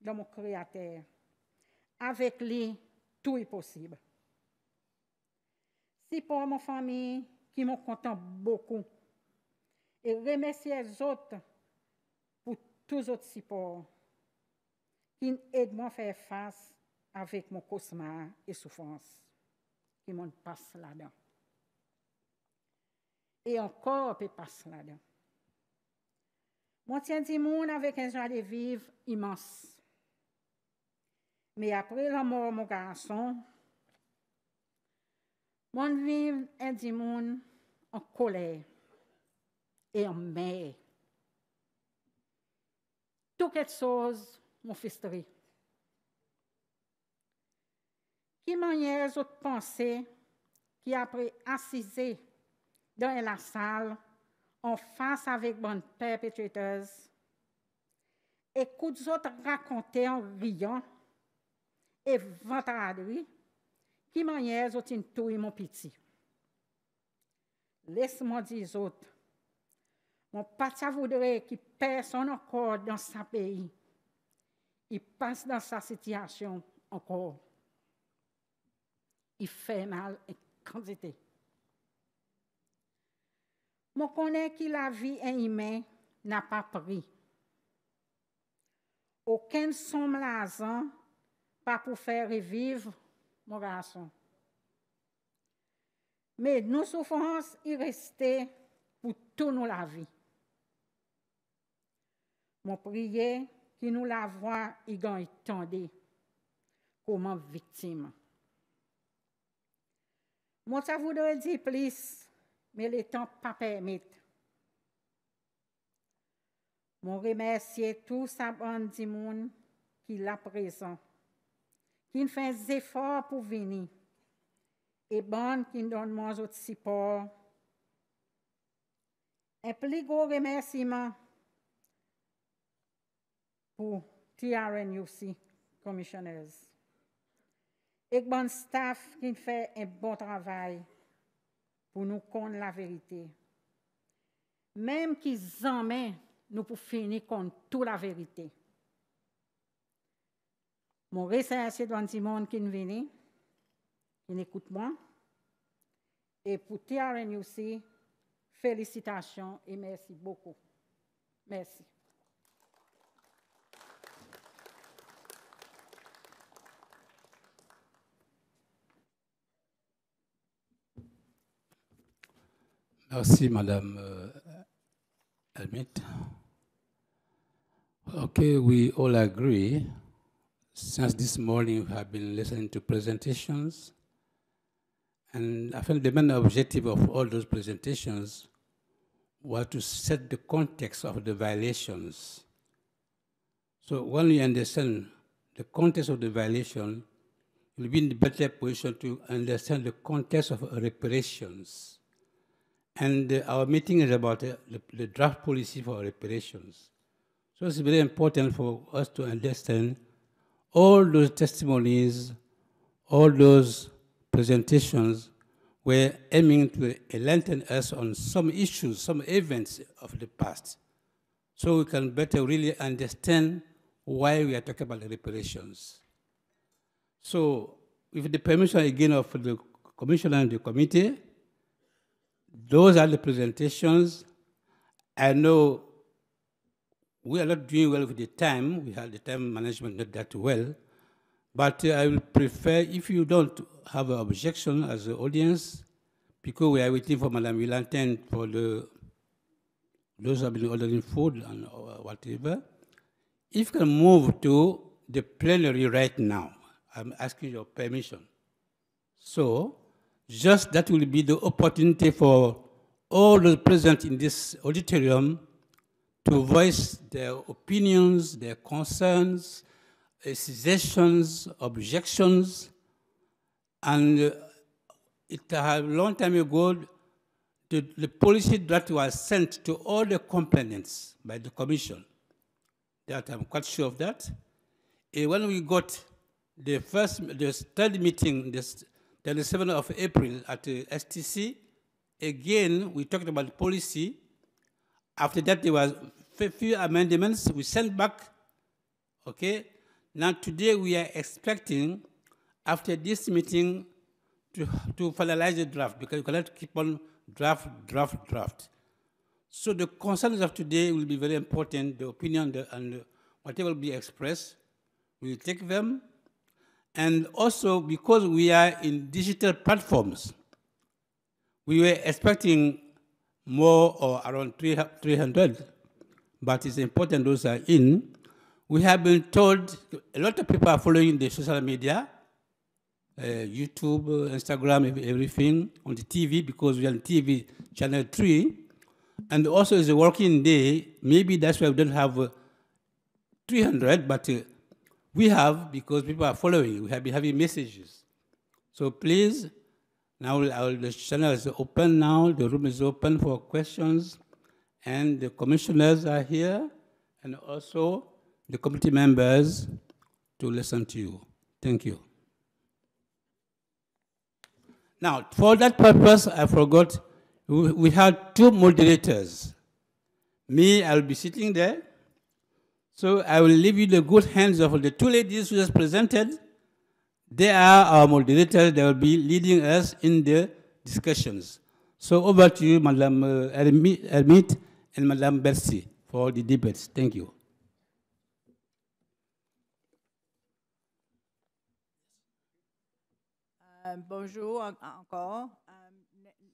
dans mon Créateur. Avec lui, tout est possible. C'est pour ma famille qui m'ont content beaucoup. Et remercier les autres pour tous les autres supports qui aident-moi à faire face avec mon cauchemar et souffrance qui m'ont passé là-dedans. Et encore, peut passer là-dedans. Mon tiens du avec un joie de vivre immense. Mais après la mort de mon garçon, mon vie un en colère et en mer. Tout quelque chose mon fils Qui manière de pensées qui après assisé dans la salle en face avec mon et écoute autres raconter en riant et ventardri, qui manière zot tout mon petit. Laisse-moi dire autres mon patia voudrait qu'il perd son encore dans sa pays. Il passe dans sa situation encore. Il fait mal et quantité. Mon connaît qui la vie est n'a pas pris. Aucun somme l'argent pas pour faire revivre mon garçon. Mais nos souffrances y restaient pour toute nous la vie. Mon prier qui nous la voit y gagne comme comme victime. moi ça voudrait dire plus, mais le temps pas permettent. Mon remercier tout sa bande du monde qui l'a présent qui fait des efforts pour venir. Et qui nous donne moins support. Un plus gros remerciement pour TRNUC, commissionnaires. Et bon staff qui fait un bon travail pour nous connaître la vérité. Même qu'ils en nous pour finir contre toute la vérité. Mon récent assez d'un Simon qui est venu. écoute moi. Et pour T.R.N.U.C. félicitations et merci beaucoup. Merci. Merci, Madame euh, OK, Okay, we all agree. Since this morning, we have been listening to presentations, and I think the main objective of all those presentations was to set the context of the violations. So when you understand the context of the violation, you'll be in a better position to understand the context of reparations. And uh, our meeting is about uh, the, the draft policy for reparations. So it's very important for us to understand all those testimonies, all those presentations were aiming to enlighten us on some issues, some events of the past, so we can better really understand why we are talking about reparations. So, with the permission again of the commissioner and the committee, those are the presentations. I know we are not doing well with the time. We have the time management not that well. But uh, I will prefer, if you don't have an objection as an audience, because we are waiting for Madame Willantin for the, those who have been ordering food and uh, whatever, if you can move to the plenary right now, I'm asking your permission. So, just that will be the opportunity for all the present in this auditorium to voice their opinions, their concerns, suggestions, objections, and uh, it uh, a long time ago, the, the policy that was sent to all the complainants by the commission, that I'm quite sure of that, and eh, when we got the first, the third meeting, the 27th of April at the uh, STC, again, we talked about policy. After that, there was few amendments we sent back. Okay, now today we are expecting, after this meeting, to, to finalize the draft because you cannot keep on draft, draft, draft. So the concerns of today will be very important. The opinion the, and the, whatever will be expressed, we will take them. And also because we are in digital platforms, we were expecting more or around 300 but it's important those are in. We have been told, a lot of people are following the social media, uh, YouTube, Instagram, everything, on the TV, because we are on TV, channel 3. And also it's a working day, maybe that's why we don't have uh, 300, but uh, we have because people are following. We have been having messages. So please, now our, the channel is open now, the room is open for questions and the commissioners are here, and also the committee members to listen to you. Thank you. Now, for that purpose, I forgot, we, had two moderators. Me, I'll be sitting there. So I will leave you the good hands of the two ladies who just presented. They are our moderators. They will be leading us in the discussions. So over to you, Madam uh, Ermit, and Madame Bercy for the debates. Thank you. Euh, bonjour en encore. Euh,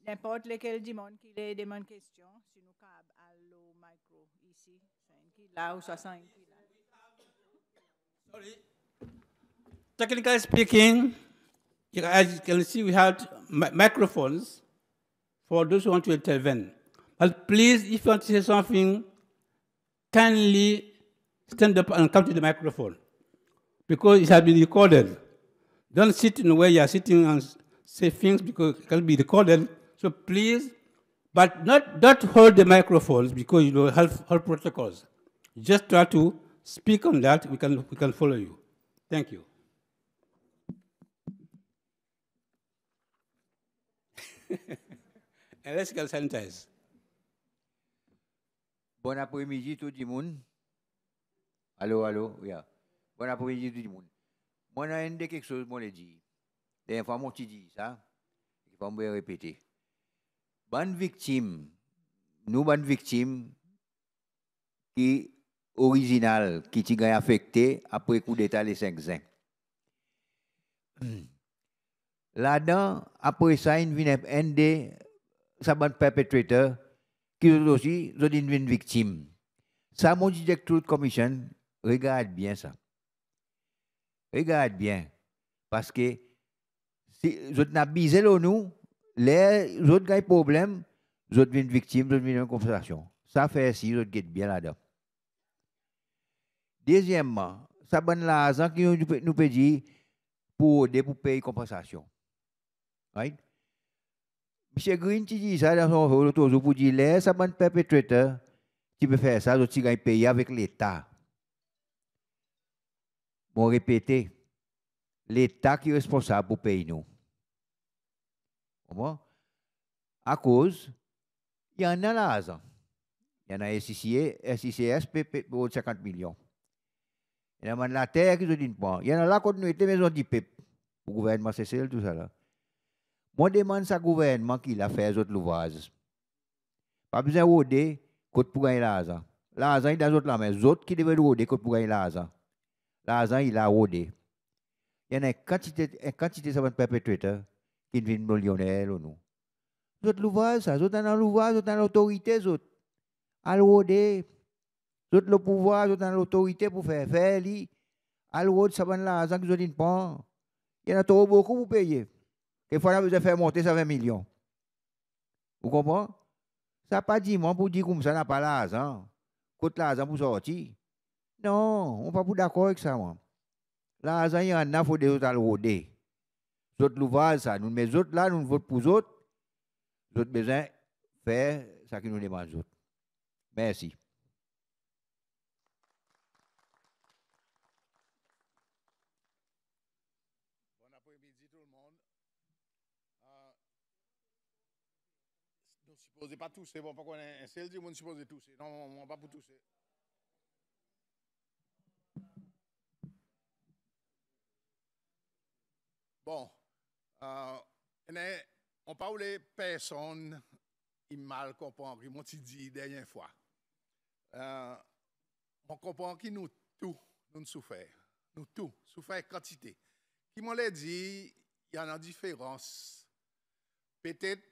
n'importe lequel du monde qui a des bonnes questions, si nous câble à le micro ici, là ou 60 là. Sorry. Technically speaking, as you can see, we have microphones for those who want to intervene. please, if you want to say something, kindly stand up and come to the microphone because it has been recorded. Don't sit in where you are sitting and say things because it can be recorded. So please, but not, not hold the microphones because you know health, health protocols. Just try to speak on that. We can, we can follow you. Thank you. and let Bon après-midi tout le monde. Allô, allô, oui. Ah. Bon après-midi tout le monde. Moi, j'ai midi quelque chose, moi, je dit. Des fois, moi, je dis ça. Il faut me répéter. Bonne victime, nous, bonne victime, qui original, qui t'y affecté après coup d'État les 5 Là-dedans, après ça, il vient un des, ça, bon aussi sont une victimes. Ça, mon directeur commission, regarde bien ça. Regarde bien. Parce que si je n'ai le nous, les autres gars problème, problèmes, vous viennent victimes, victime, autres viennent une Ça fait si, vous êtes bien là-dedans. Deuxièmement, ça donne l'argent qui nous peut dire pour, pour payer compensation. Right? M. Green, tu dis ça dans son retour pour dire là, ça m'a perpétrateur. Tu peux faire ça, tu gagnes pays avec l'État. Bon, répéter, l'État qui est responsable pour payer nous. Comment? À cause, il y en a là ça. Il y en a SICS, PP, 50 millions. Il y en a la terre qui se dit Il y en a là continuité, mais on dit PEP. Pour le gouvernement, c'est tout ça là. Moi, demande ça gouvernement qui l'a fait les autres louvages. Pas besoin de rôder, côte pour gagner l'argent. L'argent, est dans les là, mais les autres qui devaient rôder, côte pour gagner l'argent. L'argent, il a rôdé. Il y en a une quantité, une quantité de perpétrateurs qui deviennent millionnaires ou non. Les autres louvages, les autres dans l'ouvrage, les autres dans l'autorité, les autres. À rôder, les autres le pouvoir, les autres dans l'autorité pour faire faire, Al autres, ça va l'argent qu'ils ont pas. Il y en a trop beaucoup pour payer. Et faudra vous faire monter ça 20 millions. Vous comprenez? Ça n'a pas dit, moi, pour dire comme ça, n'a pas l'argent. Coûte l'argent pour sortir. Non, on n'est pas d'accord avec ça, moi. L'argent, il y en a, il faut des autres à le rôder. Les autres l'ouvrent, ça. Nous, mais les autres, là, nous votons pour les autres. Les autres besoin faire ce que nous demandons. Merci. supposé pas c'est Bon, pas qu'on un seul dit, on supposé tousser. Non, on pas pour tousser. Bon, euh, on parle personne, qui mal comprend, qui m'ont dit dernière fois. Euh, on comprend qui nous tous, nous souffrons. Nous tous, souffrons quantité. Qui m'ont dit, il y a une différence. Peut-être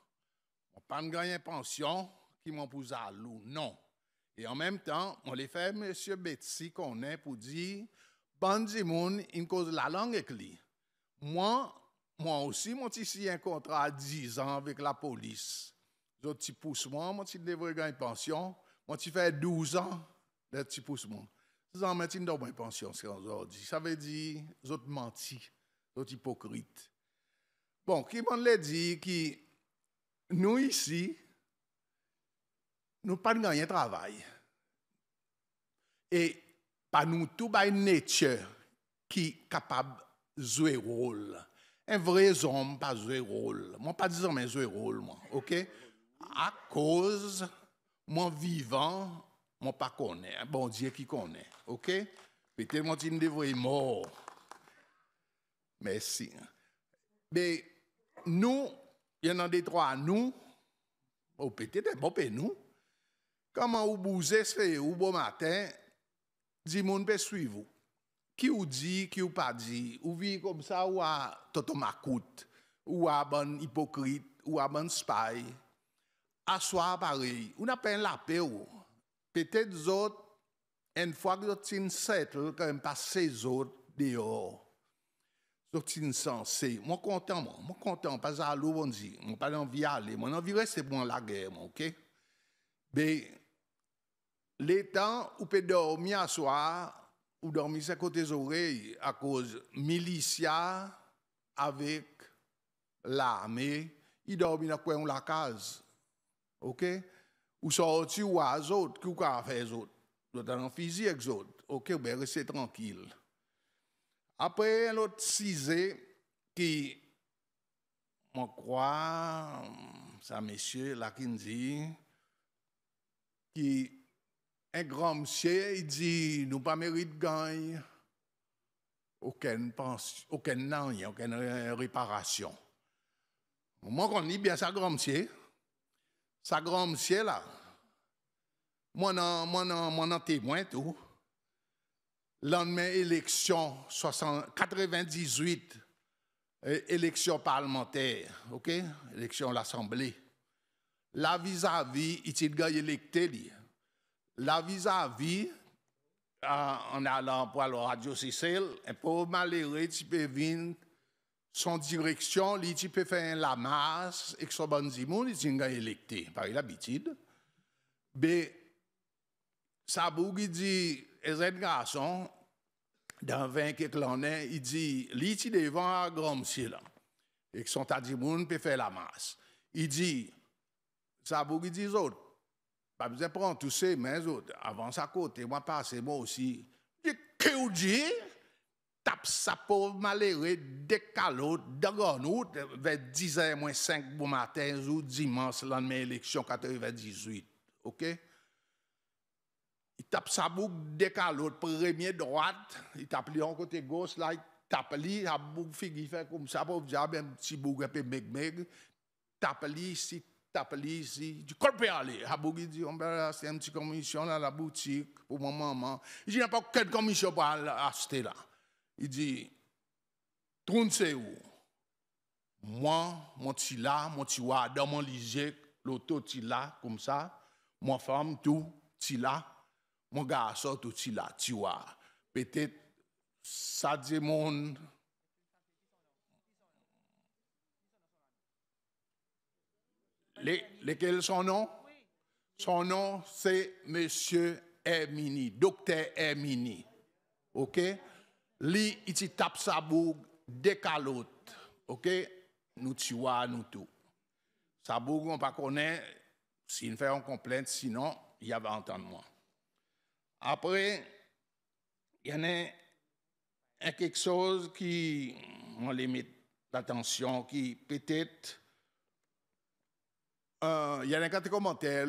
On pas gagner pension qui m'ont à l'eau, non. Et en même temps, on les fait Monsieur Betsy qu'on est pour dire, bon Zimoun, il cause la langue avec lui. Moi, moi aussi, mon ici un contrat à 10 ans avec la police. J'ai petit poussement, moi, tu devrais gagner pension. Moi, tu fais 12 ans, le petit poussement. 10 ans, mais tu dois pas pension, c'est qu'on Ça veut dire, j'ai menti, j'ai hypocrite. Bon, qui m'en m'a dit qui nous ici, nous pas de travail. Et pas nous tout by nature qui est capable de jouer rôle. Un vrai homme pas jouer rôle. Moi pas disant mais jouer rôle moi, OK À cause moi vivant, moi pas connaît bon Dieu qui connaît, OK Peut-être moi tu devrais mort. Merci. Mais nous il y en a des trois à nous. Au pété, des bon nous. Comment vous bougez, c'est au bon matin, dis monde ben, peut suivre vous. Qui vous dit, qui vous pas dit, ou vit comme ça, ou à Totomacoute, ou à bon hypocrite, ou à bon spy. À soir, pareil, on pas la paix. Peut-être autres, une fois que vous êtes settle, quand même pas ces autres dehors sorti sensé. Moi content, moi, moi content, pas à l'eau, on dit, moi pas envie d'aller, mon envie rester pour la guerre, ok? Mais les temps où peut dormir à soir, ou dormir à côté des oreilles à cause milicia avec l'armée, ils dorment dans coin la case, ok? Ou sorti ou à autres, qui ou faire autres, dans en physique, autres, ok? Ben restez tranquille. Après, l'autre cisé qui, crois, c'est ça, monsieur, là, qui dit, qui, un grand monsieur, il dit, nous pas mérite gagne, aucune pension, aucune, réparation. Moi, qu'on dit bien ça, grand monsieur, ça, grand monsieur, là, moi, non, moi, non, témoin, tout lendemain élection 98, élection parlementaire, OK? Élection l'Assemblée. La vis-à-vis, il a électé. La vis-à-vis, en allant pour la radio Cécile, et pour malheureux, il peut venir son direction, il peut faire la masse, et son bon zimoun, il a électé, par l'habitude. Mais, ça dit, et cet Garçon, dans 20 quelques il dit L'iti devant à grand là. Et qui sont à peut faire la masse. Il dit Ça vous dit autres. Pas besoin de prendre tous ces mains autres. Avance à côté, moi pas c'est moi aussi. Je que vous dites, Tape sa pauvre malheureux, décalote, d'agonout, vers 10h moins 5 bon matin, ou dimanche, lendemain élection 98. OK? il tape sa boucle de qu'à l'autre, premier droite, il tape lui en côté gauche, là, il tape lui, la boucle figure, fait comme ça, pour dire, même si boucle un peu meg tape lui ici, tape lui si du colpé aller. La dit, on va c'est un petit commission à la boutique pour mon maman. Il dit, n'y a pas quelle commission pour acheter là. Il dit, tourne c'est où? Moi, mon petit là, mon petit dans mon ligier, l'auto petit là, comme ça, Moi femme, tout, petit là mon gars sort aussi là, tu vois. Peut-être ça mon le lesquels son nom Son nom, c'est Monsieur Emini Docteur Emini OK Lui, il tape sa bourg, décalote. OK Nous vois, nous tout. Sa bourg, on ne connaît pas. S'il fait une complainte, sinon, il va entendre moi. Après, il y en a quelque chose qui, on limite l'attention, qui peut-être, euh, il y en a quelques commentaires,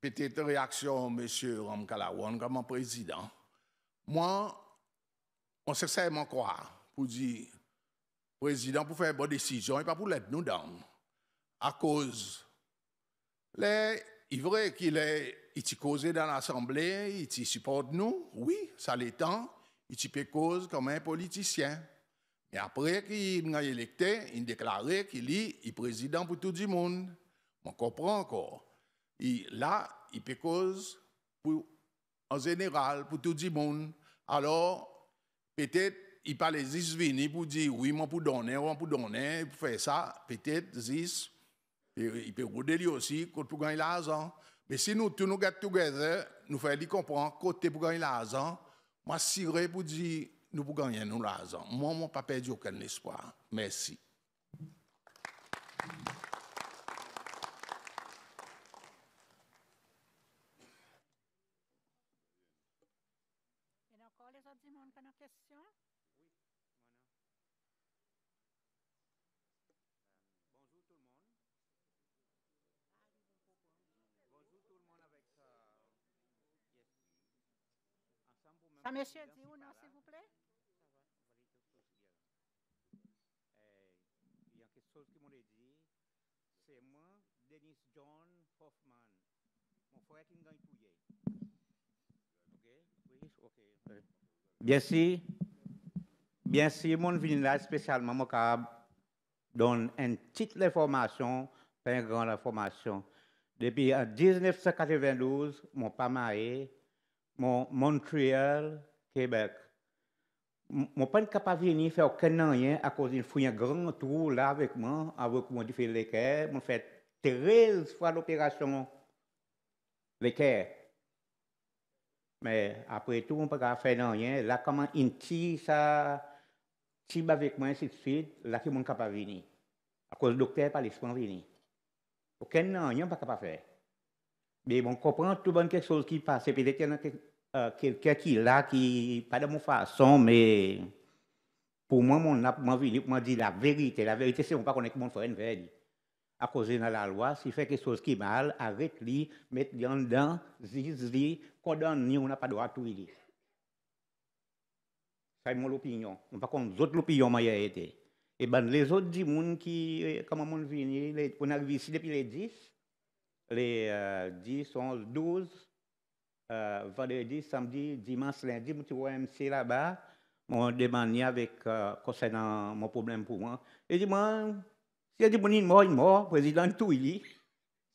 peut-être réaction, monsieur Ramkalawan, comme président. Moi, on sait seulement croire pour dire, président, pour faire bonne décision et pas pour l'être nous dans. À cause, les, il est vrai qu'il est il t'y causé dans l'Assemblée, il t'y supporte nous, oui, ça l'étend, il t'y cause comme un politicien. Mais après qu'il m'a électé, il déclarait qu'il est président pour tout le monde. On comprend encore. Et là, il peut cause pour, en général pour tout le monde. Alors, peut-être, il parle les venir pour dire oui, on pour donner, on pour donner, pour faire ça. Peut-être, il peut rouler lui aussi, pour gagner l'argent. Mais si nous tous nous gâtons together, nous faisons comprendre côté pour gagner l'argent, moi, si pour dire, nous pour gagner l'argent. Moi, mon pas perdu aucun espoir. Merci. Monsieur Diouna, s'il vous plaît. Eh, il y a quelque chose qui m'a dit. C'est moi, Denis John Hoffman. Mon frère qui me gagne Ok? Oui, ok. Bien sûr. Bien sûr, mon venu là spécialement, mon donne une petite information, pas une grande information. Depuis en 1992, mon pas marié, mon Montréal, Québec. Mon père n'est pas venir faire aucun rien à cause d'une fouille un grand tour là avec moi, avec mon j'ai de l'équerre. Je fait 13 fois l'opération l'équerre. Mais après tout, on ne peut pas faire rien. Là, comment un petit, ça, tib avec moi, ainsi de suite, là, ne n'est pas venir. À cause du docteur, pas les soins venir. Aucun rien, je ne peut pas faire. Mais on comprend tout bonne quelque chose qui passe. Peut-être qu'il y en a quelque euh, quelqu'un qui est là, qui, pas de mon façon, mais pour moi, mon m'a dit la vérité. La vérité, c'est qu'on ne pas connaître mon frère une À cause de la loi, s'il fait quelque chose qui est mal, arrête-le, mette-le en dedans, zise-le, condamne-le, on n'a pas le droit de tout. Ça, c'est mon opinion. On ne pas contre autre opinion, mais il été. Et eh ben, les autres du monde qui, eh, comment on vient, on arrive ici depuis les 10, les 10, 11, 12, euh, vendredi, samedi, dimanche, lundi, je vois MC là-bas, on demande avec euh, concernant mon problème pour moi. Et dit, moi, si dit, il mort, il mort, président tout, il dit.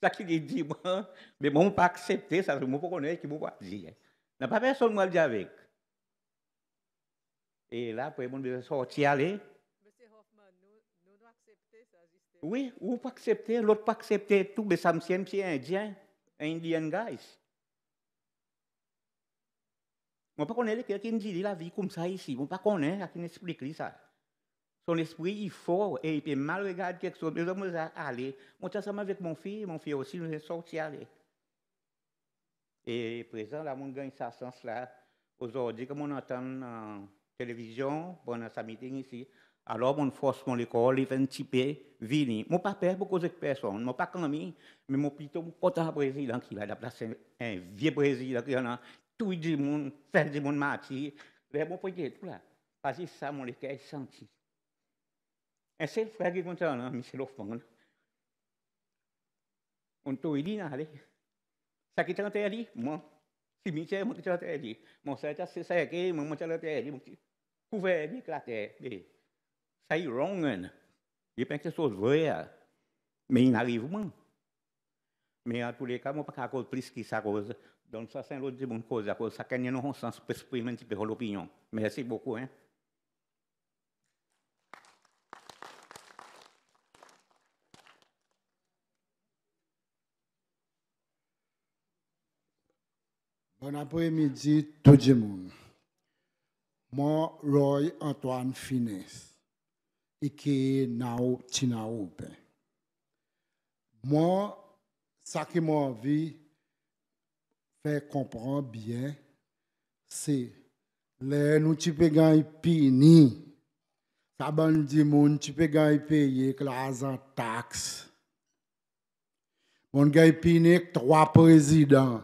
Ça qu'il dit, moi, mais bon, pas accepter, ça, je ne connais qui ne pas dire. N'a pas personne moi dit avec. Et là, pour mon sortir, aller. Monsieur Hoffman, nous, nous ça, Oui, ou pas accepter, l'autre pas accepter tout, mais ça me semble, c'est indien, un Indian guys. Je ne connaît pas quelqu'un qui dit la vie comme ça ici. je ne connaît pas qui explique ça. Son esprit est fort et il peut mal regarder quelque chose. Nous suis allé. suis ensemble avec mon fils, mon fils aussi, nous sommes sorti aller. Et présent, là, mon gagne sa sens là. Aujourd'hui, comme on entend la télévision, pendant sa meeting ici, alors, mon force mon l'école, il fait un petit peu venir. Mon pas peur pour de personne, mon pas camé, mais mon plutôt mon pote président qui va la place un vieux président qui en a touy di moun, fèl di moun mati, lè moun pou yè tout la. Pasi sa moun lè kè yè santi. E se É fè ki kontan nan, mi se lò fang. On touy di nan lè. Sa ki tante yè li, moun, si mi tè moun ki tante yè li, moun sa yè tase sa yè kè, moun moun tante yè li, moun ki kouve yè li klatè, be. Sa yè rongen. Yè pen kè sos vè yè. Me inarrive moun. Me an tou lè kè moun pa kakòz plis ki Donc ça, c'est l'autre du monde cause. À cause ça, qu'il y a un sens pour exprimer un petit peu l'opinion. Merci beaucoup. Hein. Bon après-midi, tout le monde. Moi, Roy Antoine Finesse, et qui est Nao Tinaoube. Moi, ça qui m'a envie, comprend bien, c'est les nous tu peux gagner pini. Ça bande du monde, tu peux gagner payer classe en taxe. Mon gagne pini trois présidents,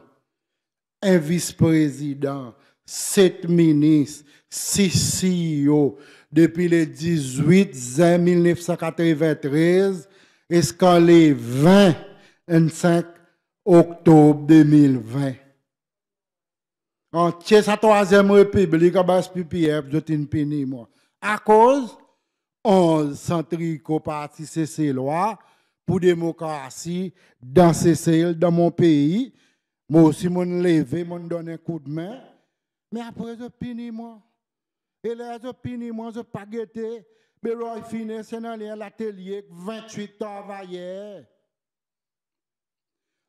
un vice-président, sept ministres, six CEO depuis le 18 juin 1993 jusqu'à 20 25 octobre 2020. En sa troisième république, en basse PPF, je t'ai pini moi. À cause, 11 centricaux parti CC loi pour démocratie dans CCL, dans mon pays. Moi aussi, je mon levé, mon donné un coup de main. Mais après, je pini moi. Et là, je pini moi, je pas guetté. Mais là, il finit, c'est dans l'atelier, 28 travailleurs.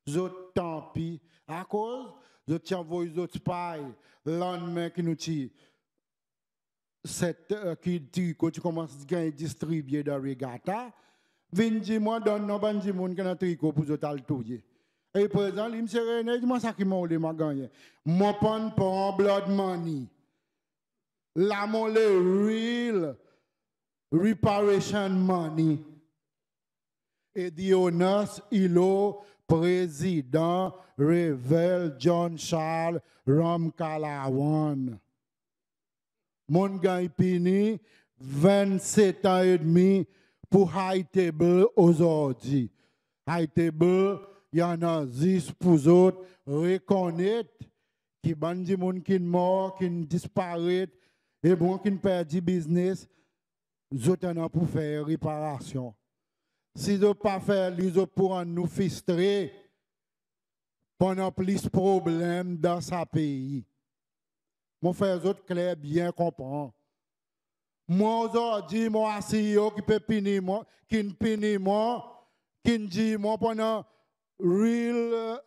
Je tant pis. À cause, je tiens vos autres pailles, lendemain qui nous dit, euh, qui dit, quand tu commences à distribuer dans les regatta, Vin moi donne nos bandes ban monde qui ki nan pour pour zo tal Et présent, prezant li mse rene, di mwen sa ki moun m'a mwen Mon pon pon blood money. La mwen le real reparation money. et di il ilo président Revel John Charles Ramkalawan. Mon gagne pini 27 ans et demi pour High Table aujourd'hui. High Table, il y en a 10 pour autres, reconnaître qui des mon qui mort, qui disparaît, et bon qui perd du business, autres pour faire réparation. Si de pas faire l'uso pour nous fistrer pendant plus de problèmes dans sa pays. Mon frère, autres clair bien comprend. Moi, aujourd'hui, moi, yo qui peut pini moi, qui ne pini moi, qui ne dit moi pendant real,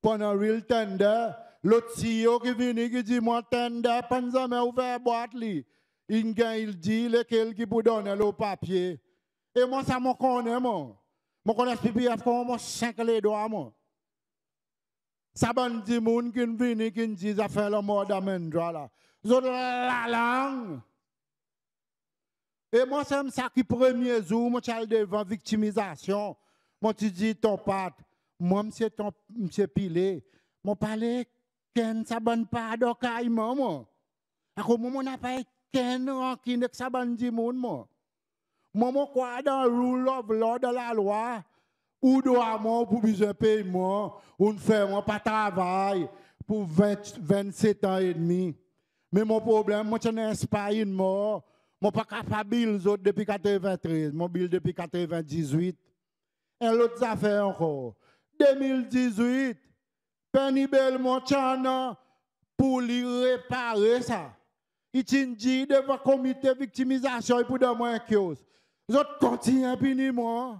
pendant real tender, l'autre CEO qui vient, qui dit moi tender, pas jamais ouvert boîte li. Il dit, lequel qui peut donner le papier. Et moi, ça, je connais, moi. Je connais PPF mon moi, 5 les doigts, moi. Ça bande des gens qui viennent, qui disent, ça fait le mort d'Amendra, là. Ils la langue. Et moi, c'est ça qui premier jour, moi, je devant victimisation. Moi, tu dis, ton pâte, moi, c'est ton, c'est Pilé, moi, parler, ken, ça bonne pas d'ocaille, moi, moi. À quoi, moi, on a pas ken, qui n'est que ça bonne du monde, moi je crois dans rule of law, dans la loi, ou doit moi pour besoin paiement, ou ne faire moi pas travail pour 27 ans et demi. Mais mon problème, je n'ai pas une mort. Je n'ai pas capable de depuis 93. Mon bill depuis 1998. Et l'autre affaire encore. 2018, Penny mon Chana pour lui réparer ça. Il dit devant le comité de victimisation pour demander un kiosque continue à impiniment.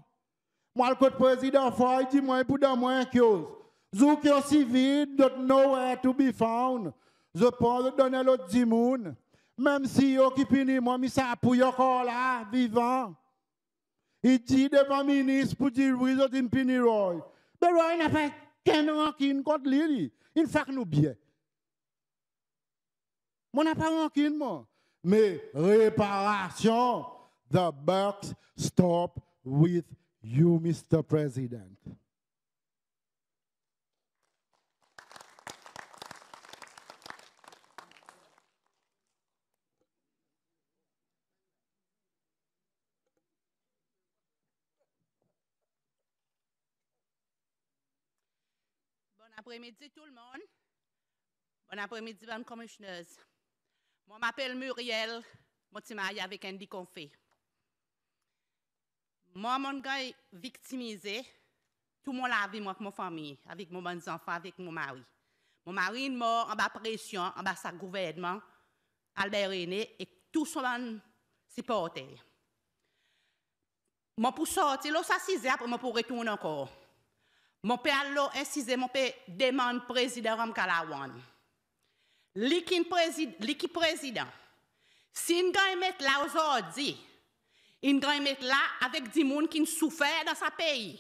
Moi, le président Foy, dit moi pour dans moi, chose. si vide, nowhere to be found. Je pense donner l'autre dimoun. Même si qui moi, là, vivant. Il dit devant ministre pour dire oui, Mais roy n'a rancune contre lui. Il fait nous bien. Moi n'a pas rancune moi. Mais réparation. The buck stop with you, Mr. President. Bon après-midi tout le monde. Bon après-midi, Madame Commissioners. Moi, m'appelle Muriel Motimaille avec Andy Confé. Moi, mon gars victimisé. Tout mon l'a vie avec ma famille, avec mon bon avec mon mari. Mon mari est mort en bas pression, en bas sa gouvernement, Albert René, et tout son Moi, pour sortir, là, s'assise après, moi, pour retourner encore. Mon père mon père demande président L'équipe président, si là aujourd'hui, il doit mettre là avec des gens qui souffert dans sa pays.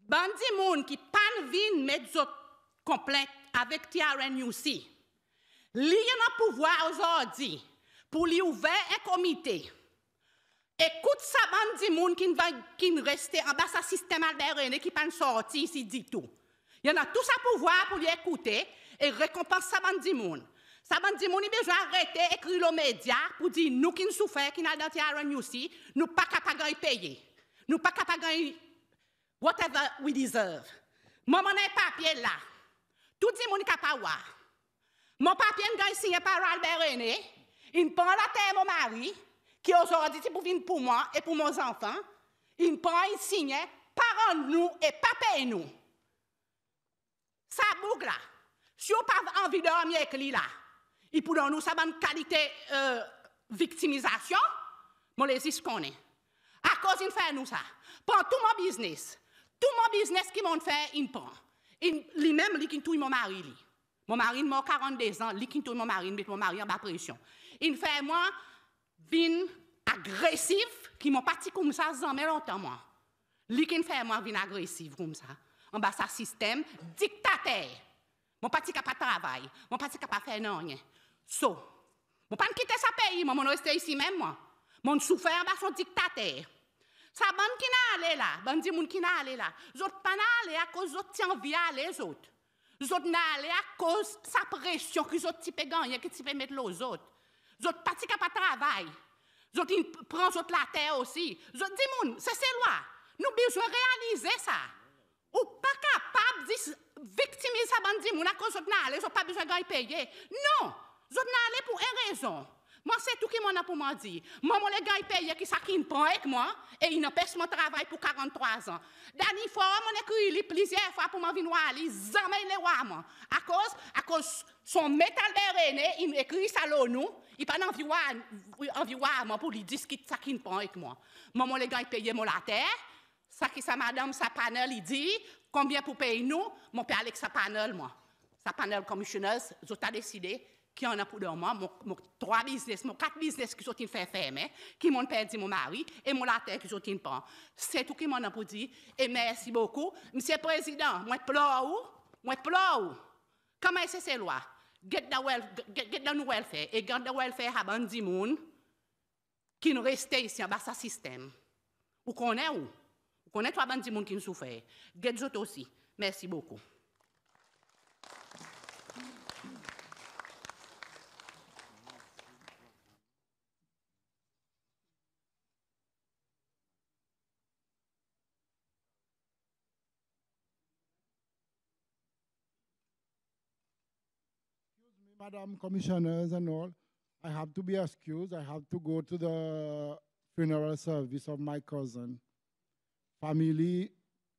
Ben des gens qui pas venir mettre des complète avec TRNUC. il y a pouvoir aujourd'hui pour lui ouvrir un comité. Écoute sa bande de gens qui va qui rester en bas sa système Albert et qui pas sorti ici dit tout. Il y en a tout ça pouvoir pour lui écouter et récompenser sa bande de ça m'a dit, mon besoin arrêter écrire aux médias pour dire nous qui nous souffrons, qui n'allons pas à aussi, nous pas capables de payer. Nous pas capables de whatever we deserve. mon a papier là. Tout dit mon voir. Mon papier est signé par Albert René. Il prend la terre mon mari, qui aujourd'hui pour venir pour moi et pour mes enfants. Il prend, il signe, parents nous et papa et nous. Ça boucle là. Si vous pas envie de dormir avec lui là, et pour nous, ça une qualité de euh, victimisation, mais les gens À cause de faire nous ça, prend tout mon business, tout mon business qui m'ont fait, il prend. Lui-même, il tout mon mari. Li. Mon mari, mort 42 ans, il qui mon mari, met mon mari en bas pression. Il fait moi, vin agressif, qui m'ont parti comme ça, ça mais longtemps moi. Lui qui fait moi, vin agressif comme ça. En bas, un système dictateur. Mon parti n'a pas de travail, mon parti n'a pas faire non rien. So, mon ne pas quitter sa pays, moi, je rester ici même, moi. Mon souffert, bah, son dictateur. Sa bande qui n'a allé là, bande moun qui n'a allé là. Zot pas n'a allé à cause zot tient vie à les autres. Zot n'a allé à cause sa pression que zot type gagne, que type mettre aux autres. Zot parti qui pas travail. Zot prend zot la terre aussi. Zot dit moun, c'est ses loi. Nous besoin réaliser ça. Ou pas capable de victimiser sa bande moun à cause zot n'a allé, zot pas besoin de payer. Non! Je suis ale pou une raison. Moi, c'est tout ce que a pour m'en dire. Mon les gars, ils paye qui ça qui me prend avec moi, et ils n'empêchent mon travail pour 43 ans. Dernière fois, on écrit plusieurs fois pour m'en venir à lui, jamais les rois, À cause, à cause, son métal béréné, il écrit ça là, nous, il pas envie moi pour lui dire ce qui ça qui me prend avec moi. Maman, les gars, ils paye mon la terre, ça qui ça, madame, sa panel, il dit, combien pour payer nous, mon père avec sa panel, moi. Sa panel commissionneuse, ils ont décidé, qui en a pour deux mois, mon, trois business, mon quatre business qui sont en fait fermer, qui m'ont perdu mon mari et mon latin qui sont en pan. C'est tout qui m'en a pour dire. Et merci beaucoup. Monsieur le Président, moi pleure où? Moi pleure où? Comment c'est ces lois? Get the, welfare, get, the welfare et get the welfare à bandi moun qui nous restent ici en bas ce système. Vous connaissez où? Vous connaissez trois bandi moun qui nous souffrent. Get zot aussi. Merci beaucoup. madam commissioners and all, I have to be excused. I have to go to the funeral service of my cousin. Family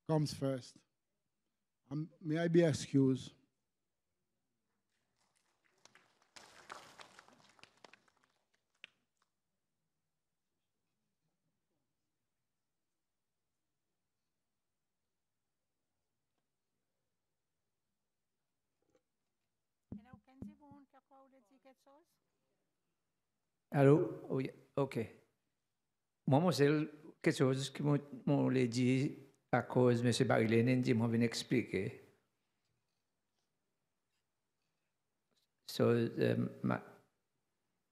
comes first. Um, may I be excused? Alors, Oui, OK. Moi, moi c'est quelque chose qui m'ont dit à cause de M. Barry Lenin, dit, moi, je expliquer. So, euh,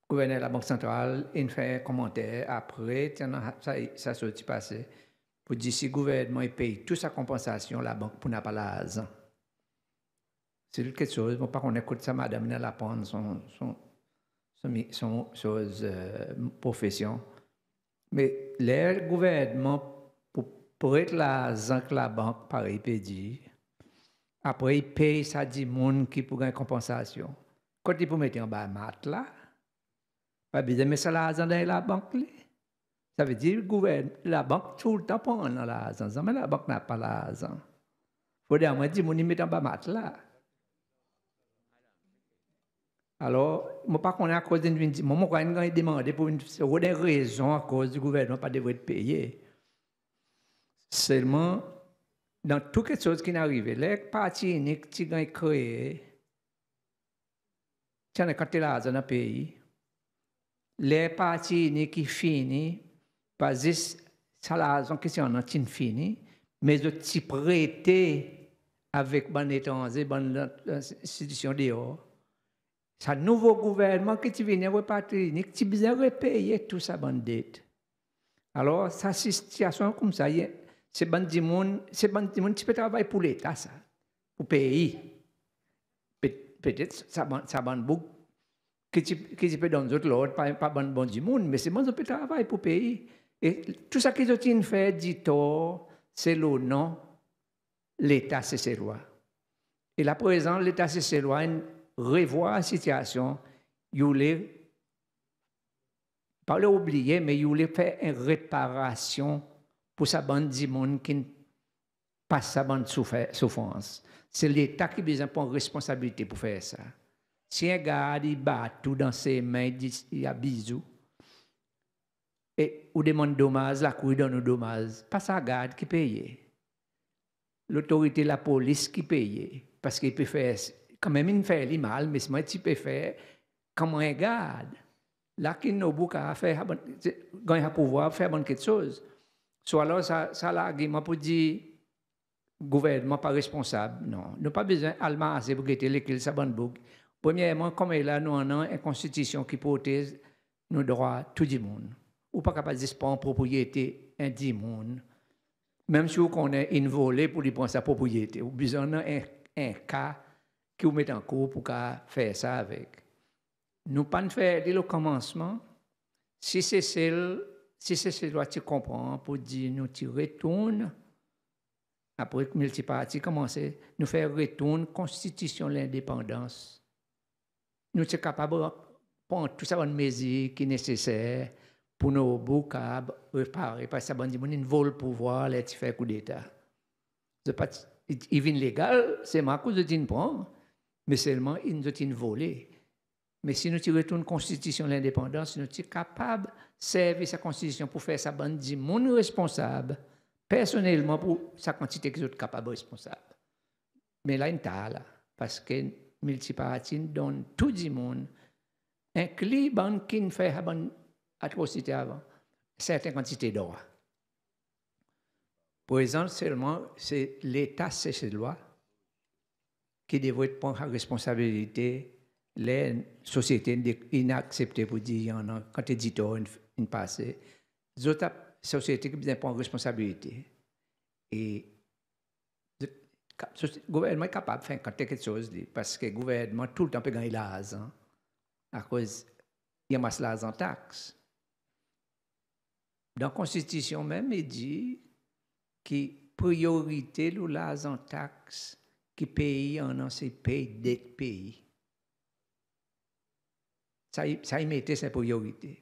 gouverneur de la Banque centrale, il fait un commentaire après, ça, ça s'est passé, pour dire si le gouvernement paye toute sa compensation, la banque, pour n'a pas l'argent. C'est quelque chose, je ne sais pas qu'on écoute ça, madame, elle apprend son, son sont, choses, euh, professions. Mais le gouvernement, pour, pour être la que la banque, par dit, après, il paye ça dit qui pour une compensation. Quand il peut mettre en bas matelas, il pas mettre mais ça l'argent dans la banque. Là. Ça veut dire que la banque tout le temps prend dans mais la banque n'a pas l'argent. Il faut dire, moi, dit, mon met en bas matelas. Alors, je ne sais pas qu'on est à cause d'une je demandé pour une des raisons à cause du gouvernement pas devoir être payé. Seulement, dans toutes les choses qui arrivent, les partis uniques qui ont créé, qui ont dans le pays, les partis uniques qui finissent, pas juste l'argent qui sont en fini, mais de t'y prêter avec les étrangers, les euh, institutions dehors un nouveau gouvernement qui vient repartir, qui vient repayer toute sa dette. Alors, sa situation comme ça, c'est bandit c'est monde, qui peut travailler pour l'État, ça, pour le pays. Peut-être ça ça Que qui qui peut dans l'autre pas pas bande bon du monde, mais c'est bon peut travailler pour le pays. Et tout ça qu'ils ont fait, dit tort, c'est le nom l'État c'est ses lois. Et là présent, l'État c'est ses lois revoir la situation, vous voulez, pas l'oublier, mais you voulez faire une réparation pour sa bande de monde qui passe sa bande souffrance. C'est l'État qui a besoin de responsabilité pour faire ça. Si un gars il bat tout dans ses mains, il dit a bisous, et on demande dommage, la cour donne dommage, pas sa garde qui paye. L'autorité, la police qui paye, parce qu'il peut faire il même fait li mal, mais mis mwen ti faire comme kan mwen gade, lakin nou bou ka fè, gwen ha pouvoir faire bonne quelque chose. Soit alors ça, ça, sa lage, mwen pou dire gouvernement pas responsable, non. Nous pas besoin allemand à se brûler bonne Sabanbourg. Premièrement, comme il a nous en a une constitution qui protège nos droits tout du monde. Ou pas capable de disparaître en propriété du monde. Même si on est volée pour lui prendre sa propriété. Ou besoin un, un cas qui vous met en cours pour faire ça avec. Nous pas faire dès le commencement, si c'est celle, si c'est celle doit tu comprends pour dire nous tu retournes après que multiparti commencer, nous faire retourne constitution l'indépendance. Nous sommes capables de prendre tout ça mesures qui nécessaire pour nos boucabs réparer parce que ça dit ne vole pouvoir les faire coup d'état. C'est pas légal, c'est ma cause de dire prendre mais seulement il nous ont volé. Mais si nous tirons une constitution de l'indépendance, si nous sommes capables de servir sa constitution pour faire sa bande de monde responsable, personnellement pour sa quantité que nous sommes capables responsable. Mais là, il là, parce que multiparatine donne tout le monde, inclut bande qui fait la bande atrocité avant, certaines quantités d'or. Pour exemple, seulement, c'est l'État, c'est ses lois qui devrait prendre responsabilité les sociétés inacceptées pour dire quand tu dis une, une passé, Les autres sociétés qui devraient prendre responsabilité. Et le gouvernement est capable de faire quelque chose parce que le gouvernement tout le temps peut gagner l'argent à cause il amasse l'argent en taxe. Dans la Constitution même, il dit que la priorité l'argent en taxe qui paye en an pays Ça det pays. Sa priorité.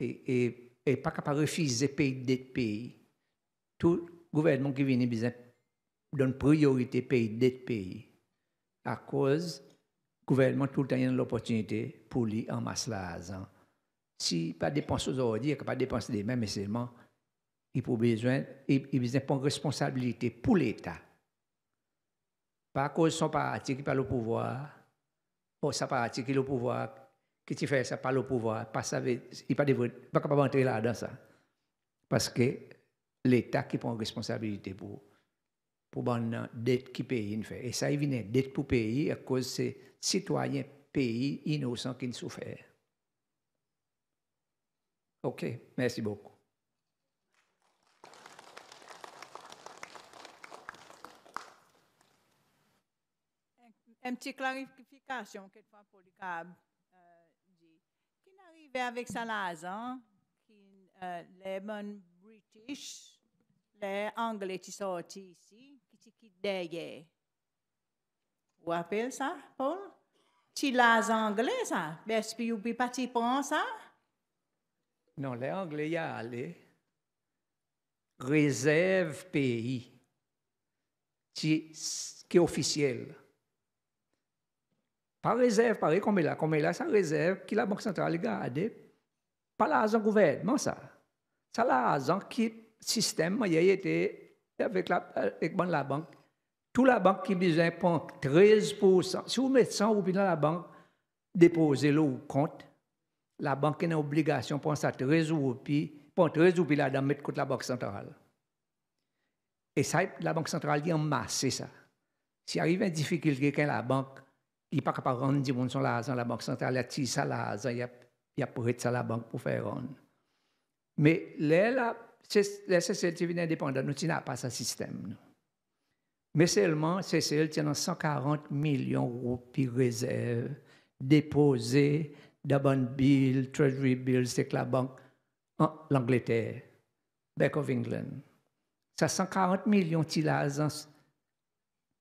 mette pas priorite. E, e, e pa ka Tout refize pays det pays. Tout gouvernement qui vini bizan don priorite pays det pays A koz, gouvernement tout an l'opportunité pour lui en an la azan. Si pas depanse ou zodi, pas ka pa depanse de men, men seman, yi pou bezwen, besoin de pon responsabilite pou à cause son parti qui parle le pouvoir. Oh, ça pas attiré le pouvoir. Qui fait ça parle le pouvoir? Pas ça, il pas pas capable d'entrer là-dedans ça. Parce que l'État qui prend responsabilité pour pour la dette qui paye. Et ça, il vient dette pour payer à cause de ces citoyens pays innocents qui souffrent. OK, merci beaucoup. une petite clarification quelquefois pour le câble. Euh, qui arrivé avec sa hein? qui, euh, les bons British, les Anglais qui sort ici, qui qui derrière. Vous appelez ça, Paul? Tu les Anglais, ça? Mais Est-ce que vous pouvez prendre ça? Non, les Anglais y allé. Réserve pays. Qui est officiel. Par réserve, pareil, comme il a, comme il a sa réserve, qui la Banque centrale a gardée. pas l'argent gouvernement, ça. Ça, l'argent qui, système, il a été avec la, banque. Tout la banque qui besoin prend 13 Si vous mettez 100 plus dans la banque, déposez-le au compte. La banque a une obligation pour prendre ça 13 roupies, pour 13 roupies mettre contre la banque centrale. Et ça, la banque centrale dit en masse, c'est ça. S'il arrive une difficulté qu'a la banque, il pas capable de rendre du monde son la banque centrale, il a ça il a, a prêté ça à la banque pour faire rendre. Mais là, c'est CCL est indépendante, nous n'avons pas ce système. Mais seulement, CCL tient 140 millions de roupies réserves déposées dans bonne bill, treasury bill, c'est que la banque en l'Angleterre, Bank of England. Ça 140 millions de ça.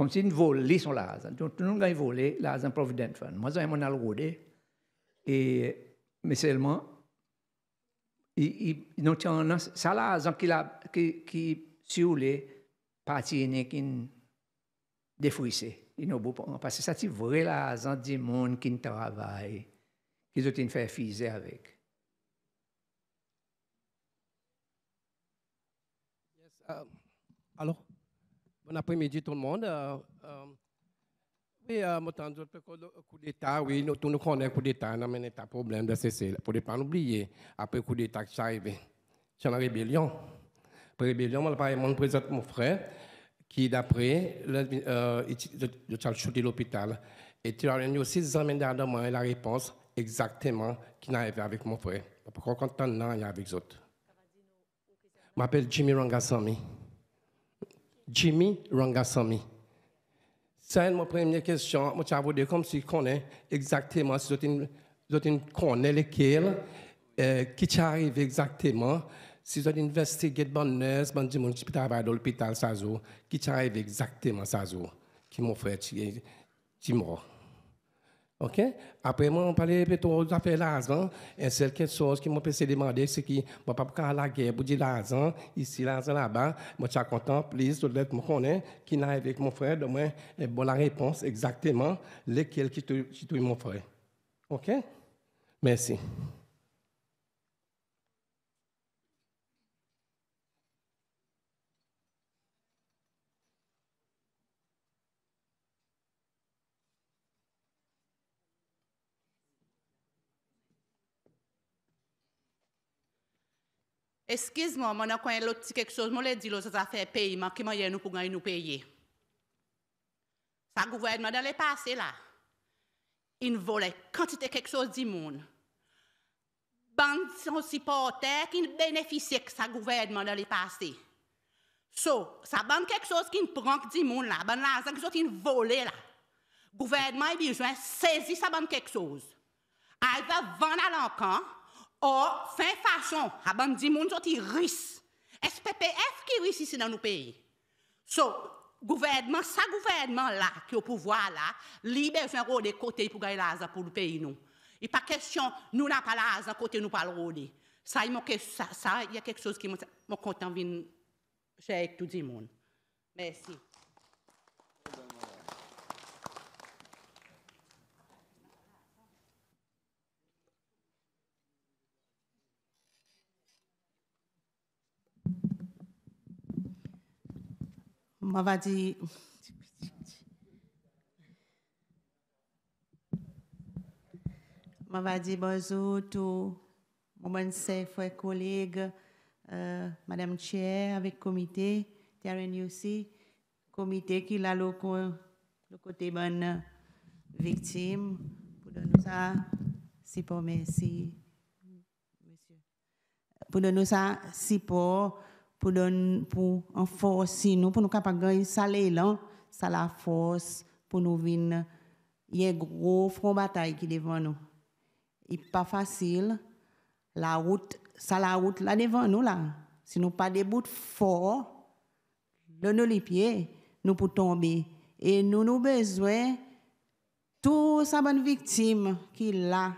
comme si nous volions la lase. Donc, nous avons volé lase en Provident Fund. Moi, j'ai mon et Mais seulement, ils n'ont pas de lase qui est sur les parties qui sont défouissées. Parce que ça, c'est vrai lase du monde qui travaille, Qu'ils ont fait fiser avec. Yes, um, Bon après-midi tout le monde. Euh, euh oui, euh, temps le coup d'État, oui, nous, tous nous connaissons le coup d'État, nous avons un problème de cesser. il ne faut pas oublier, après le coup d'État qui est arrivé, c'est la rébellion. Après la rébellion, je présente mon frère qui, d'après, euh, il a shooté l'hôpital. Et tu as aussi et la réponse exactement qui n'arrive avec mon frère. Pourquoi quand y a avec les autres? Je m'appelle Jimmy Rangasamy. Jimmy Rangasamy. C'est ma première question. Je vais vous dire comme si je connais exactement, si je connais lesquels, euh, qui arrive exactement, si je investigue investigué bonne nurse, bon dimanche, qui travaille dans l'hôpital, ça qui arrive exactement, ça qui mon frère, qui est OK? Après, moi, on parlait plutôt d'affaires l'argent. Et c'est quelque chose qui m'a pensé demander, c'est que mon papa, quand la guerre, pour dire l'argent, ici, l'argent là-bas, moi, je suis content, please, tout le monde connaît, qui n'a avec mon frère, de moi, bon, la réponse exactement, lequel qui tue mon frère. OK? Merci. Excuse-moi, moi, quand quelque chose, moi, je dit, ça, ça fait paiement, qui m'a nous pour nous payer. Ça gouvernement dans le passé, là. Il volait quantité quelque chose du monde. Bande son supporter qui bénéficiait de sa gouvernement dans le passé. So, ça bande quelque chose qui prend du monde, là. Bande l'argent, quelque chose qui volé. là. Gouvernement a besoin saisir ça bande quelque chose. Elle va vendre à l'encontre Or, fin fason, aban di moun zoti ris, SPPF ki ris isi nan nou peyi. So, sa gouvedman la ki yo pouvoa la, libe jen ro de kote pou gaye la aza pou nou peyi nou. E pa kesyon, nou nan pa la aza kote nou pal ro de. Sa, ya kek sos ki moun sa, moun kontan vin che ek tou di moun. Mersi. on va dire. On va dire bonjour tous mon frères, collègues, euh, Madame Chair, avec le comité, terrain aussi, comité qui l'a local, le côté bonne victime, pour donner ça, si pour merci, monsieur. Pour donner ça, si pour pour, en pour si nous, pour nous capables de saler là, ça la force pour nous venir. Il y a gros front bataille qui devant nous. Il pas facile. La route, ça la route là devant nous là. Si nous pas des bouts forts, de nos les pieds, nous pour tomber. Et nous, nous besoin tout sa bonne victime qui est là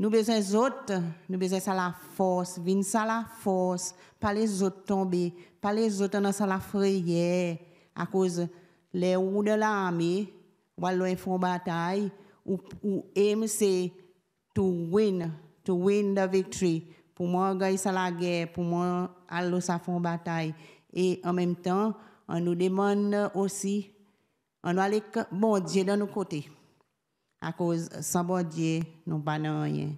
nous besoin d'autres, autres, nous besoin de la force, vin ça la force, pas les autres tomber, pas les autres dans ça la frayeur, à cause les roues de l'armée, ou alors ils font bataille, ou, ou aim c'est to win, to win the victory. Pour moi, gagner ça la guerre, pour moi, alors ça font bataille. Et en même temps, on nous demande aussi, on va aller, bon Dieu, dans nos côtés à cause sans bon Dieu, nous pas rien.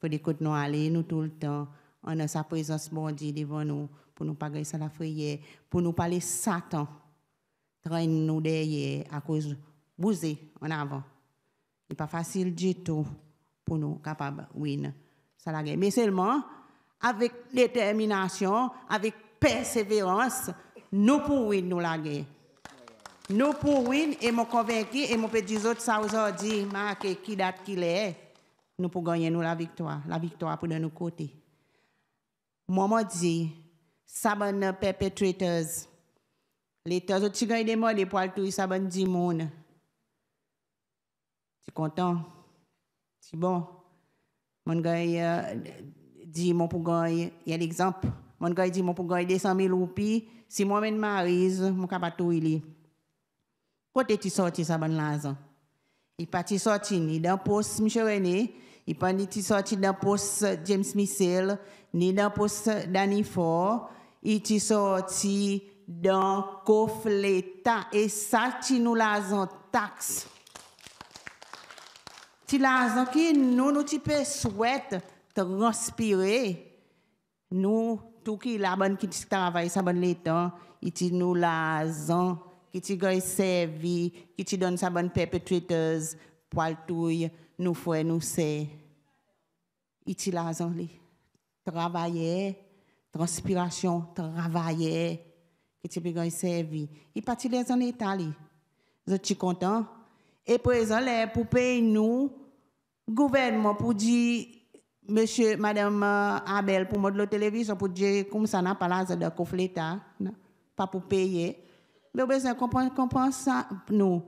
Pour nous aller, nous tout le temps, on a sa présence bon devant nous, pour nous pas ça la frayer, pour nous parler Satan, traîne nous derrière à cause bouser en avant. Il n'est pas facile du tout pour nous capables win ça la Mais seulement avec détermination, avec persévérance, nous pouvons nous la guerre. Nous pour win et mon convaincu et mon petit autres ça aujourd'hui marqué qui date qui est. Nous pour gagner nous la victoire, la victoire pour de nos côtés. Maman dit Saban perpetrators. Les teurs tu tigre des morts des poils tout sabon dit monde. Tu content? Tu bon. Mon gars euh, dit mon pour gagner, il y a l'exemple. Mon gars dit mon pour gagner 200 000 roupies, si moi-même marise, mon capable tout il est tu ti sorti sa ban lazan. Il parti sorti ni dans poste M. René, il parti sorti dans poste James Missel, ni dans poste Danny Ford, il est sorti dans coffre l'État et ça tu nous lazan taxe. Ti lazan qui nous nous ti souhaite transpirer nous tout qui la qui travaille ça bonne l'État, il ti nous lazan qui te gagne servi, qui te donne sa bonne perpétuiteuse, poil touille, nous fouet, nous c'est. Il te la Travailler, transpiration, travailler, qui te gagne servi. Il partit les en Italie. je suis content? Et présent, pour payer nous, gouvernement pour dire, monsieur, madame euh, Abel, pour moi la télévision, pour dire, comme ça n'a pas l'air de d'État. pas pour payer. Nous besoin comprendre ça, nous.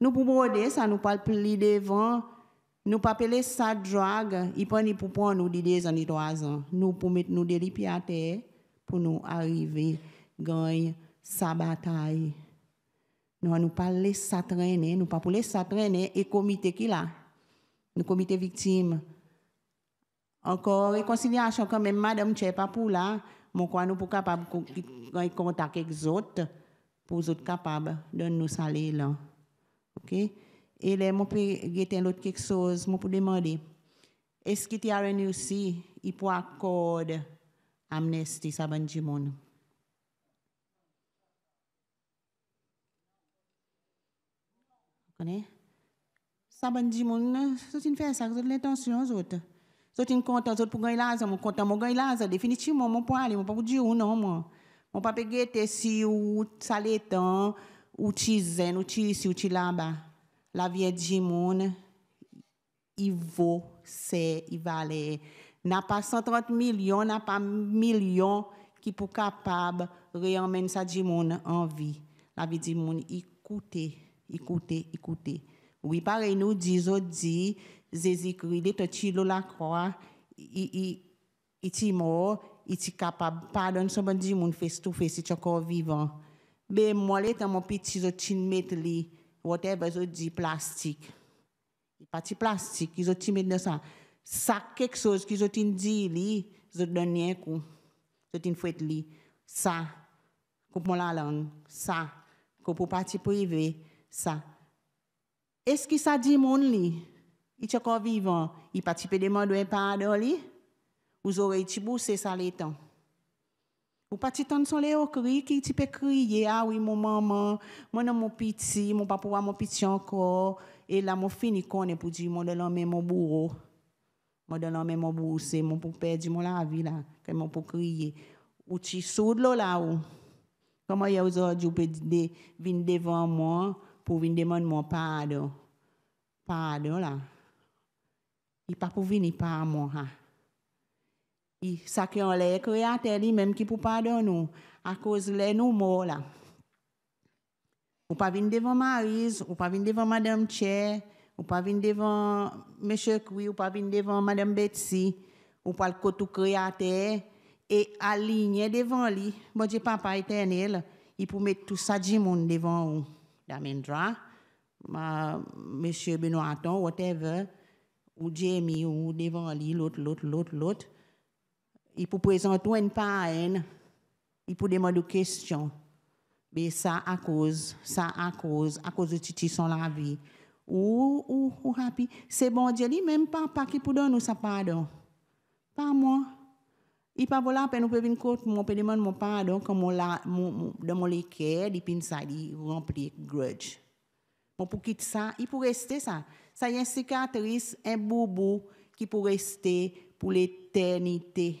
Nous pour broder, ça nous parle plus devant. Nous pas appeler ça drogue, Il pas ni pour prendre nous des ans, trois ans. Nous pour mettre nous des pieds à terre pour nous arriver, gagner sa bataille. Nous nous pas laisser ça traîner. Nous pas pour laisser ça traîner. Et comité qui là? Nous comité victime. Encore réconciliation quand même, Madame c'est pas pour là. Mon quoi nous pour capable de contacter avec les autres pour vous être capable de nous saler là. OK? Et là, je peux l'autre quelque chose, je demander, est-ce qu'il y a un aussi, il peut accorder amnistie, ça va c'est une ça, c'est une pour gagner l'argent, définitivement, pas dire non, moi. On pas si ou saleté ou tu ou ou là-bas. La vie di vaut, i vo se, Il Na pas 130 millions, na pas qui ki pou de reyanmen sa di en en vie, La vie di moun, écoutez, écoutez, écoutez. Oui, pareil, nous disons, dit, Jésus-Christ, il est la croix, il iti kapab padon somon di moun fes tou fes iti akor vivan. Be mwole tan mwopi ti zotin met li whatever zot di plastik. I pati plastik ki zotin met nan sa. Sa kek soj ki zotin di li zot dan nyen kou. Zotin fwet li. Sa. Kup mwola lang. Sa. Kup mwopati privi. Sa. Eski sa di moun li iti akor vivan I pati pedeman dwen padon li Vous aurez ti c'est ça les temps. Ou pas ti son léo cri qui ti peut crier ah oui mon maman, mon mon petit, mon papa mon petit encore et là mon fini connaît pour dire mon de l'homme mon bourreau. Mon de l'homme mon bourreau c'est mon pour perdre mon la vie là, que mon pour crier. Ou ti sourde là ou. Comment y a aujourd'hui peut de, venir devant moi pour venir demander mon pardon. Pardon là. Il pas pour venir par moi. Hein? Et ça qui e est créateur lui-même qui peut pardonner nous à cause de nos morts là. Ou pas venir devant Marise, ou pas venir devant Madame ne ou pas venir devant M. Cui, ou pas venir devant Madame Betsy, ou pas le côté créateur et aligner devant lui. Bon Dieu, Papa éternel, il peut mettre tout ça du monde devant vous. Damendra, M. Benoît Aton, whatever, ou Jamie, ou devant lui, l'autre, l'autre, l'autre, l'autre il peut présenter une paille, il peut demander des questions. Mais ça à cause, ça à cause, à cause de Titi son la vie. Ou, ou, ou happy. C'est bon Dieu lui-même, papa qui peut donner sa pardon. Pas moi. Il pas voilà, peine on peut venir côté, il peut demander mon pardon comme on la dans mon l'équerre, puis ça il remplit grudge. Bon pour quitter ça, il peut rester ça. Ça y a une cicatrice, un boubou qui peut rester pour l'éternité.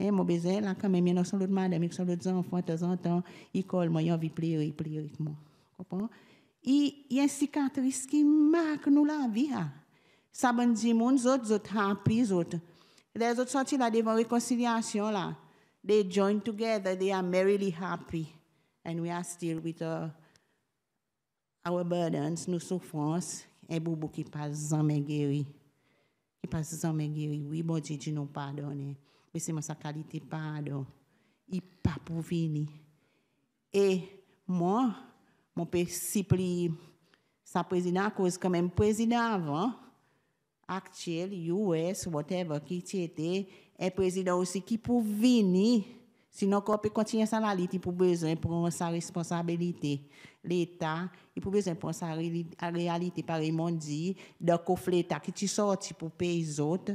Et mon bébé, là, quand même, il y a sans l'autre madame, il y en a l'autre enfant, de temps en temps, il colle, moi, il a envie de pleurer, avec moi. Comprends? Il y a une cicatrice qui marque nous la vie. Hein. Ça, bon, dit, nous autres, autres, happy, autres. Les autres sortis là devant réconciliation là. They join together, they are merrily happy. And we are still with our, uh, our burdens, nos souffrances, et boubou qui passe jamais guéri. Qui passe jamais guéri. Oui, bon Dieu, tu nous pardonnes. Ve seman sa kalite pa do. I pa pou vini. E, mwen, mwen pe si pli sa prezina kouz kame m prezina avan, ak chel, US, whatever ki chete, e prezina ou si ki pou vini, sinon kon pe kontine sa la liti pou bezwen pou sa responsabilite. L'Etat, pou bezwen pou sa realite pari moun di, da kou fleta ki ti soti pou pe izot,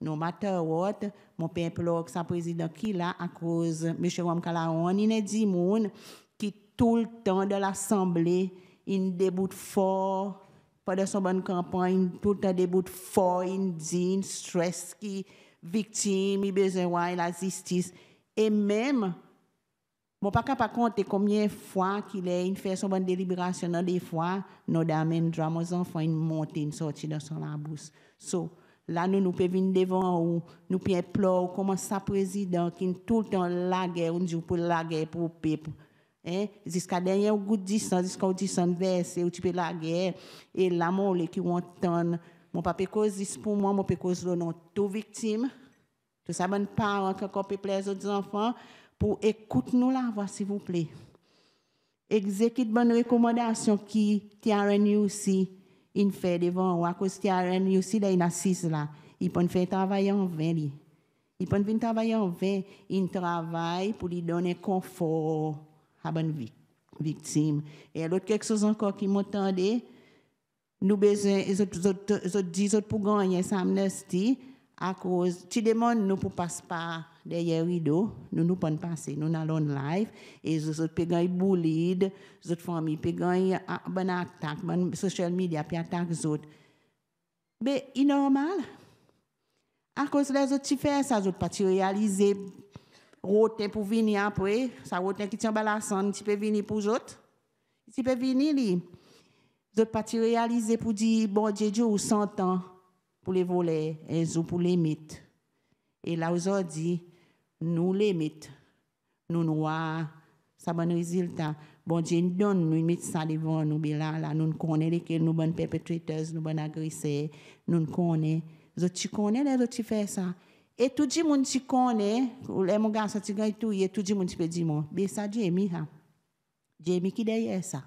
no matter what, mon peuple, sa président qui là à cause M. Wam Kalaon, il est dit qui tout le temps de l'Assemblée, il débute fort, pendant son bonne campagne, tout le temps débute fort, il dit, stress qui victime, il besoin de la justice. Et même, mon pas par compter combien de fois qu'il est, il fait son bonne délibération, des fois, nos dames, et nos enfants, une montée, il sortie dans son labousse. So, Là, nous, nous pouvons venir devant ou nous pouvons pleurer comment ça président qui tout le temps la guerre, on dit pour la guerre pour le peuple. Hein? Jusqu'à dernier goût dix ans, jusqu'à 10 ans verser, où tu peux la guerre. Et là, moi, les qui entendent, mon papa cause pour moi, mon papa cause nous. nom tout victimes, Tout ça, bonne parents, encore peuple les autres enfants, pour écouter nous la voix, s'il vous plaît. Exécute bonne recommandation qui, à nous aussi il fait devant ou à cause qu'il y a un aussi là, il assise là. Il peut faire travailler en vain. Il peut venir travailler en vain. Il travaille pour lui donner confort à bonne victime. Et l'autre quelque chose encore qui m'entendait, nous besoin, e ils ont dit pour gagner sa amnesty à cause, tu demandes nous pour passer par derrière rideau, nous nous prenons passer, nous allons live, et les autres peuvent gagner bullied, les autres familles peuvent gagner ah, ben, attaque, bonne social media, puis attaque les autres. Mais c'est normal. À cause des autres, tu fais ça, les autres, pas tu réaliser, rotin pour venir après, ça rotin qui tient la sonne, tu peux venir pour autres. Tu peux venir, les autres, pas tu réaliser pour dire, bon Dieu, Dieu, ou 100 ans pour les voler, et pour les mythes. Et là, aujourd'hui, Nou lemit, nou nou wa, sa ban rezilta. Bon, jen don nou imit sa divon nou bi la la, nou konen li ke nou ban perpetrators, nou ban agrese, nou konen. Zot ti konen la, zot ti fe sa. Etou di moun ti konen, ou le mou gansa ti gany tou, etou di moun ti pe di moun. Be sa jemi ha. Jemi ki deye sa.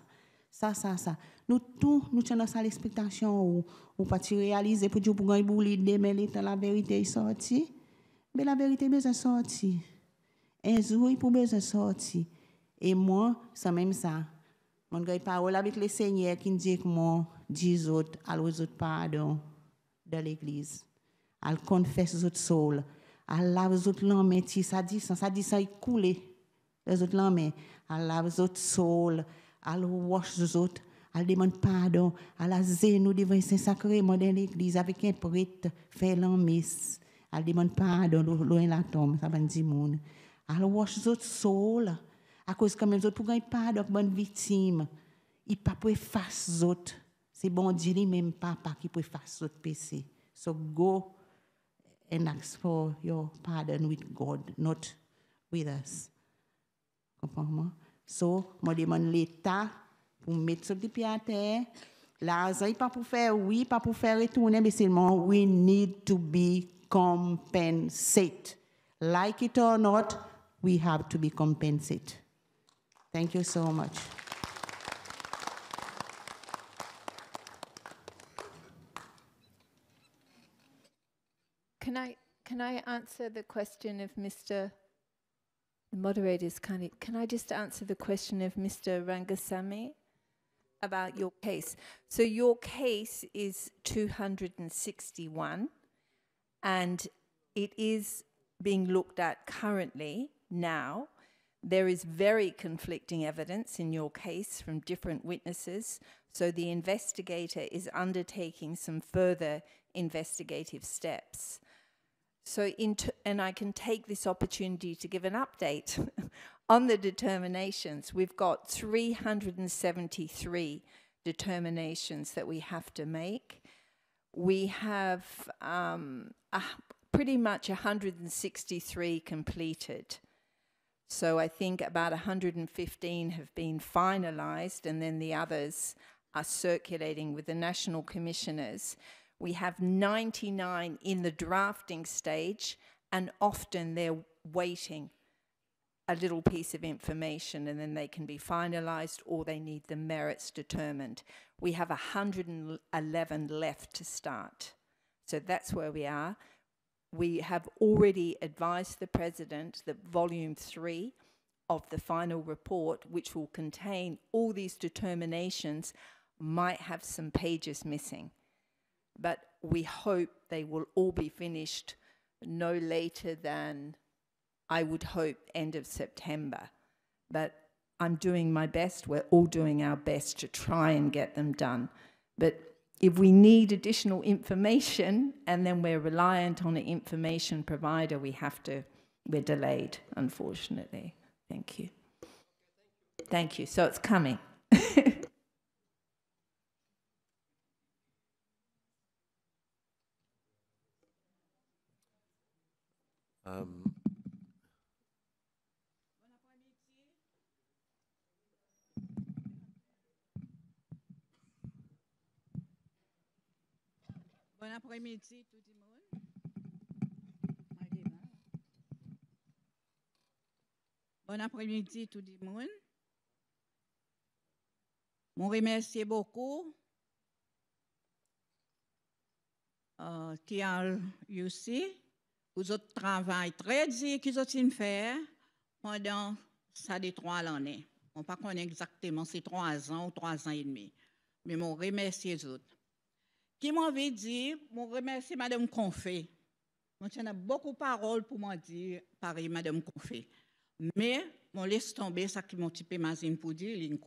Sa, sa, sa. Nou tou, nou chen la sa l'espektasyon ou, ou pa ti realize pou di ou pou gany bou li, de me li ta la verite yi soti. Mais la vérité besoin sortir. Un jour, il faut besoin sortir. Et moi, c'est même ça. Mon gars, parole avec le Seigneur qui me dit que moi, dix autres, à autres pardon dans l'église. Elle confesse aux autres souls. Je lave aux autres lames, ça dit ça, ça dit ça, il coule. Les autres lames, elle lave aux autres souls. Je wash aux autres. Je demande pardon. À la nous devant Saint-Sacré, dans l'église, avec un prêtre, faire l'en messe. Je demande pardon, loin la tombe, ça va dire monde. Elle wash les autres à cause que même, les autres, pour pardon, bonne victime. Il pas peut pas les autres. C'est bon ne même papa, qui peut faire autres So go and ask for your pardon with God, not with us. Comprends-moi? So, je demande l'État pour mettre sur les pieds à terre. L'argent, pas pour faire oui, pas pour faire retourner, mais seulement we need to be compensate. Like it or not, we have to be compensated. Thank you so much. Can I, can I answer the question of Mr. The moderator's kind of, can I just answer the question of Mr. Rangasamy? about your case. So your case is 261. And it is being looked at currently now. There is very conflicting evidence in your case from different witnesses, so the investigator is undertaking some further investigative steps. So, and I can take this opportunity to give an update on the determinations. We've got 373 determinations that we have to make we have um, a, pretty much 163 completed. So I think about 115 have been finalised, and then the others are circulating with the national commissioners. We have 99 in the drafting stage, and often they're waiting a little piece of information and then they can be finalized or they need the merits determined. We have 111 left to start. So that's where we are. We have already advised the President that volume three of the final report, which will contain all these determinations, might have some pages missing. But we hope they will all be finished no later than I would hope, end of September. But I'm doing my best. We're all doing our best to try and get them done. But if we need additional information and then we're reliant on an information provider, we have to, we're delayed, unfortunately. Thank you. Thank you. So it's coming. après-midi, tout le monde. Bon après-midi, tout le monde. Je remercie beaucoup euh, qui eu aussi. Vous autres travail très dur qu'ils ont fait pendant ça des trois années. On ne connaît pas exactement, ces trois ans ou trois ans et demi. Mais je remercie les autres. Qui m'a dit, je remercie Madame Confé. Je a beaucoup de paroles pour moi dire, pareil, Madame Confé. Mais, je laisse tomber ça qui m'a petit pour dire, il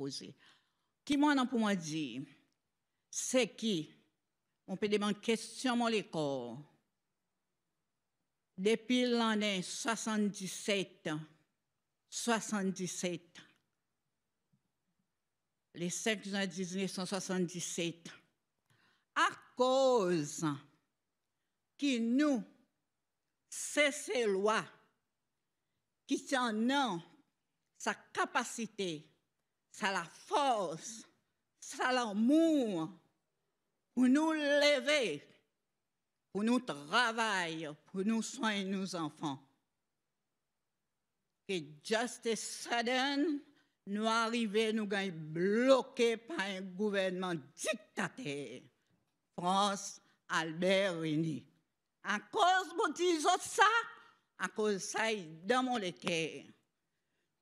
Qui m'a pour moi dire, c'est qui, on peut demander question mon école. Depuis l'année 77, 77, les 5 juin 1977, à cause qui nous, c'est ces lois qui ont sa capacité, sa la force, sa l'amour pour nous lever, pour nous travailler, pour nous soigner nos enfants. Que justice sudden, nous arrivons, nous sommes bloqués par un gouvernement dictateur. France, Albert René. À cause de ça, à cause ça, dans mon cœur,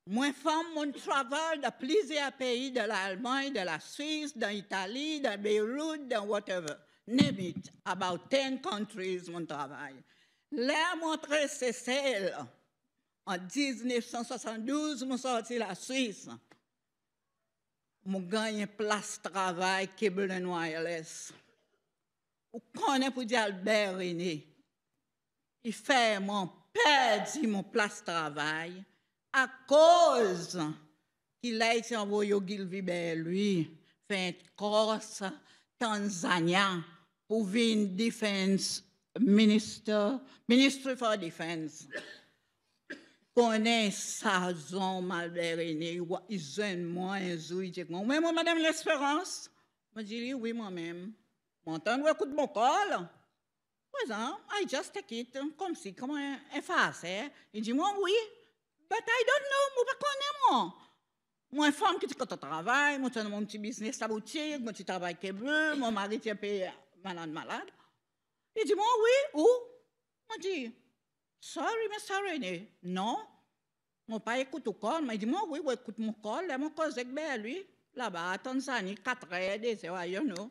Moi, femme, mon travail dans plusieurs pays de l'Allemagne, de la Suisse, dans l'Italie, dans Beyrouth, dans whatever. Name it. About 10 countries, mon travail. L'air montré celle. En 1972, je sorti la Suisse. Je gagne place travail, Cable Wireless. Vous connaissez pour dire Albert René, il fait mon père mon place de travail à cause qu'il a été envoyé au Gilvibé, lui, faire une course Tanzania pour venir défense minister, ministre défense defense. Connaît sa zone, Albert René, ils ont moins, ils ont moi Même madame l'espérance, je dis oui, moi-même montando o eco mon call Pois não, I just take it, como se, como é, é fácil, é. E moi, oui, but I don't know, moi, pas connais, moi. Moi, femme qui dit que tu travailles, moi, tu um mon petit business, à boutique, petit travail qui que bleu, mon mari, tu es malade, malade. Il dit, moi, oui, où? Moi, dit, sorry, Mr. René, non. Mon père écoute au call, mais il dit, moi, oui, oui, écoute mon call, là, mon cosec, ben, lui, là-bas, à Tanzanie, 4 heures, des heures, you know.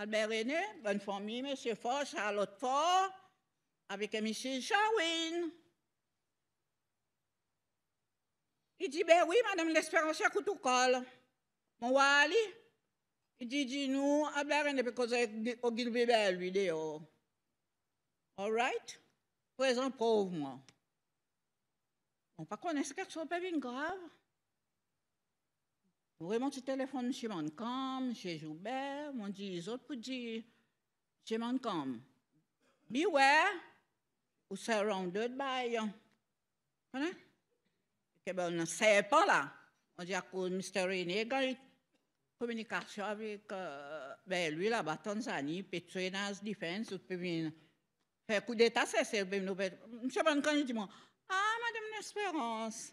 Albert René, bonne famille, Monsieur Fort, Charlotte Fort, avec M. Chawin. Il dit, ben oui, Madame l'Espérance, à tout col. Mon Wali, il dit, dis nous, Albert René, parce au Gilbert, lui, dehors. All right? Présent pauvre, moi. On ne connaît pas ce qu'elle bien grave. Vraiment, tu téléphones chez Mancom, chez Joubert, on dit, les autres pour dire, chez Mancom, beware, ou surrounded by, hein? vous Que ben, on ne sait pas là. On dit à cause de Mr. René, quand il communication avec, euh, ben, lui là-bas, Tanzanie, Petronas Defense, ou puis, faire. coup d'État, c'est, c'est, Monsieur Mancom, il dit, moi, ah, Madame l'espérance.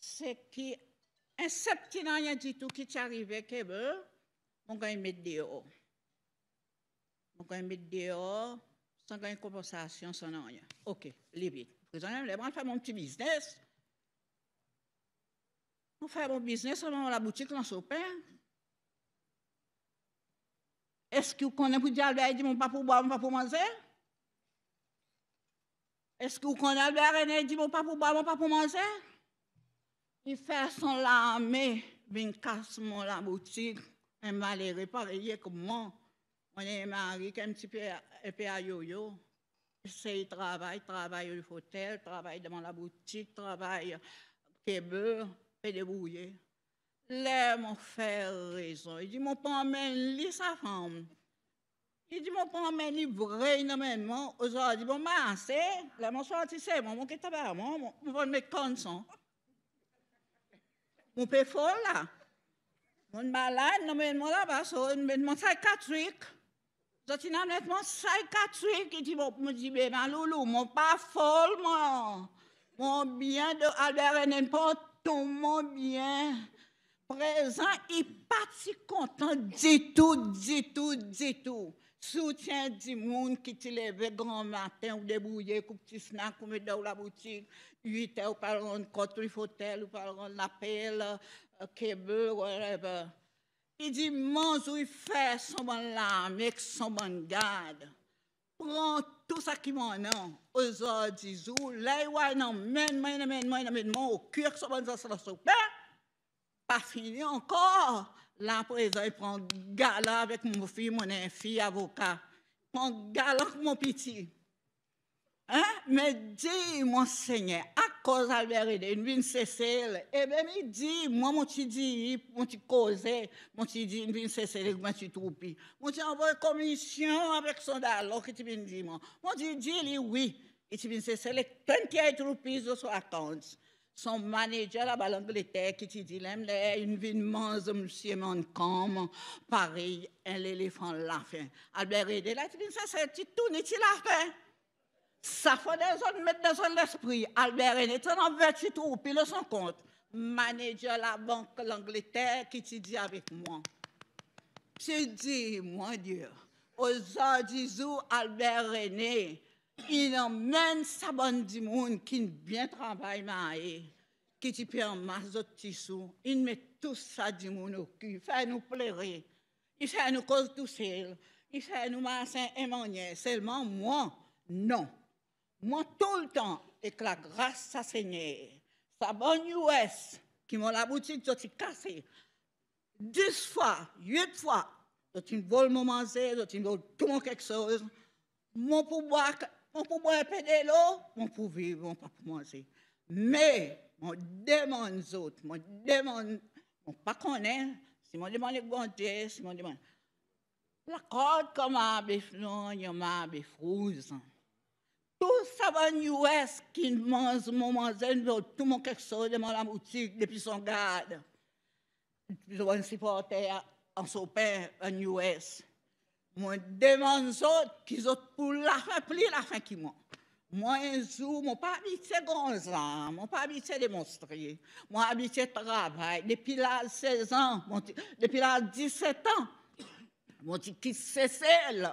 c'est qu'un sept qui n'a rien du tout qui t'est arrivé, on va mettre dehors. On va mettre dehors sans gagner compensation, sans rien. OK, limite. Prisonnier, les bras, faire mon petit business. On fait mon business, on va la boutique, on s'opère. Est-ce que vous connaissez pour dire, il dit, mon pas pour boire, mon pas pour manger? Est-ce que vous connaissez, il dit, mon pas pour boire, mon pas pour manger? Il fait son l'armée, il casse la boutique, il m'a les réparer comme moi. qui est un petit peu à yo-yo. Il travaille, travaille au hôtel, travaille devant la boutique, travaille au fait débrouiller. Là, mon fait raison. Il dit, mon père emmène sa femme. Il dit, mon père emmène lui vrai énormément. Aujourd'hui, bon, ma, c'est, Là, sorti, moi, mon qui moi, mon, mon, mon peut là. On est malade, on est malade là-bas, on est psychiatrique. Je suis malade, on est psychiatrique. Il dit, bon, je dis, mais mon pas folle, moi. Mon bien de Albert n'importe tout mon bien présent, il pas si content du tout, du tout, du tout. Soutien du monde qui te lève grand matin ou débrouillé, coupe petit snack, ou met dans la boutique. We tell fauteuil contrifotel, pelle, cable, whatever. Il dit, fait son bon lame, son bon garde. Prends tout ça qui m'en a. Aux non, il men, Il mon au son hein? Pas fini encore. Là, présent, il prend gala avec mon fils, mon avocat. Il gala mon petit. Hein? Mais dis, mon Seigneur, à cause d'Albert une d'Invin Cécile, Et eh bien, il dit, moi, mon petit dit, mon petit causé, mon petit dit, une Cécile, que tu troupes. Mon petit envoie une commission avec son dialogue, et tu viens dire, moi. Mon petit dit, oui, et tu viens Cécile, et tant qu'il y a une troupie sur son compte, son manager là de l'Angleterre, qui te dit, l'aime, Invin Manze, monsieur Mancom, Pareil, un éléphant, la fin. Albert et là, tu viens Cécile, tu tournes, tu la fait. Ça fait des hommes, mettre des l'esprit. Albert René, tu en vertu trop, puis le son compte. Manager la banque l'Angleterre qui te dit avec moi. Je dis, mon Dieu, aux heures du jour, Albert René, il emmène sa bonne du monde qui bien travaille, qui te perd masse de tissu. Il met tout ça du monde au cul, fait nous pleurer. Il fait nous cause tout seul. Il fait nous masser et Seulement moi, non. Moi, tout le temps, la grâce à Seigneur. Sa bonne US, qui m'a la boutique, je suis cassé. Dix fois, huit fois, je suis vol mon manger, je suis vol tout quelque chose. Mon pouvoir, mon pouvoir est pédé l'eau, mon pouvoir vivre, mon pas manger. Mais, mon demande aux autres, mon demande, mon pas connaît, si mon demande bon Dieu, si mon demande. La corde comme un biflon, il y a un bifrouzant. Tout ça va US qui mange, mon mange, tout que só de dans la boutique depuis son garde. Ils un supporter, en son père en US. Moi, demande autres qui ont pour la fin, plus la fin qui moi. Moi, un jour, mon pas habité je mon pas habité démonstrer. Moi, habité travail. Depuis là 16 ans, depuis là 17 ans, mon dit qui c'est celle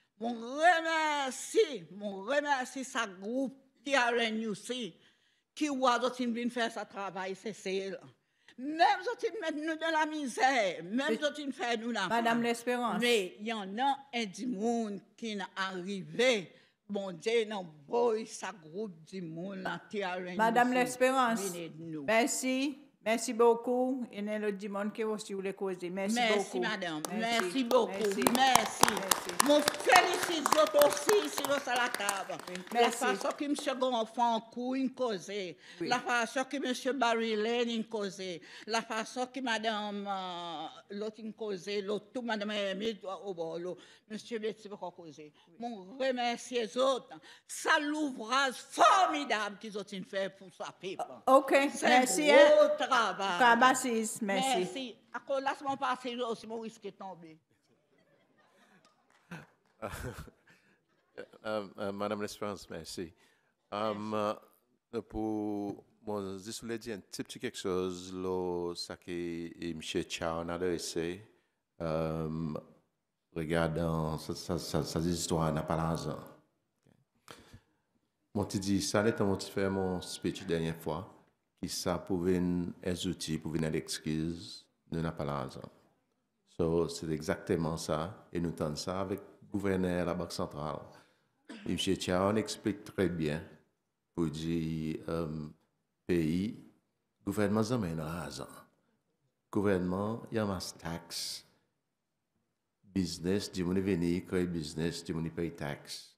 Mon remercie, mon remercie sa groupe qui a le qui a d'autres qui faire sa travail, c'est celle. Même si ils mettent nous dans la misère, même si ils faire nous la Madame l'Espérance. Mais il y en a un du monde qui est arrivé. Bon Dieu, non, boy, sa groupe du monde, la terre. Madame l'Espérance. Merci. Merci beaucoup. Et le dimanche que vous voulez causer. Merci, beaucoup. Merci, madame. Merci, beaucoup. Merci. Merci. Merci. Merci precisou torcer e ensinou salatava. La façon que M. Gonfant couille causait, la façon que M. Barry Lane causait, la façon que Mme euh, l'autre causait, l'autre tout, Mme Emile Obolo, M. Betty causait. Mon remercie les autres. Ça l'ouvrage formidable qu'ils ont fait pour sa pipe. Ah, OK, merci. C'est hein. travail. Merci. Merci. À cause de la semaine passée, aussi, mon risque est tombé. Euh, euh, euh, Madame l'Espérance, merci. Hum, pour moi, je voulais dire un petit, petit quelque chose, là, ce que M. Chao a adressé, um, regardant sa histoire n'a pas l'argent. Mon petit dit, ça allait mon petit fait mon speech dernière fois, qui ça pouvait être outil, pouvait être l'excuse de n'a pas l'argent. So, c'est exactement ça, et nous tenons ça avec gouverneur à la Banque centrale, M. Tcharon explique très bien pour dire euh, pays, gouvernement un raison. Gouvernement, il y a masse taxe. Business, du monde venir, créer business, du monde paye taxe.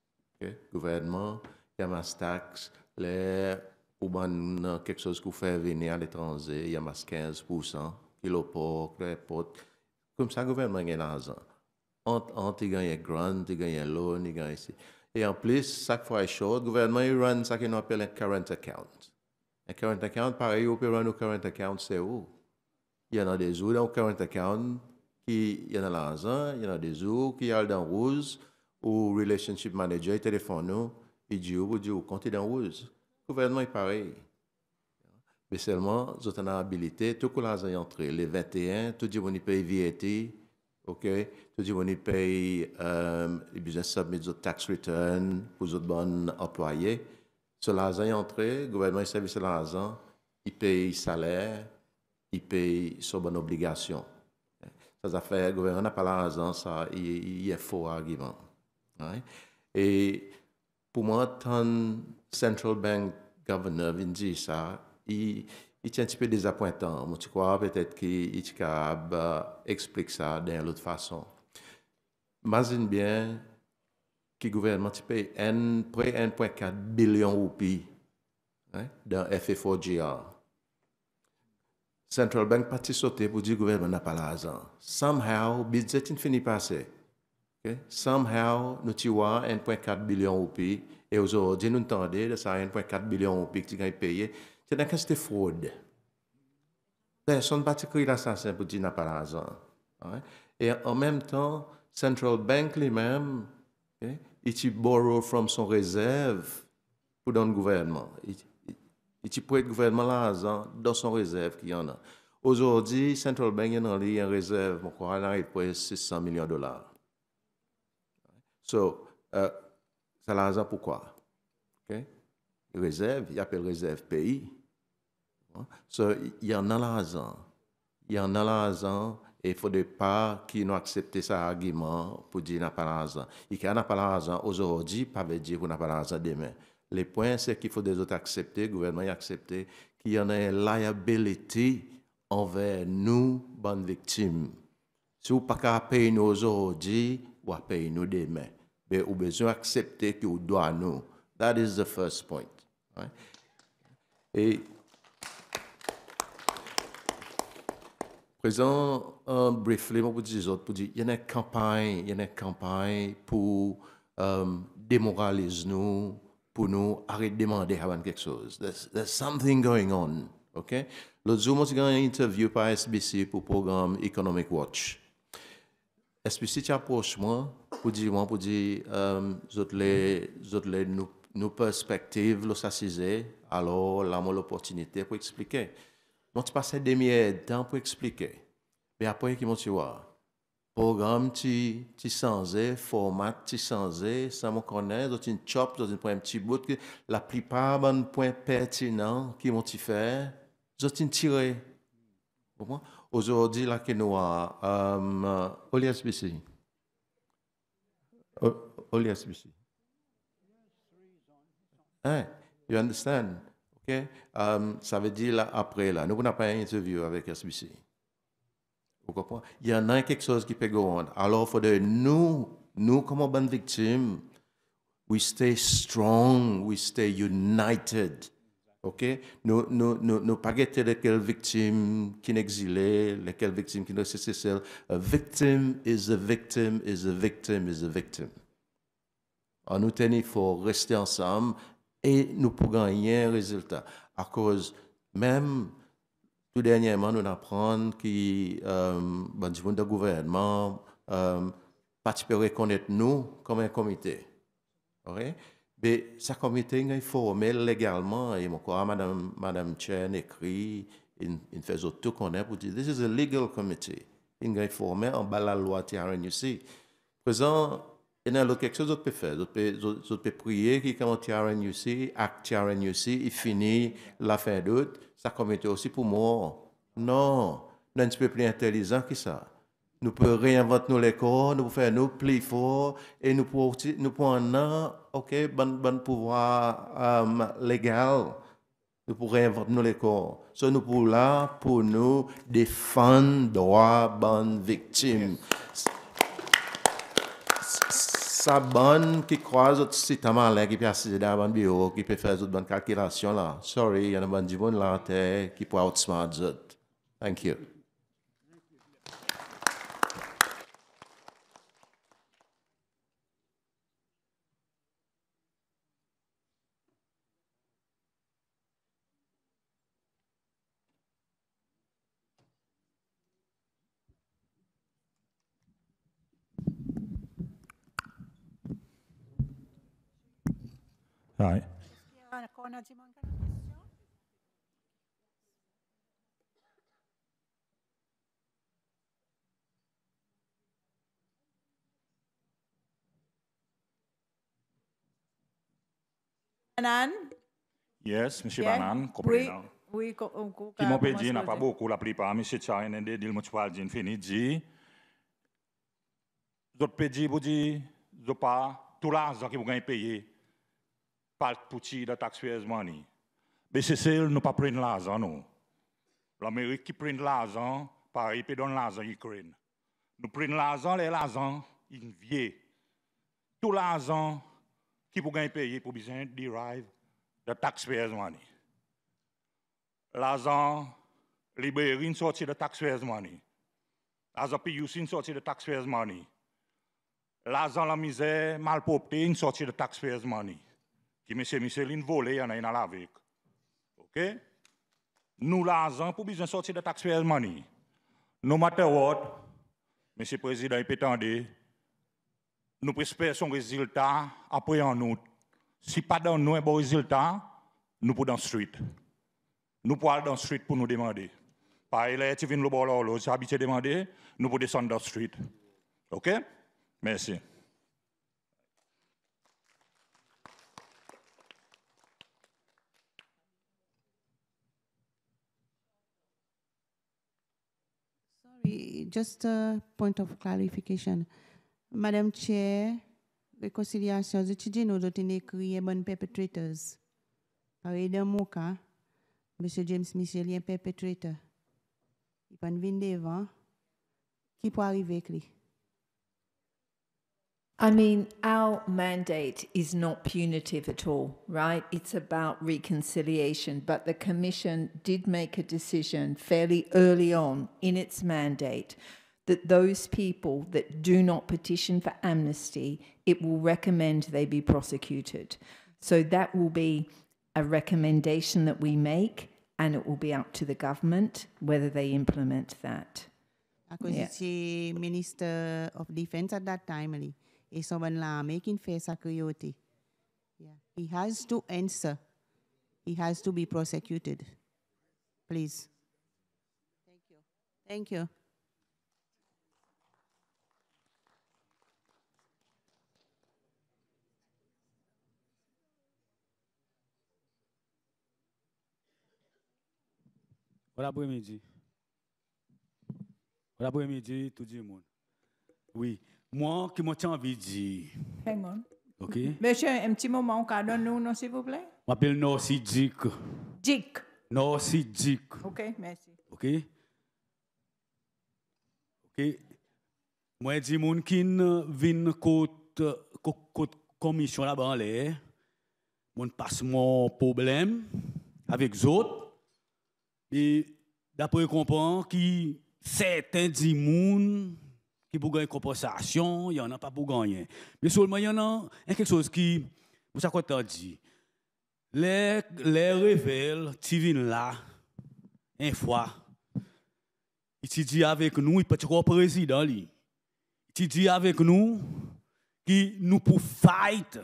Gouvernement, il y a masse taxe. Les, ou ben, quelque chose qu'on fait venir à l'étranger, il y a masse 15%, kiloport, les Comme ça, gouvernement un raison un te ils gagnent un ganyen low, gagnent... ici. Et en plus, chaque fois fwa e short, gouvernement il run ça qu'on appelle un « current account. Un « current account, pareil, on peut run un « current account y y a des de dans le « current account qui il y a l'argent, an lanzan, yon a qui zou qui a dans rouge, ou relationship manager, téléphone nous, il dit où ou, dit où ou, dans dan Le Gouvernement est pareil. Mais seulement, vous une habilité, tout le monde est entré. Les 21, tout le monde peut yi OK? Tout le monde paye euh, um, les business submit des tax returns pour les bons employés. Sur l'argent entré, le gouvernement et service de l'argent, il paye salaire, il paye sur bonne obligation. Ça fait, le gouvernement n'a pas l'argent, ça, il, est faux argument. Right? Hein? Et pour moi, tant central bank governor vient dit ça, il est un petit peu désappointant. Mais tu crois peut-être qu'il euh, explique ça d'une autre façon. Imagine bien que le gouvernement paye près 1,4 billion roupies hein, dans ff Central Bank pas sauté pour dire que le gouvernement n'a pas l'argent. Somehow, le budget ne fini pas Somehow, nous avons 1,4 billion roupies et aujourd'hui, nous entendons que ça 1,4 billion roupies que tu as payé c'est une question de fraude. Personne particulier assassin pour dire par pas Hein? Et en même temps, Central Bank lui-même, il okay, borrow from son réserve pour donner au gouvernement. Il peut le gouvernement l'argent dans son réserve qu'il y en a. Aujourd'hui, Central Bank a une réserve, mon crois, il 600 millions de dollars. Donc, so, euh, c'est l'argent pourquoi? réserve, il appelle réserve pays. il y en a l'argent. Il y en a l'argent et il faut des pas qui n'ont accepté ça argument pour dire n'a pas l'argent. Il n'y a pas l'argent aujourd'hui, pas veut dire qu'on a pas l'argent demain. Le point, c'est qu'il faut des autres accepter, le gouvernement y accepter, qu'il y en a une liability envers nous, bonnes victimes. Si vous n'avez pas payer nous aujourd'hui, vous payer nous demain. Mais vous avez besoin d'accepter que vous doit nous. That is the first point. Et présent, un briefly, pour dire dire, il y a une campagne, y a campagne pour euh, démoraliser nous, pour nous arrêter de demander quelque chose. There's, something going on, ok? le jour, j'ai eu interview par SBC pour le programme Economic Watch. SBC t'approche moi pour dire, moi, pour dire, euh, les, nous nos perspectives, nous alors là, l'opportunité pour expliquer. Donc, tu passais des milliers de temps pour expliquer. Mais après, qui m'ont dit, programme, tu, tu changé, format, tu changé, ça me connaît, dans une chop, dans une un petit bout, la plupart des points pertinents qui m'ont fait, je une tiré. Aujourd'hui, là, que nous avons, euh, au LSBC. de Hein? You understand? Okay? Um, ça veut dire après, là, nous n'avons pas une interview avec SBC. Vous comprenez? Il y en a quelque chose qui peut go on. Alors, faut de nous, nous, comme bonnes victimes, we stay strong, we stay united. OK? Nous, nous, nous, nous pas guetter lesquelles victimes qui n'exilent, lesquelles victimes qui ne cessent. A victim is a victim is a victim is a victim. On nous tenir, il faut rester ensemble et nous pouvons gagner un résultat. À cause, même tout dernièrement, nous apprenons que euh, ben, du monde du gouvernement euh, reconnaître nous comme un comité. Okay? Mais ce comité est formé légalement et mon corps, Madame, Madame Chen écrit, il, fait tout qu'on est pour dire, this is a legal committee. Il est formé en bas la loi ici. Présent, il y a quelque chose d'autre peut faire. D'autres peut prier, qui quand on UC, acte UC, il finit la fin d'août, ça commettait aussi pour moi. Non, nous sommes plus intelligents que ça. Nous pouvons réinventer nos corps, nous pouvons faire nos plus forts, et nous pouvons, nous un, ok, bon, bon pouvoir euh, légal. Nous pouvons réinventer nos corps. So, nous pouvons là pour nous défendre droit bonne victime. Sa bon ki kwa zot sita male ki pe asize da ban biyo ki pe fe zot ban kalkilasyon la. Sorry, yon nan ban jivoun lante ki po outsmart zot. Thank you. Banan. Yes, M. Banan, Oui, euh, pas beaucoup la vous pas tout vous pour tirer de taxpayers money. BCCL nous pas prendre l'argent, non. L'Amérique qui prend l'argent, pareil, puis donne l'argent à l'Ukraine. Nous prenons l'argent, les l'argent, il vient. Tout l'argent qui peut gagner payer pour besoin derive de taxpayers money. L'argent libéré sortie de taxpayers money. L'argent une sortie de taxpayers money. L'argent la misère, une sortie de taxpayers money qui, Qui Monsieur Miseline vole yana en alavek. Ok? Nous la Nous besoin sortir besoin de taxpayers money. No matter what, il peut nous Nous presper son résultat après en nous. Si pas dans nous un e bon résultat, nous pour la street. Nous pouvons dans la street pour nous demander. Pa elè ti vin lo voir là lo, si habite demande, nous street. Ok? Merci. just a point of clarification. Madame Chair, réconciliation, que nous ont écrit bonnes perpetrators. Par Eden Mouka, M. James Michel, un perpetrator. Il pas venir devant. Qui peut arriver avec lui? I mean, our mandate is not punitive at all, right? It's about reconciliation. But the Commission did make a decision fairly early on in its mandate that those people that do not petition for amnesty, it will recommend they be prosecuted. So that will be a recommendation that we make, and it will be up to the government whether they implement that. Because yeah. minister of defense at that time, Esavanla making face Akayote. Yeah. He has to answer. He has to be prosecuted. Please. Thank you. Thank you. Honorable Midi. Honorable Midi, to Jimon. Oui. Moi, qui tiens envie de dire. OK? Monsieur, un petit moment, pardonnez nous, s'il vous plaît? Je m'appelle Norsi Dick. Dick. Norsi Dick. OK, merci. OK? OK? Moi, j'ai dis aux gens qui viennent côte, côte commission là-bas en l'air, je passe mon problème avec les autres. Et d'après comprendre que certains disent qui pour gagner compensation, il y en a pas pour gagner. Mais seulement il y en a, quelque chose qui, vous ça quoi t'as dit, les, les révèles, tu viens là, une fois, il te dit avec nous, il peut être président, il dit avec nous, qui nous pour fight,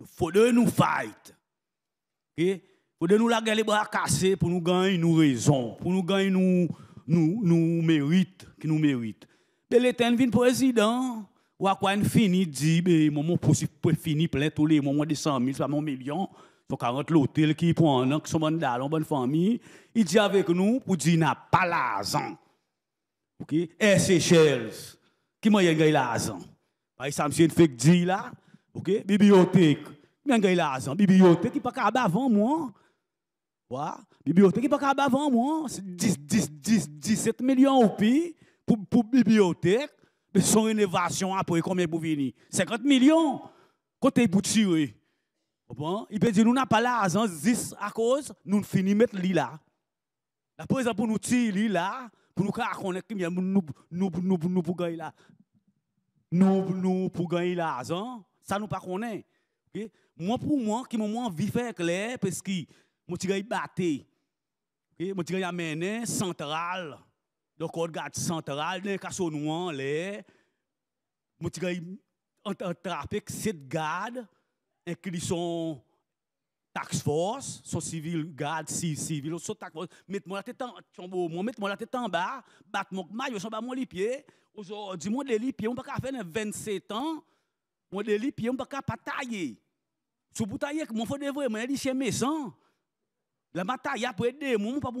il faut de nous fight. ok faut de nous la les bras cassés pour nous gagner nos raisons, pour nous gagner nos, nous, nous mérites, qui nous méritent de l'Éternel vient président. Ou à quoi il finit, dit, mais moment pour finir, plein tous les moments de 100 000, soit mon million. Il faut 40 l'hôtel qui prend un an, qui sont bonne bonne famille. Il dit avec nous pour dire, n'a pas l'argent. OK? Et eh, qui m'a gagné l'argent? Par exemple, monsieur fait dit là, OK? Bibliothèque, qui m'a gagné l'argent? Bibliothèque qui pas capable avant moi. Voilà. Bibliothèque qui pas capable avant moi. 10, 10, 10, 17 millions ou pire pour, la bibliothèque, mais son rénovation après combien pour venir 50 millions côté pour tirer. Bon, il peut dire nous n'a pas l'argent 10 à cause nous fini mettre l'île là. La ça pour nous tirer là pour nous connaître combien nous nous nous pour gagner là. Nous pour gagner l'argent, ça nous pas connaît. pas. Moi pour moi qui moment vie faire clair parce que mon suis battu, il OK Mon la centrale, central. Donc, on regarde central, le casseau noir, Mon attrapé, cette garde, tax force, sont civil garde, civil, sont tax force. Mettez-moi la tête en bas, moi la tête en bas, mon maillot, les pieds. Aujourd'hui, mon les pieds, 27 ans, mon les pieds, ne pas tailler. Si mon faut mon La bataille, après deux mois, pas vous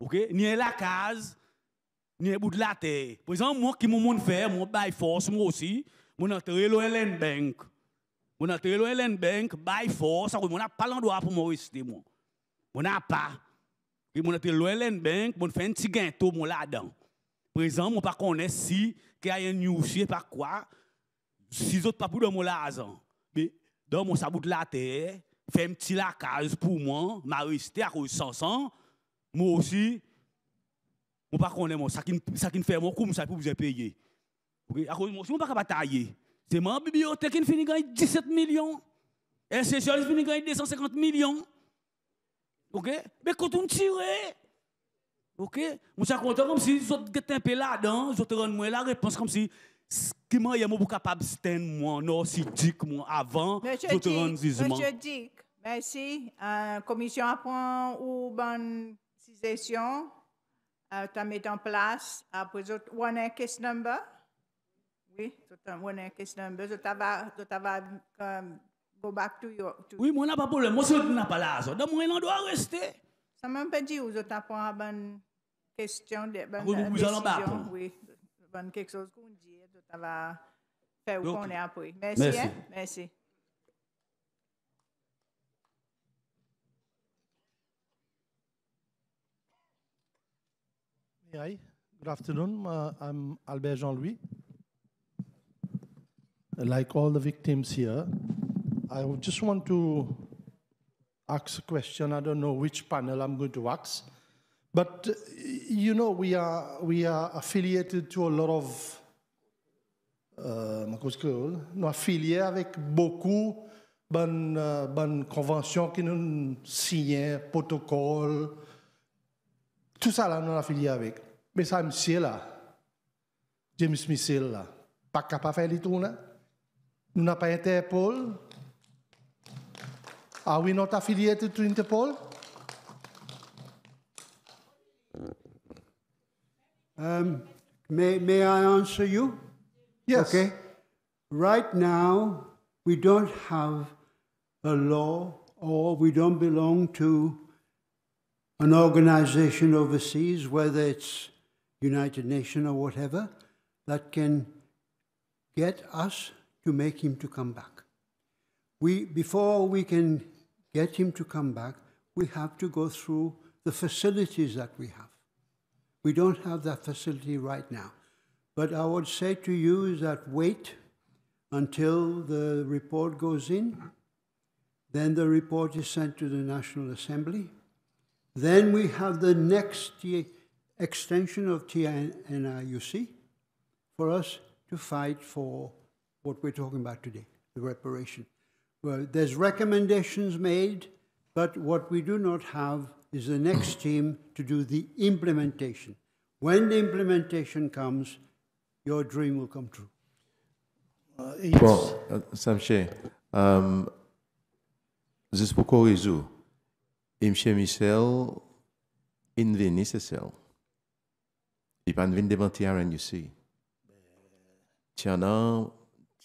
OK Ni e la case, ni e bout de la terre. Par exemple, moi qui mon monde fait, mon by force moi aussi, mon entré le LN Bank. Mon entré le LN Bank by force, mon a pas l'endroit pour moi rester moi. Mon a pas. Et mon entré le LN Bank, mon fait un petit gain tout mon là-dedans. Par exemple, on pas connaît si qu'il y a un newsier par quoi si autres pas pour dans mon l'argent. Mais dans mon sabot de la terre, fait un petit la case pour moi, m'a rester à cause 500 moi aussi, je ne sais pas ça qui, ça fait mon coup, ça pour vous payer. Okay? À cause moi je C'est ma bibliothèque qui finit 17 millions. Et c'est finit 250 millions. Mais quand on tire, OK je suis comme si un peu là-dedans, je te la réponse comme si qui capable de moi, non, si avant, je te rends Monsieur merci. Euh, commission ou Session, euh, tu as mis en place après euh, one case number. Oui, tu one case number. Tu go back to your. oui, pas problème. Moi je n'a pas là. Donc moi doit rester. Ça m'a pas dit où pas question oui, décision. bonne quelque chose qu'on dit. Tu vas faire où est après. Merci. Merci. Hein? Hi, good afternoon. Uh, I'm Albert Jean Louis. Like all the victims here, I just want to ask a question. I don't know which panel I'm going to ask, but uh, you know we are we are affiliated to a lot of euh, nous affiliés avec beaucoup bonnes uh, bonnes conventions qui nous signent protocoles Tout ça, là, nous affilié avec. Mais ça, monsieur, là, James Michel, là, pas capable de faire les tours, là. Nous n'avons pas Interpol. Are ah we not affiliated to Interpol? Um, may, may I answer you? Yes. Okay. Right now, we don't have a law or we don't belong to an organization overseas, whether it's United Nations or whatever, that can get us to make him to come back. We, before we can get him to come back, we have to go through the facilities that we have. We don't have that facility right now. But I would say to you is that wait until the report goes in. Then the report is sent to the National Assembly. Then we have the next extension of TNIUC for us to fight for what we're talking about today, the reparation. Well, there's recommendations made, but what we do not have is the next team to do the implementation. When the implementation comes, your dream will come true. Uh, yes. Bon, Sam Chair, um, this M. Michel inveni cecel. Il pa pas devant a vous voyez. Il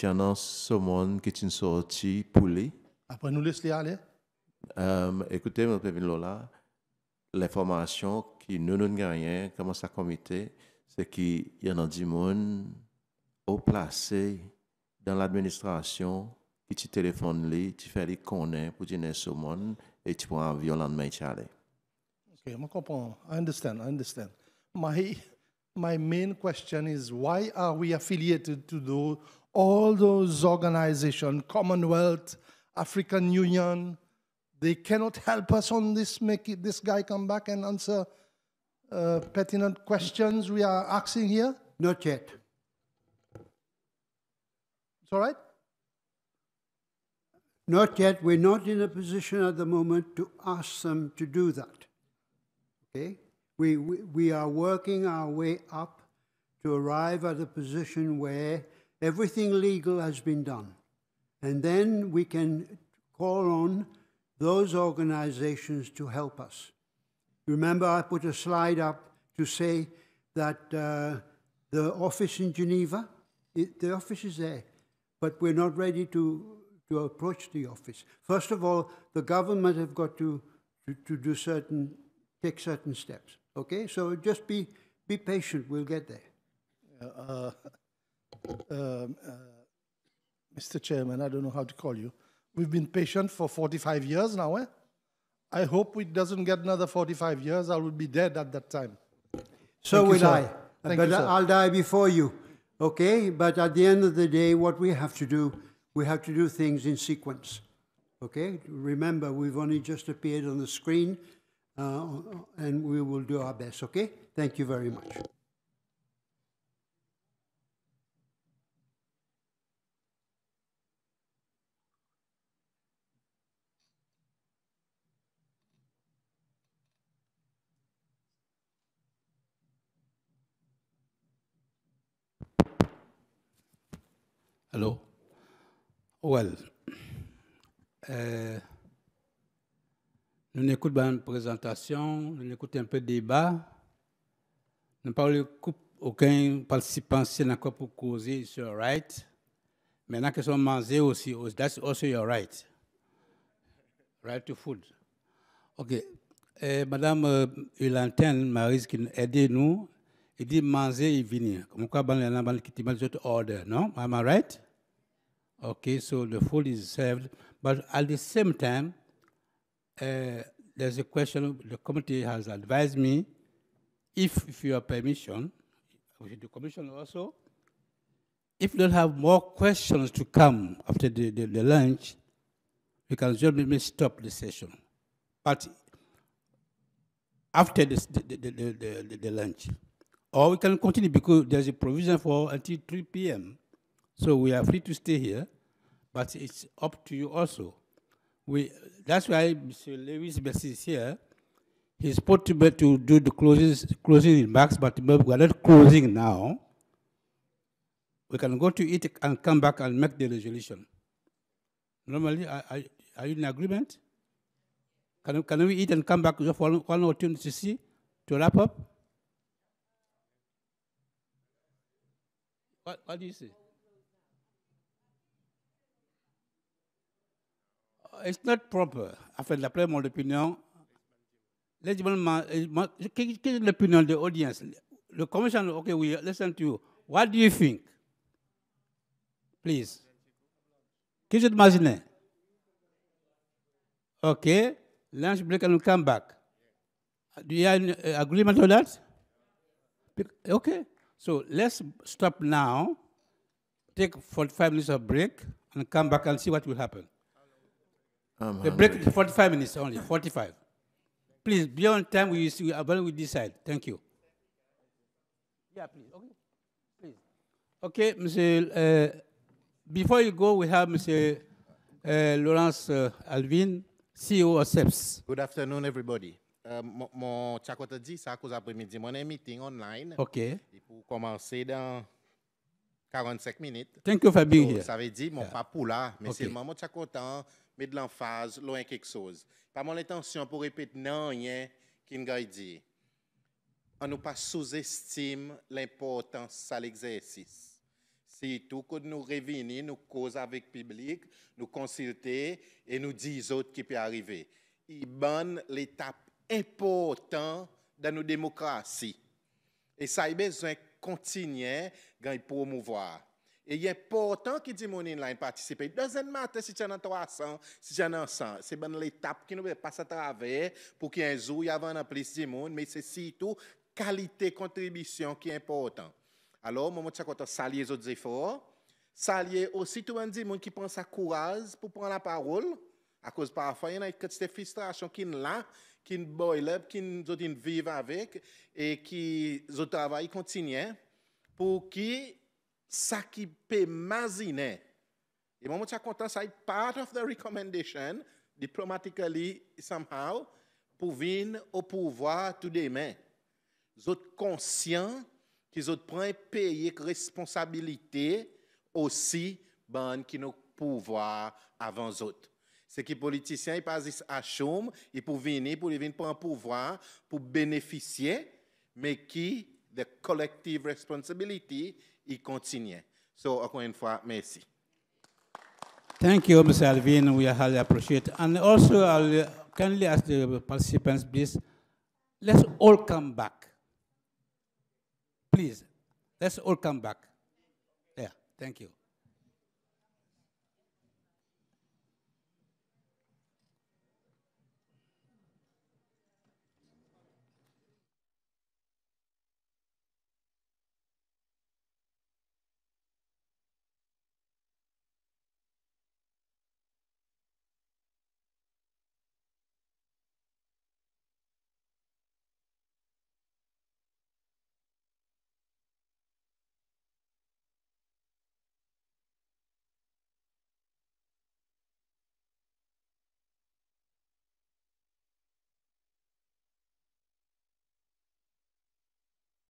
y a somon qui qui sorti une sortie Apre Après nous li aller. Um, écoutez, M. Lola, l'information qui nous donnent rien, comment ça comité, c'est qu'il y en a des gens au placé dans l'administration qui te téléphone, qui font les connaître pour dire ce it's why Violan Charlie. Okay, I understand, I understand. My, my main question is why are we affiliated to those, all those organizations, Commonwealth, African Union? They cannot help us on this, make it, this guy come back and answer uh, pertinent questions we are asking here? Not yet. It's all right? Not yet, we're not in a position at the moment to ask them to do that. Okay? We, we, we are working our way up to arrive at a position where everything legal has been done. And then we can call on those organizations to help us. Remember, I put a slide up to say that uh, the office in Geneva, it, the office is there, but we're not ready to to approach the office. First of all, the government have got to, to, to do certain, take certain steps. Okay, so just be, be patient, we'll get there. Uh, uh, Mr. Um, uh, Chairman, I don't know how to call you. We've been patient for 45 years now, eh? I hope it doesn't get another 45 years. I will be dead at that time. So Thank will you, I. Thank but you, I'll die before you. Okay? But at the end of the day, what we have to do we have to do things in sequence. Okay? Remember, we've only just appeared on the screen, uh, and we will do our best, okay? Thank you very much. Hello. Well, euh, nous écoutons pas une présentation, nous écoutons un peu de débat. Nous ne coupe aucun participant c'est encore pour causer sur right. Maintenant que sont manger aussi, oh, that's also your right. Right to food. OK. Euh, madame euh, Marise, qui nous aide, nous, il dit manger et venir. Comme quoi, il y a un qui dit, order, non? Am I right? Okay, so the food is served, but at the same time, uh, there's a question the committee has advised me if, if you have permission, with the commission also, if you don't have more questions to come after the, the, the lunch, we can just maybe stop the session. But after this, the, the, the, the, the lunch, or we can continue because there's a provision for until 3 p.m. So we are free to stay here, but it's up to you also. We, that's why Mr. Lewis Bessie is here. He's put to to do the closes, closing remarks, but we are not closing now. We can go to it and come back and make the resolution. Normally, are, are, you in agreement? Can, can we eat and come back just one, one or two to see, to wrap up? What, what do you say? it's not proper. Enfin, d'après mon opinion, legitimately, eh, quelle est l'opinion de l'audience? The commission, okay, we listen to you. What do you think? Please. Qui should imagine? Okay, lunch break and we come back. Do you have an eh, agreement on that? Okay, so let's stop now, take 45 minutes of break, and come back and see what will happen. Ah, the break 45 minutes only, 45. Please, beyond time, we, we, uh, we decide. Thank you. Yeah, please. Okay, please. Okay, Monsieur, uh, before you go, we have Monsieur uh, Laurence Alvin, CEO of SEPS. Good afternoon, everybody. mon tchakota dit ça à cause après-midi. Mon meeting online. OK. Et pour commencer dans 45 minutes. Thank you for being here. Ça veut dire mon papou là, mais c'est le moment mais de l'emphase, loin quelque chose. Pas mon intention pour répéter non, rien qui nous dit. On ne pas sous-estime l'importance à l'exercice. C'est tout que nous revenons, nous causons avec le public, nous consultons et nous disons autres qui peut arriver. Il donne l'étape importante dans nos démocraties. Et ça a besoin de continuer à promouvoir. Et important qu'il dit mon inline participer. Deuxième matin, si tu en as 300, si tu en as 100, c'est bonne l'étape qui nous passe à travers pour qu'il y ait un jour, il y plus de monde, mais c'est surtout qualité contribution qui est importante. Alors, moment où tu as salué les autres efforts, saluer aussi tout le monde qui pense à courage pour prendre la parole, à cause parfois, il y en a des frustrations qui sont là, qui sont pas, qui vivent avec et qui travaillent continue pour qui ça qui peut imaginer. Et moi, je suis content, ça est part of the recommendation, diplomatically, somehow, pour venir au pouvoir tout demain. Ils sont conscients qu'ils ont pris payer responsabilité aussi, bonne qui nous pouvoir avant eux autres. C'est qui les politiciens, ils passent à chôme, ils pour venir, pour venir prendre pouvoir, pour bénéficier, mais qui, the collective responsibility, il So, encore une fois, merci. Thank you, Mr. Alvin. We highly appreciate. And also, I'll uh, kindly ask the participants, please, let's all come back. Please, let's all come back. Yeah, thank you.